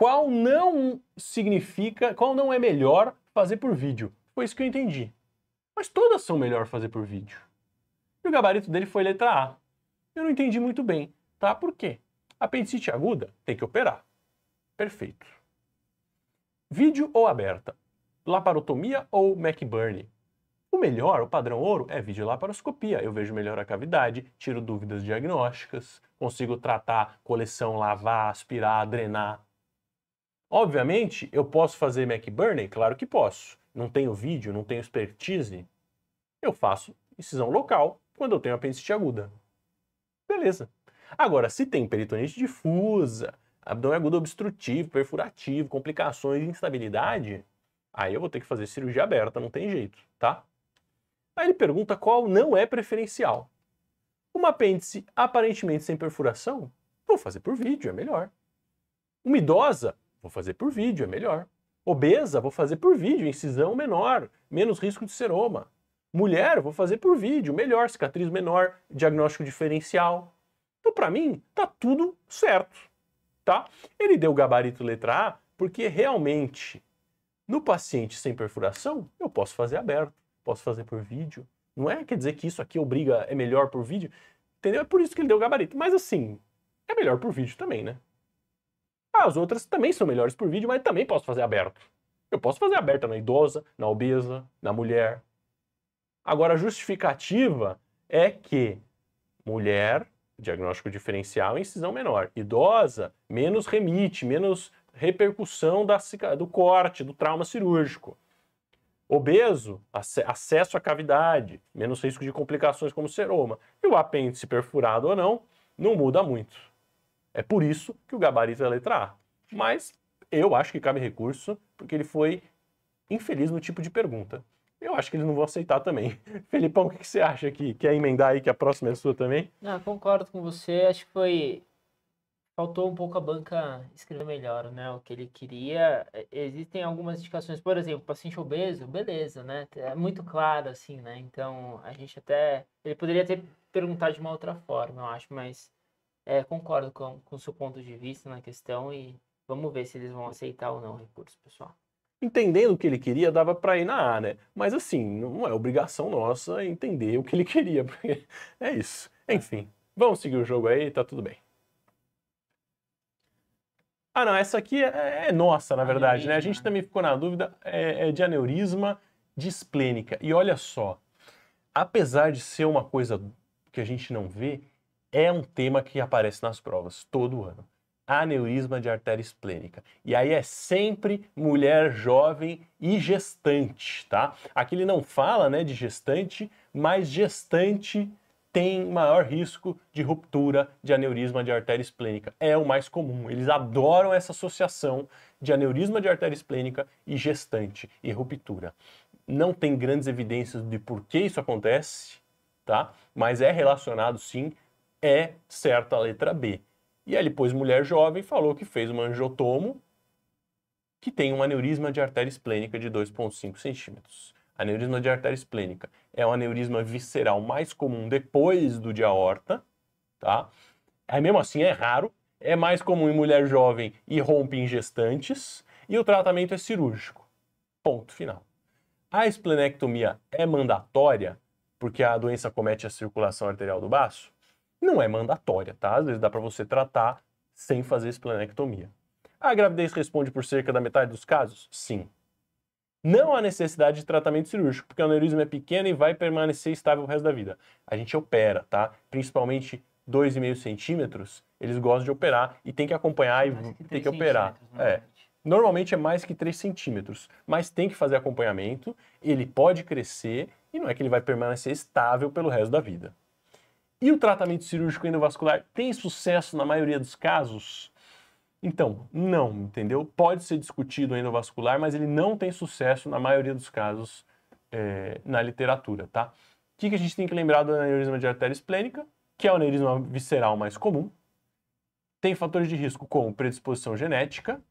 qual não significa, qual não é melhor fazer por vídeo. Foi isso que eu entendi. Mas todas são melhor fazer por vídeo. E o gabarito dele foi letra A. Eu não entendi muito bem, tá? Por quê? Apendicite aguda tem que operar. Perfeito. Vídeo ou aberta? Laparotomia ou McBurney? O melhor, o padrão ouro, é videolaparoscopia. Eu vejo melhor a cavidade, tiro dúvidas diagnósticas, consigo tratar coleção, lavar, aspirar, drenar. Obviamente, eu posso fazer MacBurney? Claro que posso. Não tenho vídeo, não tenho expertise. Eu faço incisão local quando eu tenho apêndice aguda. Beleza. Agora, se tem peritonite difusa, abdômen agudo obstrutivo, perfurativo, complicações, instabilidade, aí eu vou ter que fazer cirurgia aberta, não tem jeito, tá? Aí ele pergunta qual não é preferencial. Uma apêndice aparentemente sem perfuração, vou fazer por vídeo, é melhor. Uma idosa Vou fazer por vídeo, é melhor. Obesa, vou fazer por vídeo, incisão menor, menos risco de seroma. Mulher, vou fazer por vídeo, melhor, cicatriz menor, diagnóstico diferencial. Então, para mim, tá tudo certo, tá? Ele deu o gabarito letra A porque realmente, no paciente sem perfuração, eu posso fazer aberto, posso fazer por vídeo. Não é quer dizer que isso aqui obriga, é melhor por vídeo, entendeu? É por isso que ele deu o gabarito. Mas assim, é melhor por vídeo também, né? As outras também são melhores por vídeo, mas também posso fazer aberto. Eu posso fazer aberta na idosa, na obesa, na mulher. Agora, a justificativa é que mulher, diagnóstico diferencial, incisão menor. Idosa, menos remite, menos repercussão da, do corte, do trauma cirúrgico. Obeso, acesso à cavidade, menos risco de complicações como seroma. E o apêndice perfurado ou não, não muda muito. É por isso que o gabarito é a letra A. Mas eu acho que cabe recurso, porque ele foi infeliz no tipo de pergunta. Eu acho que eles não vão aceitar também. Felipão, o que, que você acha aqui? Quer emendar aí que a próxima é sua também? Não, concordo com você. Acho que foi. Faltou um pouco a banca escrever melhor, né? O que ele queria. É, existem algumas indicações, por exemplo, paciente obeso, beleza, né? É muito claro, assim, né? Então, a gente até. Ele poderia ter perguntado de uma outra forma, eu acho, mas é, concordo com o seu ponto de vista na questão e vamos ver se eles vão aceitar ou não o recurso, pessoal. Entendendo o que ele queria, dava para ir na A, né? Mas assim, não é obrigação nossa entender o que ele queria, porque é isso. É. Enfim, vamos seguir o jogo aí, tá tudo bem. Ah, não, essa aqui é, é nossa, na verdade, aneurisma. né? A gente também ficou na dúvida é, é de aneurisma displênica. E olha só, apesar de ser uma coisa que a gente não vê, é um tema que aparece nas provas todo ano. Aneurisma de artéria esplênica. E aí é sempre mulher jovem e gestante, tá? Aqui ele não fala, né, de gestante, mas gestante tem maior risco de ruptura de aneurisma de artéria esplênica. É o mais comum. Eles adoram essa associação de aneurisma de artéria esplênica e gestante e ruptura. Não tem grandes evidências de por que isso acontece, tá? Mas é relacionado sim é certa a letra B. E aí ele pôs mulher jovem e falou que fez um angiotomo que tem um aneurisma de artéria esplênica de 2,5 centímetros. Aneurisma de artéria esplênica é um aneurisma visceral mais comum depois do de aorta, tá? É, mesmo assim é raro, é mais comum em mulher jovem e rompe em gestantes, e o tratamento é cirúrgico. Ponto final. A esplenectomia é mandatória porque a doença comete a circulação arterial do baço? não é mandatória, tá? Às vezes dá para você tratar sem fazer esplenectomia. A gravidez responde por cerca da metade dos casos? Sim. Não há necessidade de tratamento cirúrgico, porque o aneurisma é pequeno e vai permanecer estável o resto da vida. A gente opera, tá? Principalmente 2,5 centímetros, eles gostam de operar e tem que acompanhar e é que tem que operar. Né, é. Normalmente é mais que 3 centímetros, mas tem que fazer acompanhamento, ele pode crescer e não é que ele vai permanecer estável pelo resto da vida. E o tratamento cirúrgico endovascular tem sucesso na maioria dos casos? Então, não, entendeu? Pode ser discutido o endovascular, mas ele não tem sucesso na maioria dos casos é, na literatura, tá? O que, que a gente tem que lembrar do aneurisma de artéria esplênica, que é o aneurisma visceral mais comum. Tem fatores de risco como predisposição genética,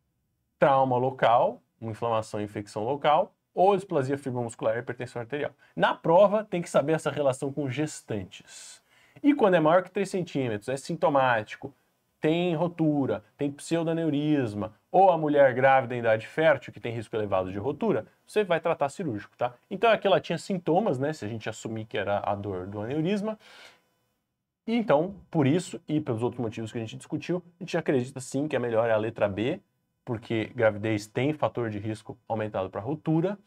trauma local, inflamação e infecção local, ou displasia fibromuscular e hipertensão arterial. Na prova, tem que saber essa relação com gestantes. E quando é maior que 3 centímetros, é sintomático, tem rotura, tem pseudoneurisma, ou a mulher grávida em idade fértil, que tem risco elevado de rotura, você vai tratar cirúrgico, tá? Então aqui ela tinha sintomas, né? Se a gente assumir que era a dor do aneurisma. E então, por isso e pelos outros motivos que a gente discutiu, a gente acredita sim que a é melhor é a letra B, porque gravidez tem fator de risco aumentado para rotura.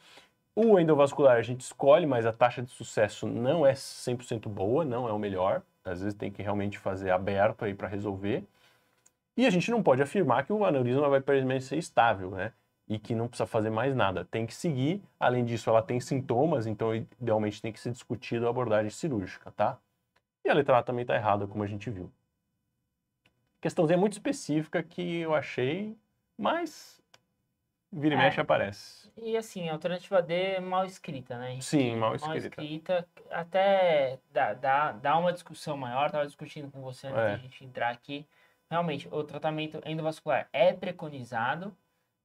O endovascular a gente escolhe, mas a taxa de sucesso não é 100% boa, não é o melhor. Às vezes tem que realmente fazer aberto aí para resolver. E a gente não pode afirmar que o aneurisma vai permanecer estável, né? E que não precisa fazer mais nada. Tem que seguir. Além disso, ela tem sintomas, então idealmente tem que ser discutido a abordagem cirúrgica, tá? E a letra A também está errada, como a gente viu. Questãozinha muito específica que eu achei, mas vira e é. mexe aparece. E assim, a alternativa D mal escrita, né? Sim, mal escrita. Mal escrita, até dá, dá, dá uma discussão maior, tava discutindo com você antes é. da gente entrar aqui. Realmente, o tratamento endovascular é preconizado,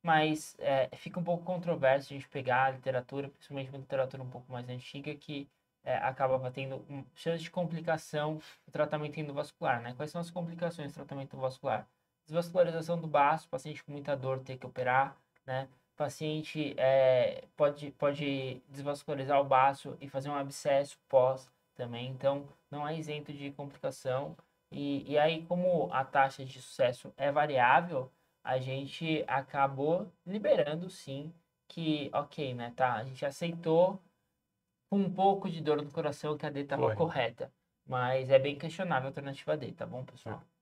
mas é, fica um pouco controverso a gente pegar a literatura, principalmente uma literatura um pouco mais antiga, que é, acaba tendo um, chance de complicação do tratamento endovascular, né? Quais são as complicações do tratamento vascular? Desvascularização do baço, paciente com muita dor ter que operar, né? paciente é, pode, pode desvascularizar o baço e fazer um abscesso pós também. Então, não é isento de complicação. E, e aí, como a taxa de sucesso é variável, a gente acabou liberando sim que, ok, né, tá, a gente aceitou com um pouco de dor no coração que a D estava correta. Mas é bem questionável a alternativa D, tá bom, pessoal? É.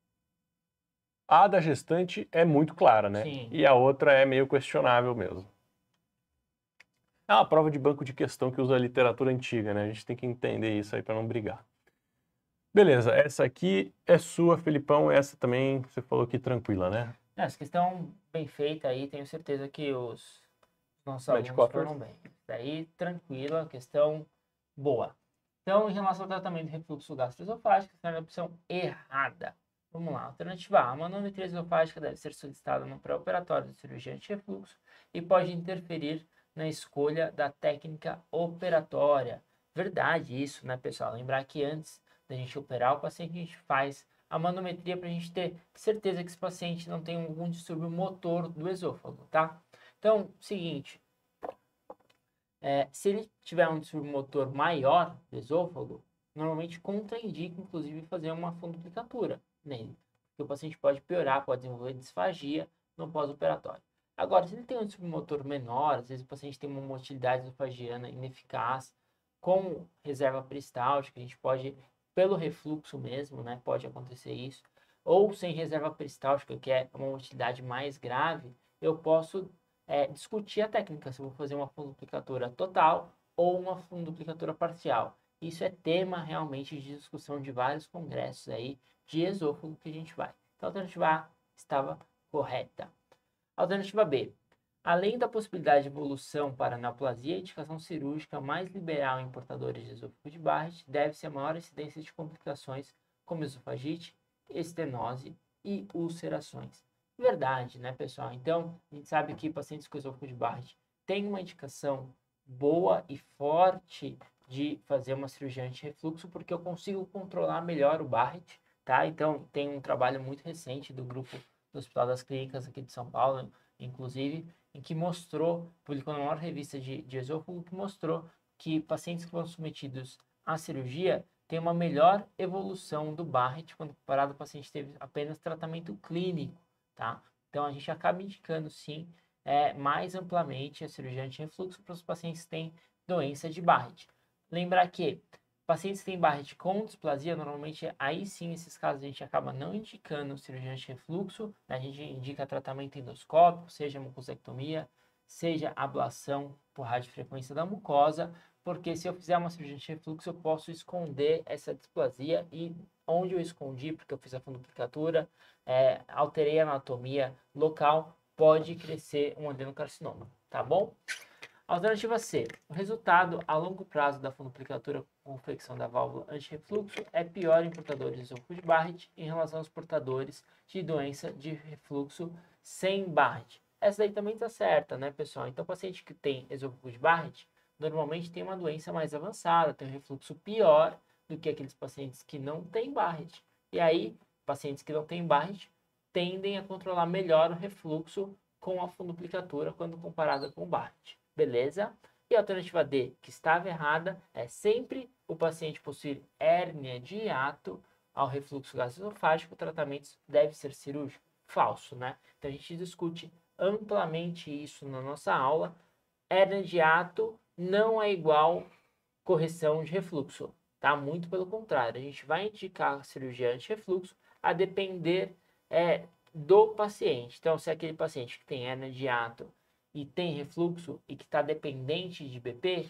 A da gestante é muito clara, né? Sim. E a outra é meio questionável mesmo. É uma prova de banco de questão que usa a literatura antiga, né? A gente tem que entender isso aí para não brigar. Beleza, essa aqui é sua, Felipão. Essa também você falou que tranquila, né? É, essa questão bem feita aí, tenho certeza que os nossos alunos Coppers. foram bem. Daí, tranquila, questão boa. Então, em relação ao tratamento de refluxo gastroesofágico, essa é a opção errada. Vamos lá, alternativa A. Uma manometria esofágica deve ser solicitada no pré-operatório do cirurgião de refluxo e pode interferir na escolha da técnica operatória. Verdade isso, né, pessoal? Lembrar que antes da gente operar o paciente, a gente faz a manometria para a gente ter certeza que esse paciente não tem algum distúrbio motor do esôfago, tá? Então, seguinte, é, se ele tiver um distúrbio motor maior do esôfago, normalmente contraindica, inclusive, fazer uma fundoplicatura nele, o paciente pode piorar, pode desenvolver disfagia no pós-operatório. Agora, se ele tem um submotor menor, às vezes o paciente tem uma motilidade esfagiana ineficaz, com reserva peristáltica, a gente pode, pelo refluxo mesmo, né, pode acontecer isso, ou sem reserva peristáltica, que é uma motilidade mais grave, eu posso é, discutir a técnica, se eu vou fazer uma funduplicatura total ou uma funduplicatura parcial. Isso é tema realmente de discussão de vários congressos aí, de uhum. esôfago que a gente vai. Então, a alternativa A estava correta. Alternativa B. Além da possibilidade de evolução para neoplasia, a indicação cirúrgica mais liberal em portadores de esôfago de Barrett deve-se a maior incidência de complicações como esofagite, estenose e ulcerações. Verdade, né, pessoal? Então, a gente sabe que pacientes com esôfago de Barrett têm uma indicação boa e forte de fazer uma cirurgia anti-refluxo, porque eu consigo controlar melhor o Barrett tá? Então, tem um trabalho muito recente do grupo do Hospital das Clínicas aqui de São Paulo, inclusive, em que mostrou, publicou na maior revista de, de esôfago, que mostrou que pacientes que foram submetidos à cirurgia têm uma melhor evolução do Barrett quando comparado ao paciente que teve apenas tratamento clínico, tá? Então, a gente acaba indicando, sim, é, mais amplamente a cirurgia anti-refluxo para os pacientes que têm doença de Barrett. Lembrar que Pacientes que têm barra com displasia normalmente aí sim, esses casos a gente acaba não indicando cirurgia de refluxo, né? a gente indica tratamento endoscópico, seja mucosectomia, seja ablação por radiofrequência da mucosa, porque se eu fizer uma cirurgia de refluxo, eu posso esconder essa displasia e onde eu escondi, porque eu fiz a funduplicatura, é, alterei a anatomia local, pode crescer um adenocarcinoma, tá bom? Alternativa C. O resultado a longo prazo da fundoplicatura com flexão da válvula anti-refluxo é pior em portadores de esôfago de Barrett em relação aos portadores de doença de refluxo sem Barrett. Essa daí também está certa, né, pessoal? Então, paciente que tem esôfago de Barrett normalmente tem uma doença mais avançada, tem um refluxo pior do que aqueles pacientes que não têm Barrett. E aí, pacientes que não têm Barrett tendem a controlar melhor o refluxo com a fundoplicatura quando comparada com o Barrett beleza? E a alternativa D, que estava errada, é sempre o paciente possuir hérnia de hiato ao refluxo gastroesofágico, o tratamento deve ser cirúrgico. Falso, né? Então a gente discute amplamente isso na nossa aula. Hérnia de hiato não é igual correção de refluxo, tá? Muito pelo contrário, a gente vai indicar a cirurgia anti-refluxo a depender é, do paciente. Então, se é aquele paciente que tem hernia de hiato e tem refluxo e que está dependente de BP,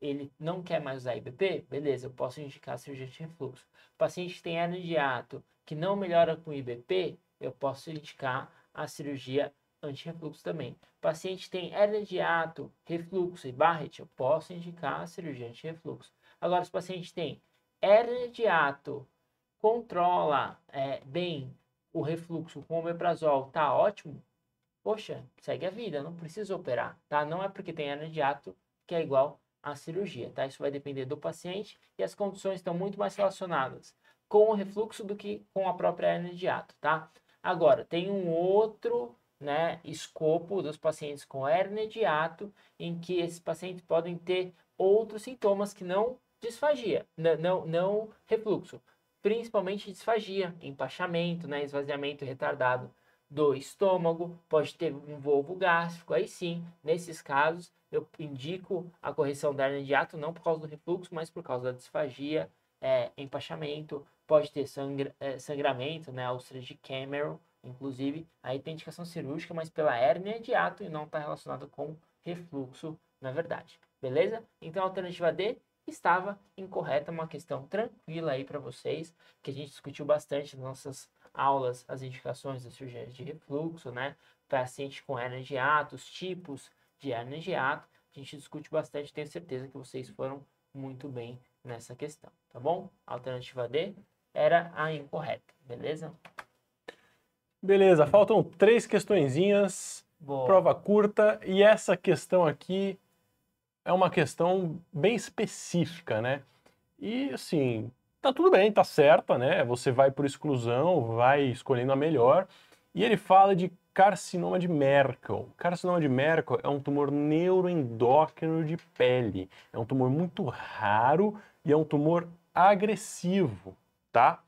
ele não quer mais usar IBP, beleza, eu posso indicar cirurgia de refluxo. O paciente que tem hernia de ato que não melhora com IBP, eu posso indicar a cirurgia anti-refluxo também. O paciente tem hernia de ato, refluxo e Barrett, eu posso indicar a cirurgia anti-refluxo. Agora, se o paciente tem hernia de ato, controla é, bem o refluxo com o omeprazol, tá ótimo, poxa, segue a vida, não precisa operar, tá? Não é porque tem hernia de ato que é igual à cirurgia, tá? Isso vai depender do paciente e as condições estão muito mais relacionadas com o refluxo do que com a própria hernia de ato, tá? Agora, tem um outro né, escopo dos pacientes com hernia de ato, em que esses pacientes podem ter outros sintomas que não disfagia, não, não, não refluxo, principalmente disfagia, empachamento, né, esvaziamento retardado do estômago, pode ter um volvo gástrico. Aí sim, nesses casos, eu indico a correção da hernia de ato, não por causa do refluxo, mas por causa da disfagia, é, empachamento, pode ter sangra, é, sangramento, né, úlcera de Cameron, inclusive. Aí tem indicação cirúrgica, mas pela hernia de ato e não está relacionado com refluxo, na verdade. Beleza? Então, a alternativa D estava incorreta, uma questão tranquila aí para vocês, que a gente discutiu bastante nas nossas aulas as indicações das cirurgias de refluxo, né? Paciente com hernia de ato, os tipos de hernia de ato. A gente discute bastante, tenho certeza que vocês foram muito bem nessa questão, tá bom? Alternativa D era a incorreta, beleza? Beleza, faltam três questõezinhas, Boa. prova curta, e essa questão aqui é uma questão bem específica, né? E assim, tá tudo bem, tá certa, né? Você vai por exclusão, vai escolhendo a melhor. E ele fala de carcinoma de Merkel. Carcinoma de Merkel é um tumor neuroendócrino de pele. É um tumor muito raro e é um tumor agressivo, tá?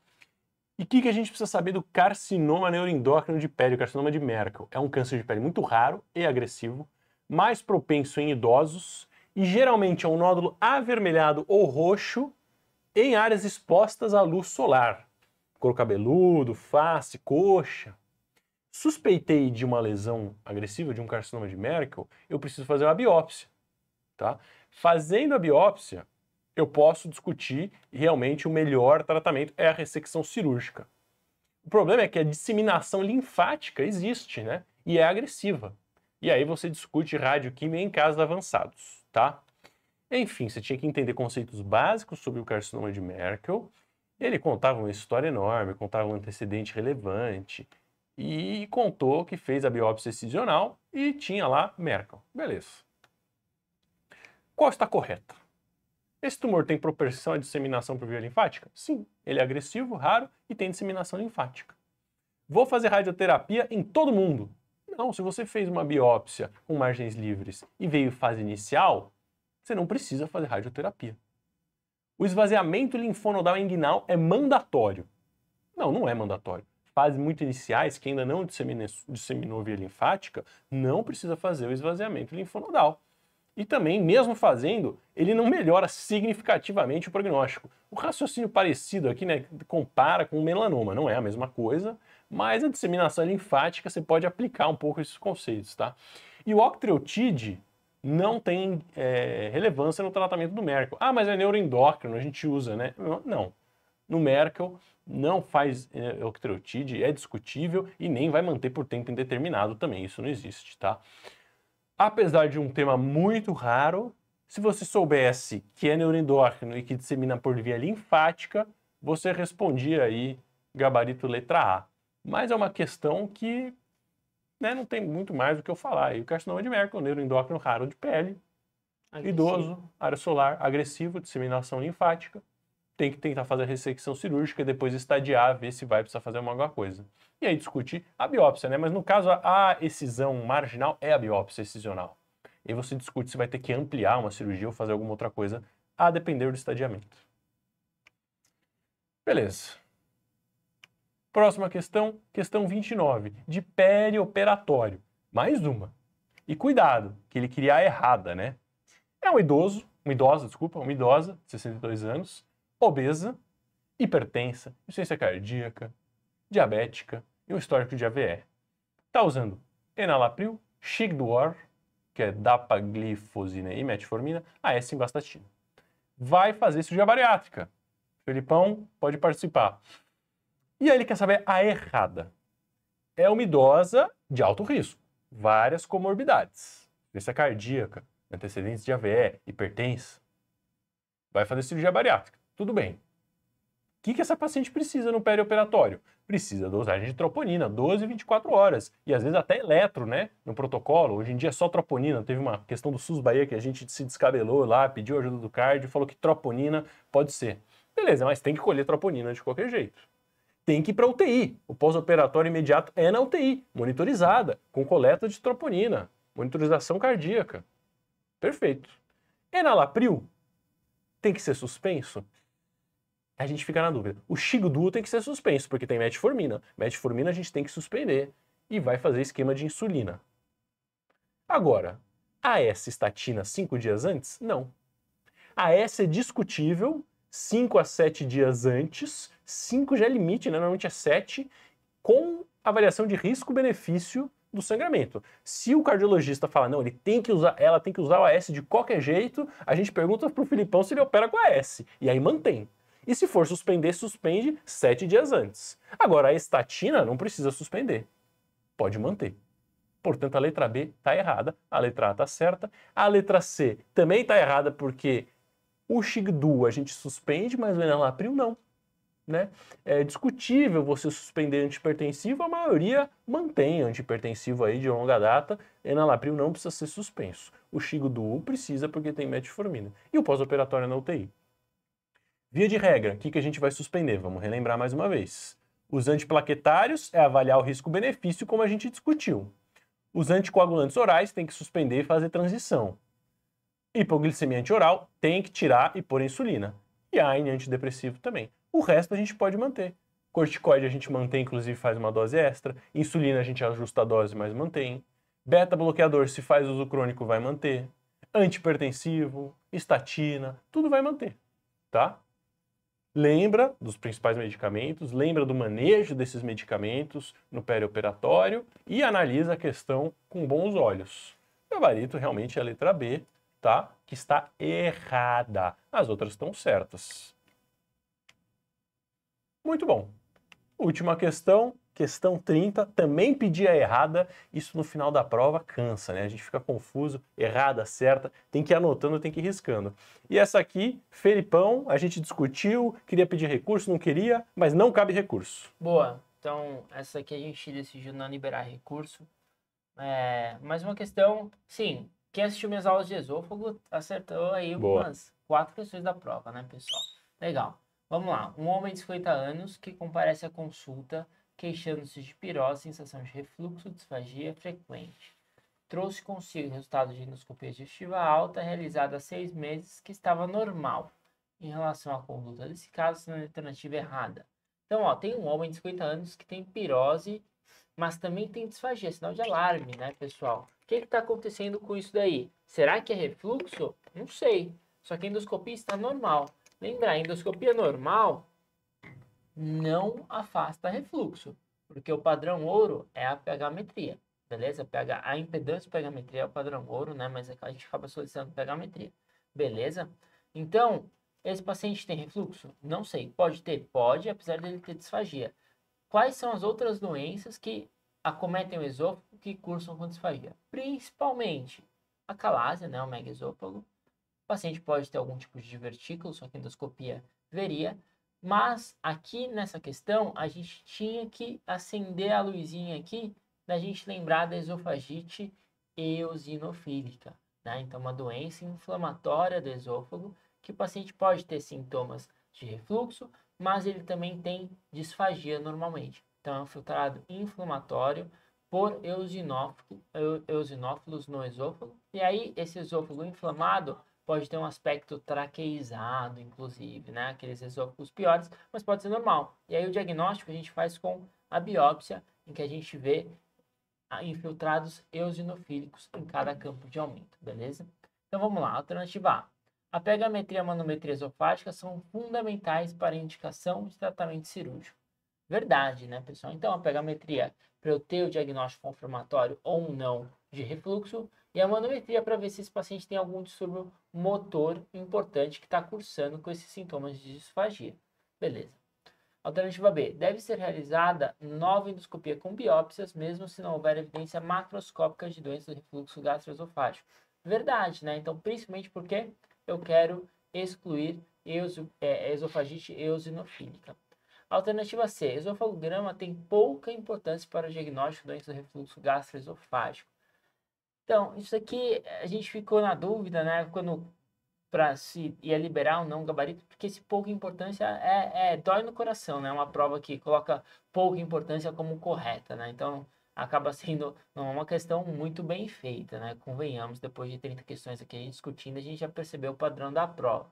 E o que, que, a gente precisa saber do carcinoma neuroendócrino de pele, o carcinoma de Merkel? É um câncer de pele muito raro e agressivo, mais propenso em idosos e geralmente é um nódulo avermelhado ou roxo em áreas expostas à luz solar, couro cabeludo, face, coxa. Suspeitei de uma lesão agressiva, de um carcinoma de Merkel, eu preciso fazer uma biópsia. Tá? Fazendo a biópsia, eu posso discutir realmente o melhor tratamento é a ressecção cirúrgica. O problema é que a disseminação linfática existe, né? E é agressiva. E aí você discute radioquímica em casos avançados, tá? Enfim, você tinha que entender conceitos básicos sobre o carcinoma de Merkel. Ele contava uma história enorme, contava um antecedente relevante e contou que fez a biópsia excisional e tinha lá Merkel. Beleza. Qual está correta? Esse tumor tem proporção à disseminação por via linfática? Sim, ele é agressivo, raro e tem disseminação linfática. Vou fazer radioterapia em todo mundo? Não, se você fez uma biópsia com margens livres e veio fase inicial, você não precisa fazer radioterapia. O esvaziamento linfonodal inguinal é mandatório. Não, não é mandatório. Fases muito iniciais, que ainda não disseminou, disseminou via linfática, não precisa fazer o esvaziamento linfonodal. E também, mesmo fazendo, ele não melhora significativamente o prognóstico. O raciocínio parecido aqui, né, compara com o melanoma, não é a mesma coisa, mas a disseminação linfática você pode aplicar um pouco esses conceitos, tá? E o octreotide, não tem é, relevância no tratamento do Merkel. Ah, mas é neuroendócrino, a gente usa, né? Não. No Merkel não faz é, octreotide, é discutível e nem vai manter por tempo indeterminado também, isso não existe, tá? Apesar de um tema muito raro, se você soubesse que é neuroendócrino e que dissemina por via linfática, você respondia aí gabarito letra A. Mas é uma questão que né, não tem muito mais o que eu falar. E o carcinoma de Merkel, neuroendócrino raro de pele, agressivo. idoso, área solar, agressivo, disseminação linfática. Tem que tentar fazer a ressecção cirúrgica, depois estadiar, ver se vai precisar fazer alguma coisa. E aí discute a biópsia, né? Mas no caso, a excisão marginal é a biópsia excisional. E você discute se vai ter que ampliar uma cirurgia ou fazer alguma outra coisa, a depender do estadiamento. Beleza. Próxima questão, questão 29, de perioperatório. Mais uma. E cuidado, que ele queria a errada, né? É um idoso, uma idosa, desculpa, uma idosa, 62 anos, obesa, hipertensa, insuficiência cardíaca, diabética e um histórico de AVE. Está usando enalapril, Xigduor, que é dapaglifosina e metformina, a ah, é simvastatina Vai fazer cirurgia bariátrica. Felipão pode participar. E aí ele quer saber a errada. É uma idosa de alto risco, várias comorbidades, doença cardíaca, antecedentes de AVE, hipertensão. Vai fazer cirurgia bariátrica, tudo bem. O que, que essa paciente precisa no perioperatório? Precisa dosagem de troponina, 12 e 24 horas, e às vezes até eletro, né, no protocolo. Hoje em dia é só troponina, teve uma questão do SUS Bahia que a gente se descabelou lá, pediu ajuda do cardio, falou que troponina pode ser. Beleza, mas tem que colher troponina de qualquer jeito tem que ir para UTI. O pós-operatório imediato é na UTI, monitorizada, com coleta de troponina, monitorização cardíaca. Perfeito. Enalapril tem que ser suspenso? A gente fica na dúvida. O Xigdu tem que ser suspenso, porque tem metformina. Metformina a gente tem que suspender e vai fazer esquema de insulina. Agora, a S estatina cinco dias antes? Não. A S é discutível cinco a sete dias antes, 5 já é limite, né? normalmente é 7, com avaliação de risco-benefício do sangramento. Se o cardiologista fala, não, ele tem que usar, ela tem que usar o AS de qualquer jeito, a gente pergunta pro Filipão se ele opera com AS. E aí mantém. E se for suspender, suspende sete dias antes. Agora, a estatina não precisa suspender. Pode manter. Portanto, a letra B está errada, a letra A está certa. A letra C também está errada porque o Xigdu a gente suspende, mas o enalapril não né? É discutível você suspender antipertensivo, a maioria mantém antipertensivo aí de longa data. Enalapril não precisa ser suspenso. O Chigo Duo precisa porque tem metformina. E o pós-operatório é na UTI. Via de regra, o que, que a gente vai suspender? Vamos relembrar mais uma vez. Os antiplaquetários é avaliar o risco-benefício, como a gente discutiu. Os anticoagulantes orais tem que suspender e fazer transição. Hipoglicemia antioral tem que tirar e pôr insulina. E a antidepressivo também. O resto a gente pode manter. Corticoide a gente mantém, inclusive faz uma dose extra. Insulina a gente ajusta a dose, mas mantém. Beta-bloqueador, se faz uso crônico, vai manter. Antipertensivo, estatina, tudo vai manter, tá? Lembra dos principais medicamentos, lembra do manejo desses medicamentos no perioperatório e analisa a questão com bons olhos. O gabarito realmente é a letra B, tá? Que está errada. As outras estão certas. Muito bom. Última questão, questão 30, também pedi a errada, isso no final da prova cansa, né? A gente fica confuso, errada, certa, tem que ir anotando, tem que ir riscando. E essa aqui, Felipão, a gente discutiu, queria pedir recurso, não queria, mas não cabe recurso. Boa, então essa aqui a gente decidiu não liberar recurso. É, mais uma questão, sim, quem assistiu minhas aulas de esôfago acertou aí Boa. umas quatro questões da prova, né, pessoal? Legal. Vamos lá, um homem de 50 anos que comparece à consulta queixando-se de pirose, sensação de refluxo, disfagia frequente. Trouxe consigo o resultado de endoscopia digestiva alta realizada há seis meses que estava normal. Em relação à conduta desse caso, sendo a alternativa errada. Então, ó, tem um homem de 50 anos que tem pirose, mas também tem disfagia, sinal de alarme, né, pessoal? O que está acontecendo com isso daí? Será que é refluxo? Não sei. Só que a endoscopia está normal. Lembrar, endoscopia normal não afasta refluxo, porque o padrão ouro é a pHmetria, beleza? a impedância pHmetria é o padrão ouro, né? Mas é a gente acaba solicitando pHmetria, beleza? Então, esse paciente tem refluxo? Não sei. Pode ter? Pode, apesar dele ter disfagia. Quais são as outras doenças que acometem o esôfago que cursam com disfagia? Principalmente a calásia, né? O megaesôfago, o paciente pode ter algum tipo de divertículo, só que endoscopia veria. Mas aqui nessa questão, a gente tinha que acender a luzinha aqui da gente lembrar da esofagite eosinofílica, né? Então, uma doença inflamatória do esôfago que o paciente pode ter sintomas de refluxo, mas ele também tem disfagia normalmente. Então, é um filtrado inflamatório por eosinófilos no esôfago. E aí, esse esôfago inflamado pode ter um aspecto traqueizado, inclusive, né? Aqueles esôfagos piores, mas pode ser normal. E aí o diagnóstico a gente faz com a biópsia, em que a gente vê ah, infiltrados eosinofílicos em cada campo de aumento, beleza? Então vamos lá, alternativa A. A pegametria e a manometria esofágica são fundamentais para indicação de tratamento cirúrgico. Verdade, né, pessoal? Então, a pegametria, para eu ter o diagnóstico confirmatório ou não de refluxo, e a manometria para ver se esse paciente tem algum distúrbio motor importante que está cursando com esses sintomas de disfagia. Beleza. Alternativa B. Deve ser realizada nova endoscopia com biópsias, mesmo se não houver evidência macroscópica de doença do refluxo gastroesofágico. Verdade, né? Então, principalmente porque eu quero excluir exo, é, esofagite eosinofílica. Alternativa C. Esofagograma tem pouca importância para o diagnóstico de doença do refluxo gastroesofágico. Então, isso aqui a gente ficou na dúvida, né? Quando para se ia liberar ou não o gabarito, porque esse pouca importância é, é dói no coração, né? Uma prova que coloca pouca importância como correta, né? Então acaba sendo não, é uma questão muito bem feita, né? Convenhamos, depois de 30 questões aqui a gente discutindo, a gente já percebeu o padrão da prova.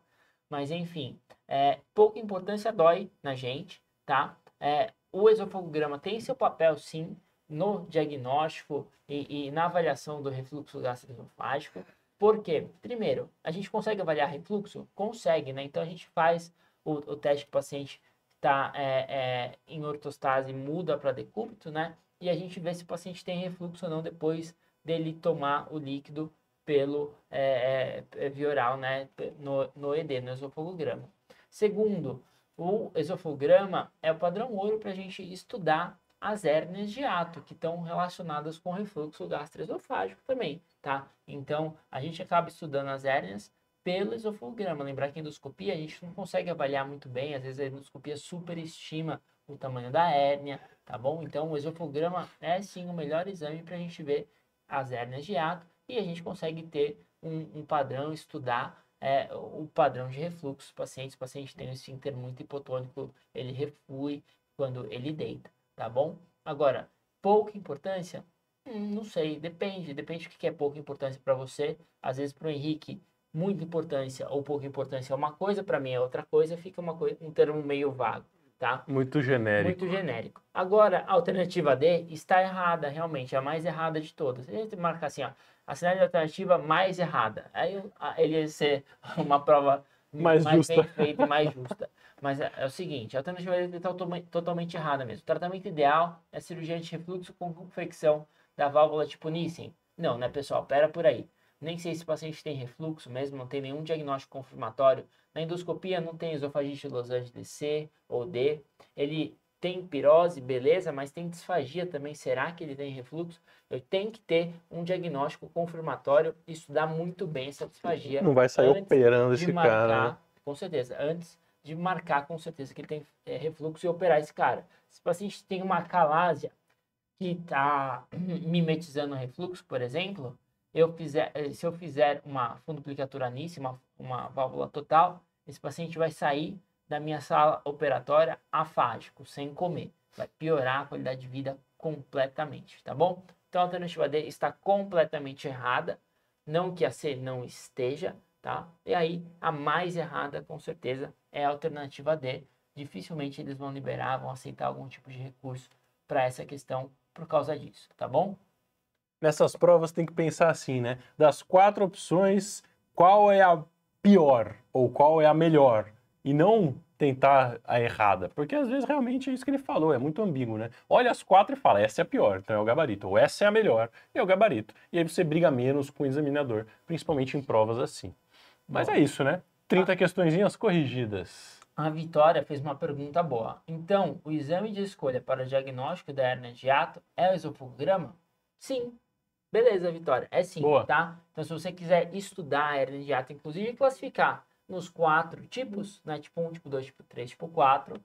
Mas enfim, é, pouca importância dói na gente, tá? É, o esofograma tem seu papel, sim, no diagnóstico e, e na avaliação do refluxo gastroesofágico. Por quê? Primeiro, a gente consegue avaliar refluxo? Consegue, né? Então a gente faz o, o teste que o paciente está é, é, em ortostase muda para decúbito, né? E a gente vê se o paciente tem refluxo ou não depois dele tomar o líquido pelo é, é, é via oral, né? No, no ED, no esofagograma. Segundo, o esofograma é o padrão ouro para a gente estudar as hérnias de ato, que estão relacionadas com refluxo gastroesofágico também, tá? Então, a gente acaba estudando as hérnias pelo esofograma. Lembrar que endoscopia a gente não consegue avaliar muito bem, às vezes a endoscopia superestima o tamanho da hérnia, tá bom? Então, o esofograma é sim o melhor exame para a gente ver as hérnias de ato e a gente consegue ter um, um padrão, estudar é, o padrão de refluxo dos pacientes. O paciente tem um esfíncter muito hipotônico, ele reflui quando ele deita tá bom? Agora, pouca importância? Hum, não sei, depende, depende do que é pouca importância para você. Às vezes para o Henrique, muita importância ou pouca importância é uma coisa, para mim é outra coisa, fica uma coisa, um termo meio vago, tá? Muito genérico. Muito genérico. Agora, a alternativa D está errada, realmente, é a mais errada de todas. A gente marca assim, ó, a a alternativa mais errada. Aí ele ia ser uma prova mais, mais justa. e mais justa. Mas é, é o seguinte, a alternativa está totalmente errada mesmo. O tratamento ideal é cirurgia de refluxo com confecção da válvula tipo Nissen. Não, né, pessoal? Pera por aí. Nem sei se o paciente tem refluxo mesmo, não tem nenhum diagnóstico confirmatório. Na endoscopia não tem esofagite losante de C ou D. Ele tem pirose, beleza, mas tem disfagia também. Será que ele tem refluxo? Eu tenho que ter um diagnóstico confirmatório, estudar muito bem essa disfagia. Não vai sair operando esse marcar, cara. Né? Com certeza, antes de marcar com certeza que ele tem é, refluxo e operar esse cara. Se o paciente tem uma calásia que está mimetizando refluxo, por exemplo, eu fizer, eh, se eu fizer uma funduplicatura nisso, uma, uma válvula total, esse paciente vai sair da minha sala operatória afágico, sem comer. Vai piorar a qualidade de vida completamente, tá bom? Então a alternativa D está completamente errada, não que a C não esteja, tá? E aí a mais errada com certeza é a alternativa D. Dificilmente eles vão liberar, vão aceitar algum tipo de recurso para essa questão por causa disso, tá bom? Nessas provas tem que pensar assim, né? Das quatro opções, qual é a pior ou qual é a melhor? e não tentar a errada, porque às vezes realmente é isso que ele falou, é muito ambíguo, né? Olha as quatro e fala, essa é a pior, então é o gabarito, ou essa é a melhor, é o gabarito. E aí você briga menos com o examinador, principalmente em provas assim. Mas Bom, é isso, né? 30 a... Ah. questõezinhas corrigidas. A Vitória fez uma pergunta boa. Então, o exame de escolha para o diagnóstico da hernia de ato é o esofograma? Sim, Beleza, Vitória. É sim, Boa. tá? Então, se você quiser estudar a hernia de hiato, inclusive classificar nos quatro tipos, uhum. né? Tipo 1, tipo 2, tipo 3, tipo 4.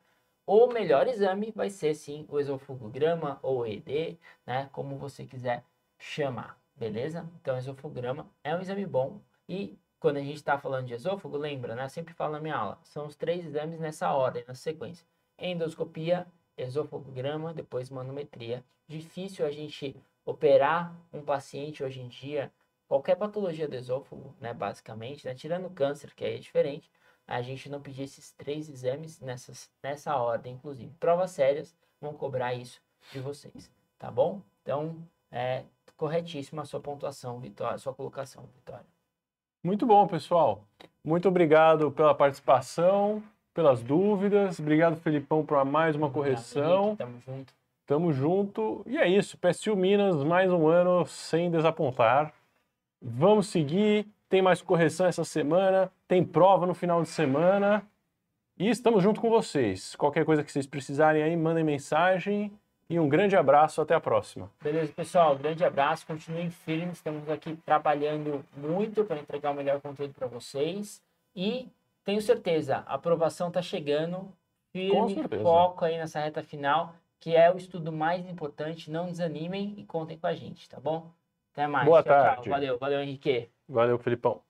O melhor exame vai ser sim o esofograma ou ED, né? Como você quiser chamar, beleza? Então, esofograma é um exame bom e quando a gente está falando de esôfago, lembra, né? Eu sempre falo na minha aula, são os três exames nessa ordem, na sequência: endoscopia, esofograma, depois manometria. Difícil a gente operar um paciente hoje em dia qualquer patologia do esôfago, né, basicamente, né, tirando câncer, que aí é diferente, a gente não pedir esses três exames nessas, nessa ordem, inclusive. Provas sérias vão cobrar isso de vocês, tá bom? Então, é corretíssima a sua pontuação, Vitória, a sua colocação, Vitória. Muito bom, pessoal. Muito obrigado pela participação, pelas dúvidas. Obrigado, Felipão, por mais uma correção. Obrigado, tamo junto. Tamo junto. E é isso. PSU Minas, mais um ano sem desapontar. Vamos seguir. Tem mais correção essa semana. Tem prova no final de semana. E estamos junto com vocês. Qualquer coisa que vocês precisarem aí, mandem mensagem. E um grande abraço, até a próxima. Beleza, pessoal. grande abraço, continuem firmes. Estamos aqui trabalhando muito para entregar o melhor conteúdo para vocês. E tenho certeza, a aprovação está chegando. Firme, foco aí nessa reta final, que é o estudo mais importante. Não desanimem e contem com a gente, tá bom? Até mais. Boa tchau, tarde. Tchau. Valeu, valeu, Henrique. Valeu, Felipão.